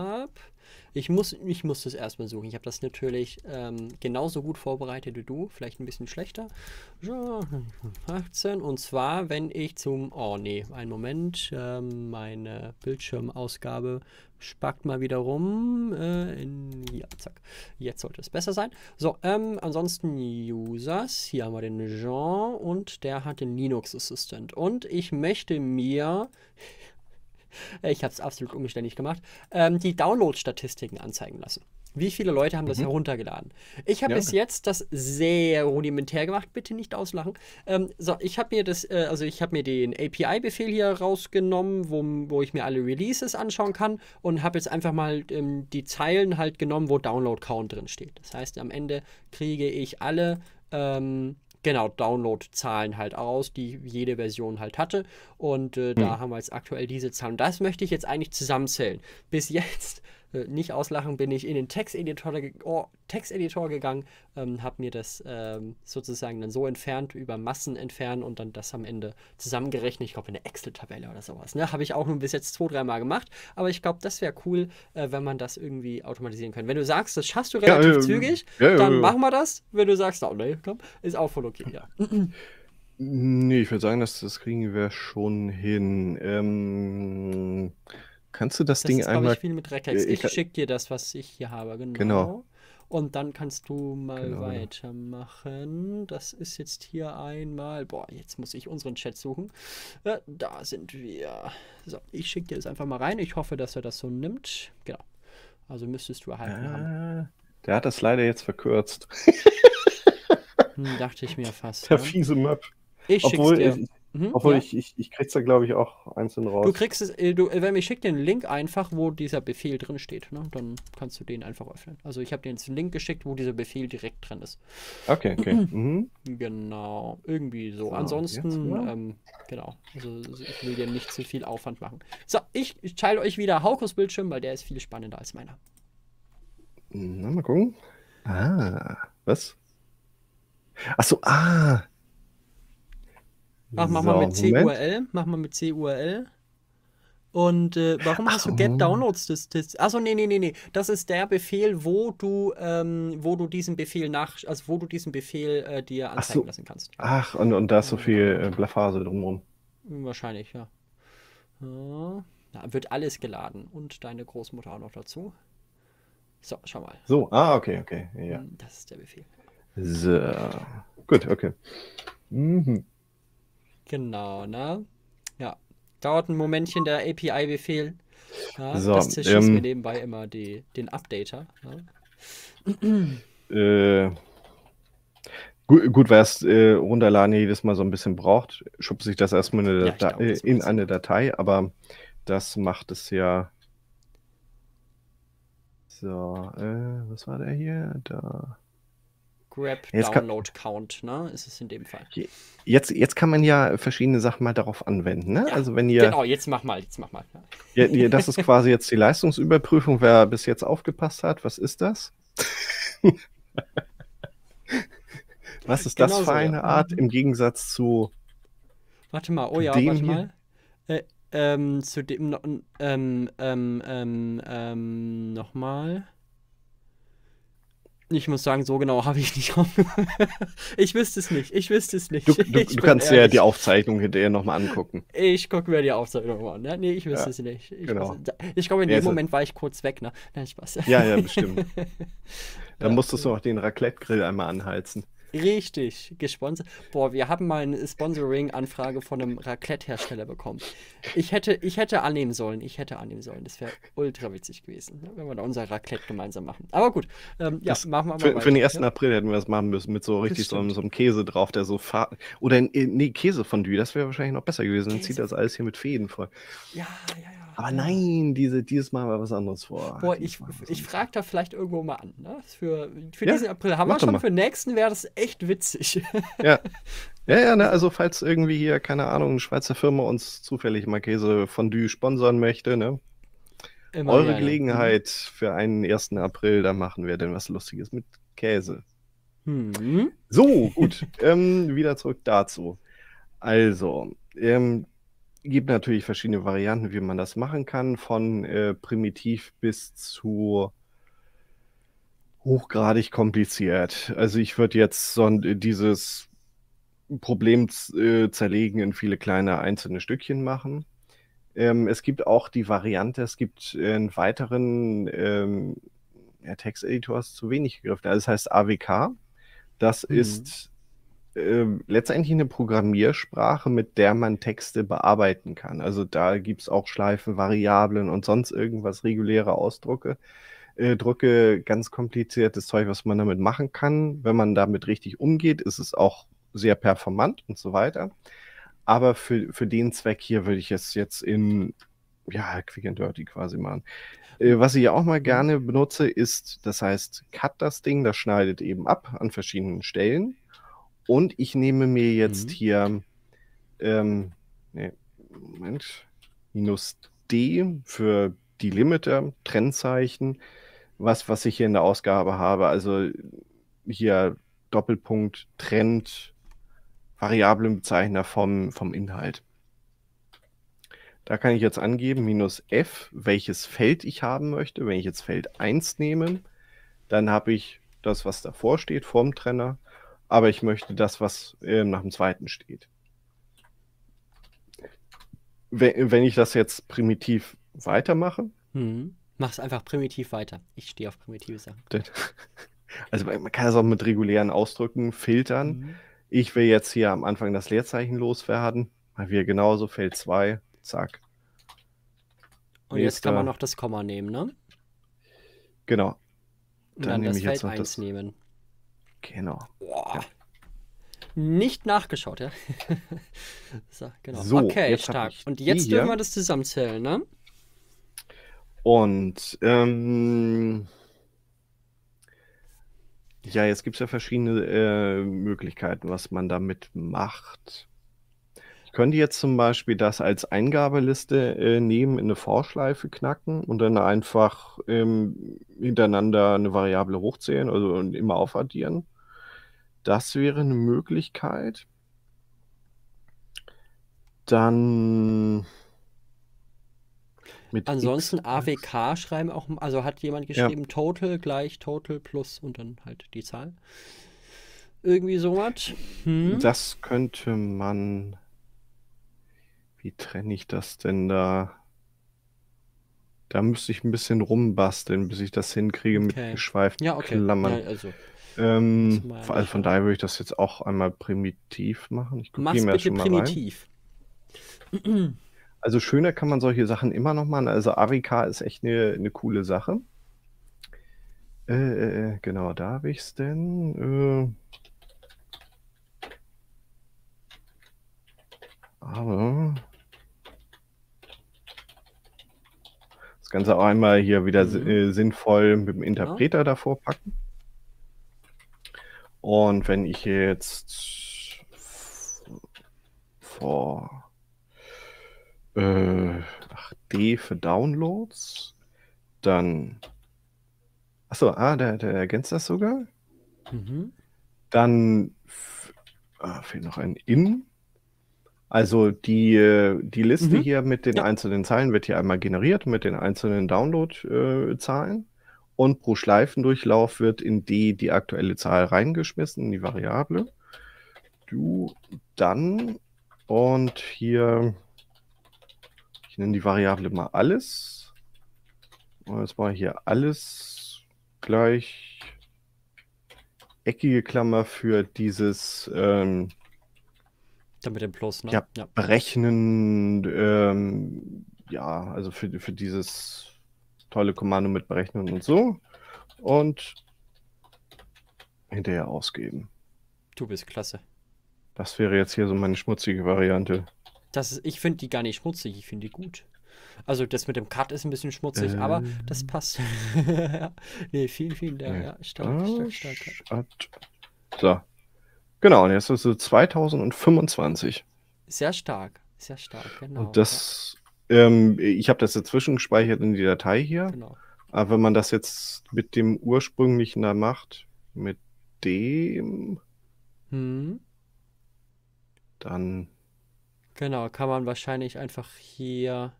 [SPEAKER 2] Ich muss, ich muss das erstmal suchen. Ich habe das natürlich ähm, genauso gut vorbereitet wie du, vielleicht ein bisschen schlechter. 18. Und zwar, wenn ich zum. Oh nee, einen Moment. Ähm, meine Bildschirmausgabe spackt mal wieder rum. Äh, in, ja, zack. Jetzt sollte es besser sein. So, ähm, ansonsten Users. Hier haben wir den Jean und der hat den Linux Assistant. Und ich möchte mir äh, ich habe es absolut umständlich gemacht, ähm, die Download-Statistiken anzeigen lassen. Wie viele Leute haben das mhm. heruntergeladen? Ich habe ja. bis jetzt das sehr rudimentär gemacht. Bitte nicht auslachen. Ähm, so, ich habe mir das, äh, also ich habe mir den API-Befehl hier rausgenommen, wo, wo ich mir alle Releases anschauen kann und habe jetzt einfach mal ähm, die Zeilen halt genommen, wo Download Count drin steht. Das heißt, am Ende kriege ich alle ähm, genau, Download-Zahlen halt aus, die jede Version halt hatte. Und äh, hm. da haben wir jetzt aktuell diese Zahlen. Das möchte ich jetzt eigentlich zusammenzählen. Bis jetzt äh, nicht auslachen, bin ich in den Texteditor, oh, Texteditor gegangen, ähm, habe mir das ähm, sozusagen dann so entfernt, über Massen entfernen und dann das am Ende zusammengerechnet. Ich glaube, in der Excel-Tabelle oder sowas. Ne? Habe ich auch nur bis jetzt zwei, dreimal gemacht. Aber ich glaube, das wäre cool, äh, wenn man das irgendwie automatisieren könnte. Wenn du sagst, das schaffst du relativ ja, ähm, zügig, ja, dann ja, machen wir das. Wenn du sagst, oh, nee, komm, ist auch voll okay, ja.
[SPEAKER 1] Nee, ich würde sagen, dass das kriegen wir schon hin. Ähm Kannst du das, das Ding ist, einmal. Ich viel mit Regex. Äh, ich, ich schicke
[SPEAKER 2] dir das, was ich hier habe, genau. genau. Und dann kannst du mal genau. genau. weitermachen. Das ist jetzt hier einmal. Boah, jetzt muss ich unseren Chat suchen. Ja, äh, da sind wir. So, ich schicke dir das einfach mal rein. Ich hoffe, dass er das so nimmt. Genau. Also müsstest du erhalten ah, haben.
[SPEAKER 1] Der hat das leider jetzt verkürzt.
[SPEAKER 2] Hm, dachte ich mir fast. Der ja. Ne? fiese Möp. Ich Obwohl, dir. Mhm, Obwohl ja. ich,
[SPEAKER 1] ich, ich krieg's da, glaube ich, auch einzeln raus. Du
[SPEAKER 2] kriegst es, äh, du, äh, wenn ich schicke den Link einfach, wo dieser Befehl drin steht, ne? dann kannst du den einfach öffnen. Also ich habe dir jetzt einen Link geschickt, wo dieser Befehl direkt drin ist.
[SPEAKER 1] Okay, okay. Mhm.
[SPEAKER 2] Genau, irgendwie so. so Ansonsten, ähm, genau. Also ich will dir nicht zu viel Aufwand machen. So, ich, ich teile euch wieder Haukos Bildschirm, weil der ist viel spannender als meiner.
[SPEAKER 1] Na, mal gucken. Ah, was? Achso, ah.
[SPEAKER 2] Mach, mach so, mal mit CURL. Mach mal mit CURL. Und äh, warum Ach, hast du Get Downloads? Das, das, achso, nee, nee, nee, nee. Das ist der Befehl, wo du, ähm, wo du diesen Befehl nach, also wo du diesen Befehl äh, dir anzeigen so. lassen kannst.
[SPEAKER 1] Ach, und, und da ist so viel äh, Blafase drumherum.
[SPEAKER 2] Wahrscheinlich, ja. ja. Da wird alles geladen und deine Großmutter auch noch dazu. So, schau mal. So, ah, okay, okay. Ja. Das ist der Befehl.
[SPEAKER 1] So. Gut, okay. Mhm.
[SPEAKER 2] Genau, ne? Ja. Dauert ein Momentchen der API-Befehl. Ja, so, das zerschießt ähm, mir nebenbei immer die, den Updater. Ja.
[SPEAKER 1] Ne? Äh, gut, gut weil es äh, runterladen jedes Mal so ein bisschen braucht, schubse ich das erstmal eine ja, glaub, das in eine Datei, aber das macht es ja. So, äh, was war der hier? Da.
[SPEAKER 2] Grab Download Count, ne? Ist es in dem Fall.
[SPEAKER 1] Jetzt, jetzt kann man ja verschiedene Sachen mal darauf anwenden, ne? Ja, also wenn ihr. Genau,
[SPEAKER 2] jetzt mach mal, jetzt mach mal. Ja, ihr, das ist
[SPEAKER 1] quasi jetzt die Leistungsüberprüfung, wer bis jetzt aufgepasst hat, was ist das? was ist genau das für so, eine ja. Art im Gegensatz zu.
[SPEAKER 2] Warte mal, oh ja, warte hier? mal. Äh, ähm, zu dem ähm, ähm, ähm, ähm, nochmal ich muss sagen, so genau habe ich nicht aufgehört. ich wüsste es nicht. Ich wüsste es nicht. Du, du, du kannst dir ja die
[SPEAKER 1] Aufzeichnung hinterher nochmal angucken.
[SPEAKER 2] Ich gucke mir die Aufzeichnung mal an. Ne? Nee, ich wüsste ja, es nicht. Ich, genau. ich glaube, in ja, dem Moment war ich kurz weg. Ne? Nein, Spaß. Ja, ja, bestimmt. Dann musstest
[SPEAKER 1] du noch den Raclette-Grill einmal anheizen.
[SPEAKER 2] Richtig, gesponsert. Boah, wir haben mal eine Sponsoring-Anfrage von einem Raclette-Hersteller bekommen. Ich hätte, ich hätte annehmen sollen, ich hätte annehmen sollen. Das wäre ultra witzig gewesen, ne, wenn wir da unser Raclette gemeinsam machen. Aber gut, ähm, ja, das machen wir mal. Für, weiter, für den 1. Ja? April
[SPEAKER 1] hätten wir das machen müssen, mit so richtig so einem, so, einem Käse drauf, der so fad. Oder äh, nee, Käsefondue, das wäre wahrscheinlich noch besser gewesen. Dann zieht das alles hier mit Fäden voll. Ja, ja, ja. Aber nein, diese, dieses Mal war was anderes vor. Boah,
[SPEAKER 2] halt ich, ich frage da vielleicht irgendwo mal an. Ne? Für, für ja, diesen April haben wir schon, mal. für nächsten wäre das echt witzig.
[SPEAKER 1] Ja, ja, ja ne, also falls irgendwie hier, keine Ahnung, eine Schweizer Firma uns zufällig mal Käse Fondue sponsern möchte, ne? Immer Eure gerne. Mhm. Gelegenheit für einen 1. April, da machen wir denn was Lustiges mit Käse. Hm. So, gut, ähm, wieder zurück dazu. Also, ähm, gibt natürlich verschiedene Varianten, wie man das machen kann, von äh, primitiv bis zu hochgradig kompliziert. Also ich würde jetzt so äh, dieses Problem äh, zerlegen in viele kleine einzelne Stückchen machen. Ähm, es gibt auch die Variante, es gibt einen weiteren ähm, ja, Texteditor ist zu wenig gegriffen. Also das heißt AWK. Das mhm. ist ähm, letztendlich eine Programmiersprache, mit der man Texte bearbeiten kann. Also da gibt es auch Schleifen, Variablen und sonst irgendwas, reguläre Ausdrucke. Äh, Drucke, ganz kompliziertes Zeug, was man damit machen kann. Wenn man damit richtig umgeht, ist es auch sehr performant und so weiter. Aber für, für den Zweck hier würde ich es jetzt in ja, Quick and Dirty quasi machen. Äh, was ich auch mal gerne benutze, ist, das heißt, cut das Ding, das schneidet eben ab an verschiedenen Stellen. Und ich nehme mir jetzt mhm. hier, ähm, nee, Moment, minus D für die Limiter, Trennzeichen, was, was ich hier in der Ausgabe habe. Also hier Doppelpunkt, Trend, Variablenbezeichner vom, vom Inhalt. Da kann ich jetzt angeben, minus F, welches Feld ich haben möchte. Wenn ich jetzt Feld 1 nehme, dann habe ich das, was davor steht, vorm Trenner aber ich möchte das, was äh, nach dem zweiten steht. Wenn, wenn ich das jetzt primitiv weitermache.
[SPEAKER 2] Mhm. Mach es einfach primitiv weiter. Ich stehe auf primitive Sachen.
[SPEAKER 1] Also man kann es auch mit regulären Ausdrücken filtern. Mhm. Ich will jetzt hier am Anfang das Leerzeichen loswerden. Mal wieder genauso, Feld 2, zack. Und jetzt kann man
[SPEAKER 2] noch das Komma nehmen, ne?
[SPEAKER 1] Genau. Dann, dann nehme das ich jetzt noch 1 das. nehmen. Genau. Boah. Ja.
[SPEAKER 2] Nicht nachgeschaut, ja? so, genau. So, okay, jetzt stark. Und jetzt dürfen wir das zusammenzählen, ne?
[SPEAKER 1] Und ähm, ja, jetzt gibt es ja verschiedene äh, Möglichkeiten, was man damit macht. Ich könnte jetzt zum Beispiel das als Eingabeliste äh, nehmen, in eine Vorschleife knacken und dann einfach ähm, hintereinander eine Variable hochzählen also, und immer aufaddieren. Das wäre eine Möglichkeit. Dann. Ansonsten X
[SPEAKER 2] AWK schreiben auch, also hat jemand geschrieben, ja. Total gleich Total plus und dann halt die Zahl. Irgendwie sowas. Hm.
[SPEAKER 1] Das könnte man. Wie trenne ich das denn da? Da müsste ich ein bisschen rumbasteln, bis ich das hinkriege okay. mit geschweiften ja, okay. Klammern. Ja, also. Ähm, also von daher würde ich das jetzt auch einmal primitiv machen. Ich Mach's mir bitte schon mal primitiv. Rein. Also schöner kann man solche Sachen immer noch machen. Also AWK ist echt eine, eine coole Sache. Äh, äh, äh genau, da habe ich es denn. Äh, aber das Ganze auch einmal hier wieder mhm. Äh, sinnvoll mit dem genau. Interpreter genau. davor packen. Und wenn ich jetzt vor äh, ach, D für Downloads, dann. Achso, ah, der, der ergänzt das sogar. Mhm. Dann ah, fehlt noch ein In. Also die, äh, die Liste mhm. hier mit den ja. einzelnen Zeilen wird hier einmal generiert mit den einzelnen Download-Zahlen. Äh, und pro Schleifendurchlauf wird in D die aktuelle Zahl reingeschmissen, in die Variable. Du, dann und hier, ich nenne die Variable mal alles. Und jetzt mal hier alles gleich eckige Klammer für dieses ähm,
[SPEAKER 2] damit dem Plus, ne? Ja, ja.
[SPEAKER 1] berechnen, ähm, ja, also für, für dieses tolle Kommando mit berechnen und so. Und hinterher ausgeben.
[SPEAKER 2] Du bist klasse.
[SPEAKER 1] Das wäre jetzt hier so meine schmutzige Variante.
[SPEAKER 2] Das ist, ich finde die gar nicht schmutzig, ich finde die gut. Also das mit dem Cut ist ein bisschen schmutzig, äh, aber ähm. das passt. nee, vielen, vielen Dank. Ja, stark, stark,
[SPEAKER 1] stark, So. Genau, und jetzt ist es 2025.
[SPEAKER 2] Sehr stark, sehr stark, genau. Und
[SPEAKER 1] das ähm, ich habe das dazwischen gespeichert in die Datei hier. Genau. Aber wenn man das jetzt mit dem ursprünglichen da macht, mit dem, hm. dann.
[SPEAKER 2] Genau, kann man wahrscheinlich einfach hier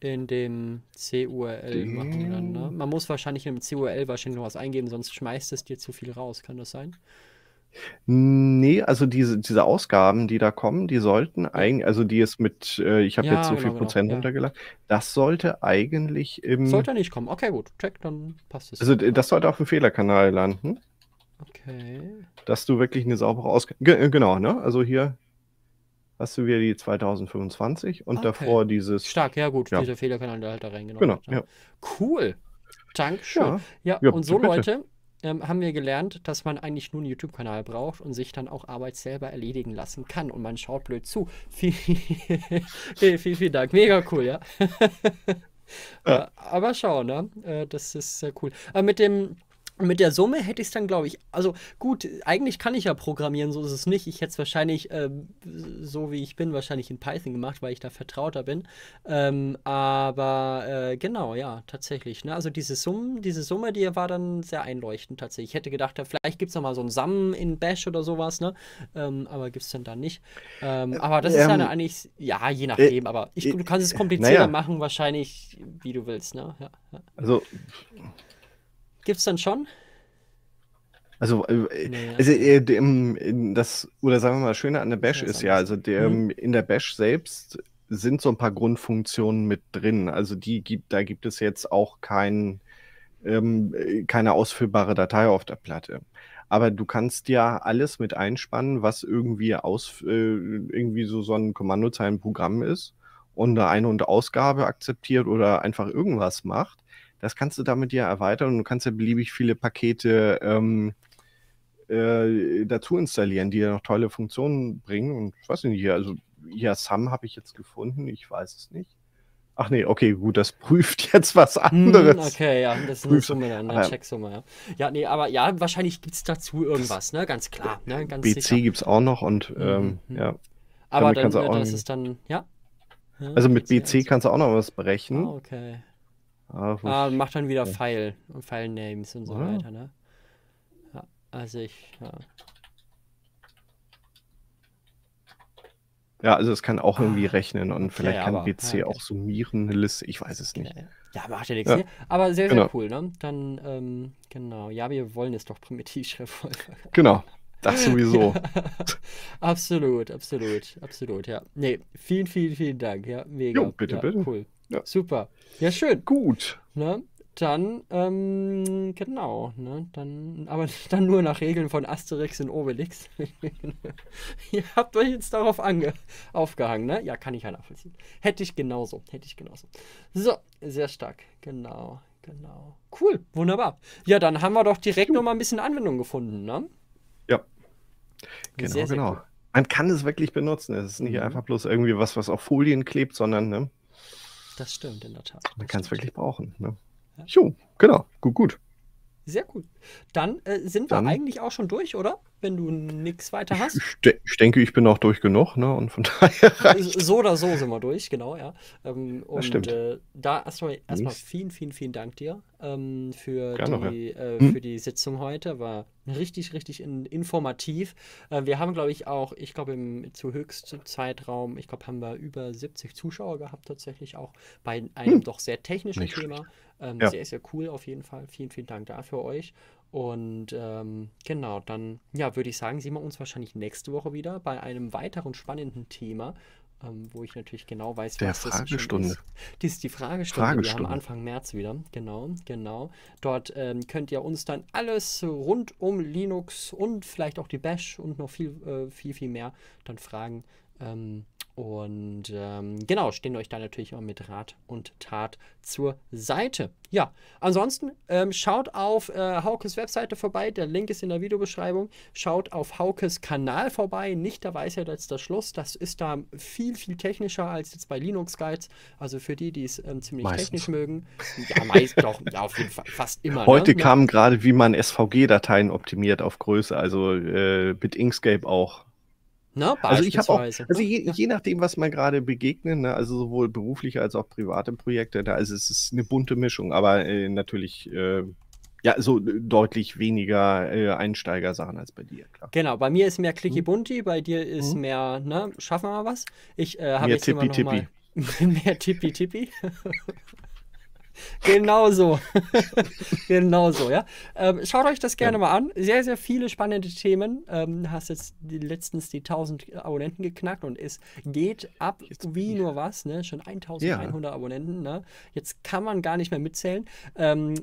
[SPEAKER 2] in dem CURL machen. Dann, ne? Man muss wahrscheinlich in dem CURL wahrscheinlich noch was eingeben, sonst schmeißt es dir zu viel raus. Kann das sein?
[SPEAKER 1] Nee, also diese, diese Ausgaben, die da kommen, die sollten eigentlich, also die ist mit, äh, ich habe Ja, jetzt so viel genau, genau. Prozent Ja. runtergeladen, das sollte eigentlich im, Sollte
[SPEAKER 2] nicht kommen. Okay, gut. Check, dann passt es also das
[SPEAKER 1] sollte auf dem Fehlerkanal landen, Okay. dass du wirklich eine saubere Ausgabe, äh, genau, ne? Also hier hast du wieder die 2025 und Okay. davor dieses, Stark, ja gut, ja, dieser Fehlerkanal, der halt da
[SPEAKER 2] reingenommen genau, wird. Ne? ja, Cool. Dankeschön. ja, Ja, ja, und so, bitte. Leute, ähm, haben wir gelernt, dass man eigentlich nur einen YouTube-Kanal braucht und sich dann auch Arbeit selber erledigen lassen kann. Und man schaut blöd zu. Vielen, vielen viel, viel Dank. Mega cool, ja. ja. Äh, aber schau, ne? Äh, das ist sehr cool. Äh, mit dem mit der Summe hätte ich es dann, glaube ich, also gut, eigentlich kann ich ja programmieren, so ist es nicht. Ich hätte es wahrscheinlich, äh, so wie ich bin, wahrscheinlich in Python gemacht, weil ich da vertrauter bin. Ähm, aber äh, genau, ja, tatsächlich. Ne? Also diese Summe, diese Summe, die war dann sehr einleuchtend tatsächlich. Ich hätte gedacht, ja, vielleicht gibt es nochmal so ein Summen in Bash oder sowas, ne? Ähm, aber gibt es dann da nicht. Ähm, äh, aber das ist dann ähm, eigentlich, ja, je äh, nachdem, äh, aber ich, äh, du kannst es komplizierter naja. machen, wahrscheinlich, wie du willst, ne? Ja, ja. Also gibt es dann schon?
[SPEAKER 1] Also, äh, also äh, ähm, das, oder sagen wir mal, Schöne an der Bash ist ja, also der, ähm, mhm. in der Bash selbst sind so ein paar Grundfunktionen mit drin. Also die gibt, da gibt es jetzt auch kein, ähm, äh, keine ausführbare Datei auf der Platte. Aber du kannst ja alles mit einspannen, was irgendwie aus, äh, irgendwie so, so ein Kommandozeilenprogramm ist und eine Ein- und Ausgabe akzeptiert oder einfach irgendwas macht. Das kannst du damit ja erweitern und du kannst ja beliebig viele Pakete ähm, äh, dazu installieren, die ja noch tolle Funktionen bringen. Und ich weiß nicht, hier, also ja, Sam habe ich jetzt gefunden, ich weiß es nicht. Ach nee, okay, gut, das prüft jetzt was hm, anderes. Hm, okay, ja, das ist eine Summe eine
[SPEAKER 2] Checksumme, ja. Ja, nee, aber ja, wahrscheinlich gibt es dazu irgendwas, ne? Ganz klar, ne? Ganz BC
[SPEAKER 1] gibt es auch noch und mhm, ähm, mhm. ja. Aber dann, auch äh, das ist
[SPEAKER 2] dann, ja. ja also
[SPEAKER 1] mit BC kannst du auch noch was berechnen. Ah, okay. Ah, und macht dann wieder ja.
[SPEAKER 2] File und File Names und so ja. Ah. weiter, ne? Ja, also ich. Ja.
[SPEAKER 1] ja. also es kann auch irgendwie ah, rechnen und vielleicht kann aber, BC halt auch summieren, eine Liste, ich weiß es nicht. Ja, macht ja nichts. Ne? Aber sehr, sehr genau.
[SPEAKER 2] cool, ne? Dann, ähm, genau. Ja, wir wollen es doch primitiv schreiben. Genau. Das sowieso. absolut, absolut, absolut, ja. Nee, vielen, vielen, vielen Dank. Ja, mega. Jo, bitte, bitte. Cool. Ja. Super. Ja, schön. Gut. Ne? Dann, ähm, genau, ne? dann, aber dann nur nach Regeln von Asterix und Obelix. Ihr habt euch jetzt darauf ange aufgehangen, ne? Ja, kann ich ja nachvollziehen. Hätte ich genauso, hätte ich genauso. So, sehr stark, genau, genau. Cool, wunderbar. Ja, dann haben wir doch direkt nochmal ein bisschen Anwendung gefunden, ne? Ja,
[SPEAKER 1] genau, sehr, sehr genau. Cool. Man kann es wirklich benutzen. Es ist nicht mhm. einfach bloß irgendwie was, was auf Folien klebt, sondern, ne?
[SPEAKER 2] Das stimmt, in der Tat.
[SPEAKER 1] Man kann es wirklich brauchen. Ne? Ja. Jo, genau. Gut, gut.
[SPEAKER 2] Sehr gut. Dann äh, sind wir eigentlich auch schon durch, oder? wenn du nichts weiter hast. Ich,
[SPEAKER 1] de ich, denke, ich bin auch durch genug, ne? Und von
[SPEAKER 2] daher. Reicht. So oder so sind wir durch, genau, ja. Ähm, und stimmt. Äh, da erstmal hm? erstmal vielen, vielen, vielen Dank dir ähm, für, die, noch, ja. äh, hm. die Sitzung heute. War richtig, richtig in, informativ. Äh, wir haben, glaube ich, auch, ich glaube, im zu höchsten Zeitraum, ich glaube, haben wir über 70 Zuschauer gehabt, tatsächlich auch bei einem hm. doch sehr technischen Nicht Thema. Ähm, ja. Sehr, sehr cool auf jeden Fall. Vielen, vielen Dank da für euch. Und ähm, genau, dann ja, würde ich sagen, sehen wir uns wahrscheinlich nächste Woche wieder bei einem weiteren spannenden Thema, ähm, wo ich natürlich genau weiß, Der das Fragestunde. das ist. Die ist die Fragestunde. Fragestunde. Wir haben Anfang März wieder. Genau, genau. Dort ähm, könnt ihr uns dann alles rund um Linux und vielleicht auch die Bash und noch viel, äh, viel, viel mehr dann fragen. Ähm, und ähm, genau, stehen euch da natürlich auch mit Rat und Tat zur Seite. Ja, ansonsten ähm, schaut auf äh, Haukes Webseite vorbei, der Link ist in der Videobeschreibung. Schaut auf Haukes Kanal vorbei, nicht der Weisheit als der Schluss. Das ist da viel, viel technischer als jetzt bei Linux Guides. Also für die, die es ähm, ziemlich Meistens. technisch mögen. Ja, meist doch, ja, auf jeden Fall, fast immer. Heute ne? kamen ja.
[SPEAKER 1] gerade, wie man SVG-Dateien optimiert auf Größe, also äh, mit Inkscape auch. Ne? Also ich habe auch, also je, je, nachdem, was man gerade begegnet, ne? also sowohl berufliche als auch private Projekte, da, ne? also es ist eine bunte Mischung, aber äh, natürlich äh, ja, so deutlich weniger äh, Einsteigersachen als bei dir,
[SPEAKER 2] klar. Genau, bei mir ist mehr Clicky Bunti, mhm. bei dir ist mhm. mehr, ne, schaffen wir mal was. Ich äh, habe jetzt tippi, immer noch mal mehr Tippi Tippi. genau so. genau so, ja. Ähm, schaut euch das gerne ja. mal an. Sehr, sehr viele spannende Themen. Ähm, hast jetzt die, letztens die 1000 Abonnenten geknackt und es geht ab jetzt, wie ja. nur was. Ne? Schon 1100 ja. Abonnenten. Ne? Jetzt kann man gar nicht mehr mitzählen. Ähm,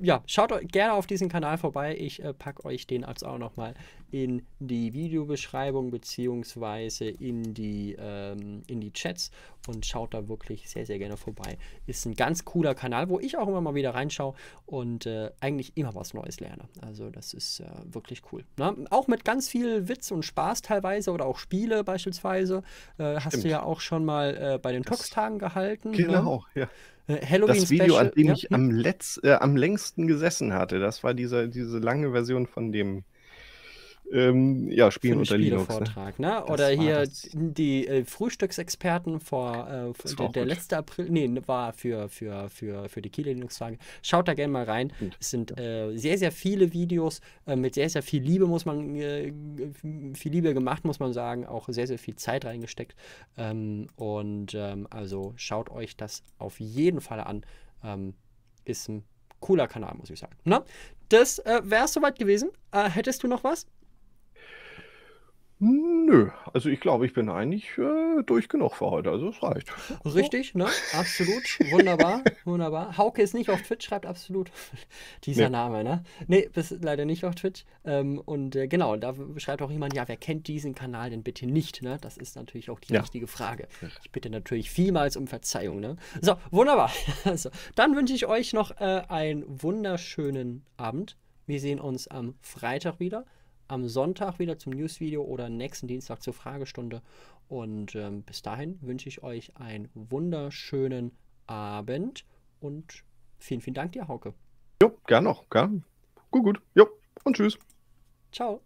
[SPEAKER 2] ja, schaut gerne auf diesen Kanal vorbei. Ich äh, packe euch den als auch nochmal in die Videobeschreibung beziehungsweise in die, ähm, in die Chats und schaut da wirklich sehr, sehr gerne vorbei. Ist ein ganz cooler Kanal, wo ich auch immer mal wieder reinschaue und äh, eigentlich immer was Neues lerne. Also das ist äh, wirklich cool. Na, ne? auch mit ganz viel Witz und Spaß teilweise oder auch Spiele beispielsweise. Äh, hast Stimmt. du ja auch schon mal äh, bei den Talkstagen gehalten. Ne? Genau, ne? ja. Äh, Halloween das Video, Special, an dem ja? ich am,
[SPEAKER 1] letz, äh, am längsten gesessen hatte, das war diese, diese lange Version von dem ähm, ja, spielen unter Linux. Vortrag, ne? ne? Oder hier
[SPEAKER 2] das. die äh, Frühstücksexperten vor äh, der, der letzte April, nee, ne, war für, für, für, für die Kieler Linux-Frage. Schaut da gerne mal rein. Gut. Es sind äh, sehr, sehr viele Videos äh, mit sehr, sehr viel Liebe, muss man, äh, viel Liebe gemacht, muss man sagen, auch sehr, sehr viel Zeit reingesteckt. Ähm, und ähm, also schaut euch das auf jeden Fall an. Ähm, ist ein cooler Kanal, muss ich sagen. Na, ne? das äh, wäre es soweit gewesen. Äh, hättest du noch was?
[SPEAKER 1] Nö, also ich glaube, ich bin eigentlich äh, durch genug für heute, also es reicht. Richtig,
[SPEAKER 2] ne? Absolut, wunderbar, wunderbar. Hauke ist nicht auf Twitch, schreibt absolut
[SPEAKER 1] dieser nee.
[SPEAKER 2] Name, ne? Nee, bist leider nicht auf Twitch. Ähm, und äh, genau, da schreibt auch jemand, ja, wer kennt diesen Kanal denn bitte nicht, ne? Das ist natürlich auch die ja. richtige Frage. Ich bitte natürlich vielmals um Verzeihung, ne? So, wunderbar. Also, dann wünsche ich euch noch äh, einen wunderschönen Abend. Wir sehen uns am Freitag wieder am Sonntag wieder zum Newsvideo oder nächsten Dienstag zur Fragestunde. Und ähm, bis dahin wünsche ich euch einen wunderschönen Abend und vielen, vielen Dank dir, Hauke.
[SPEAKER 1] Jo, gern noch, gern. Gut, gut. Jo,
[SPEAKER 2] und tschüss. Ciao.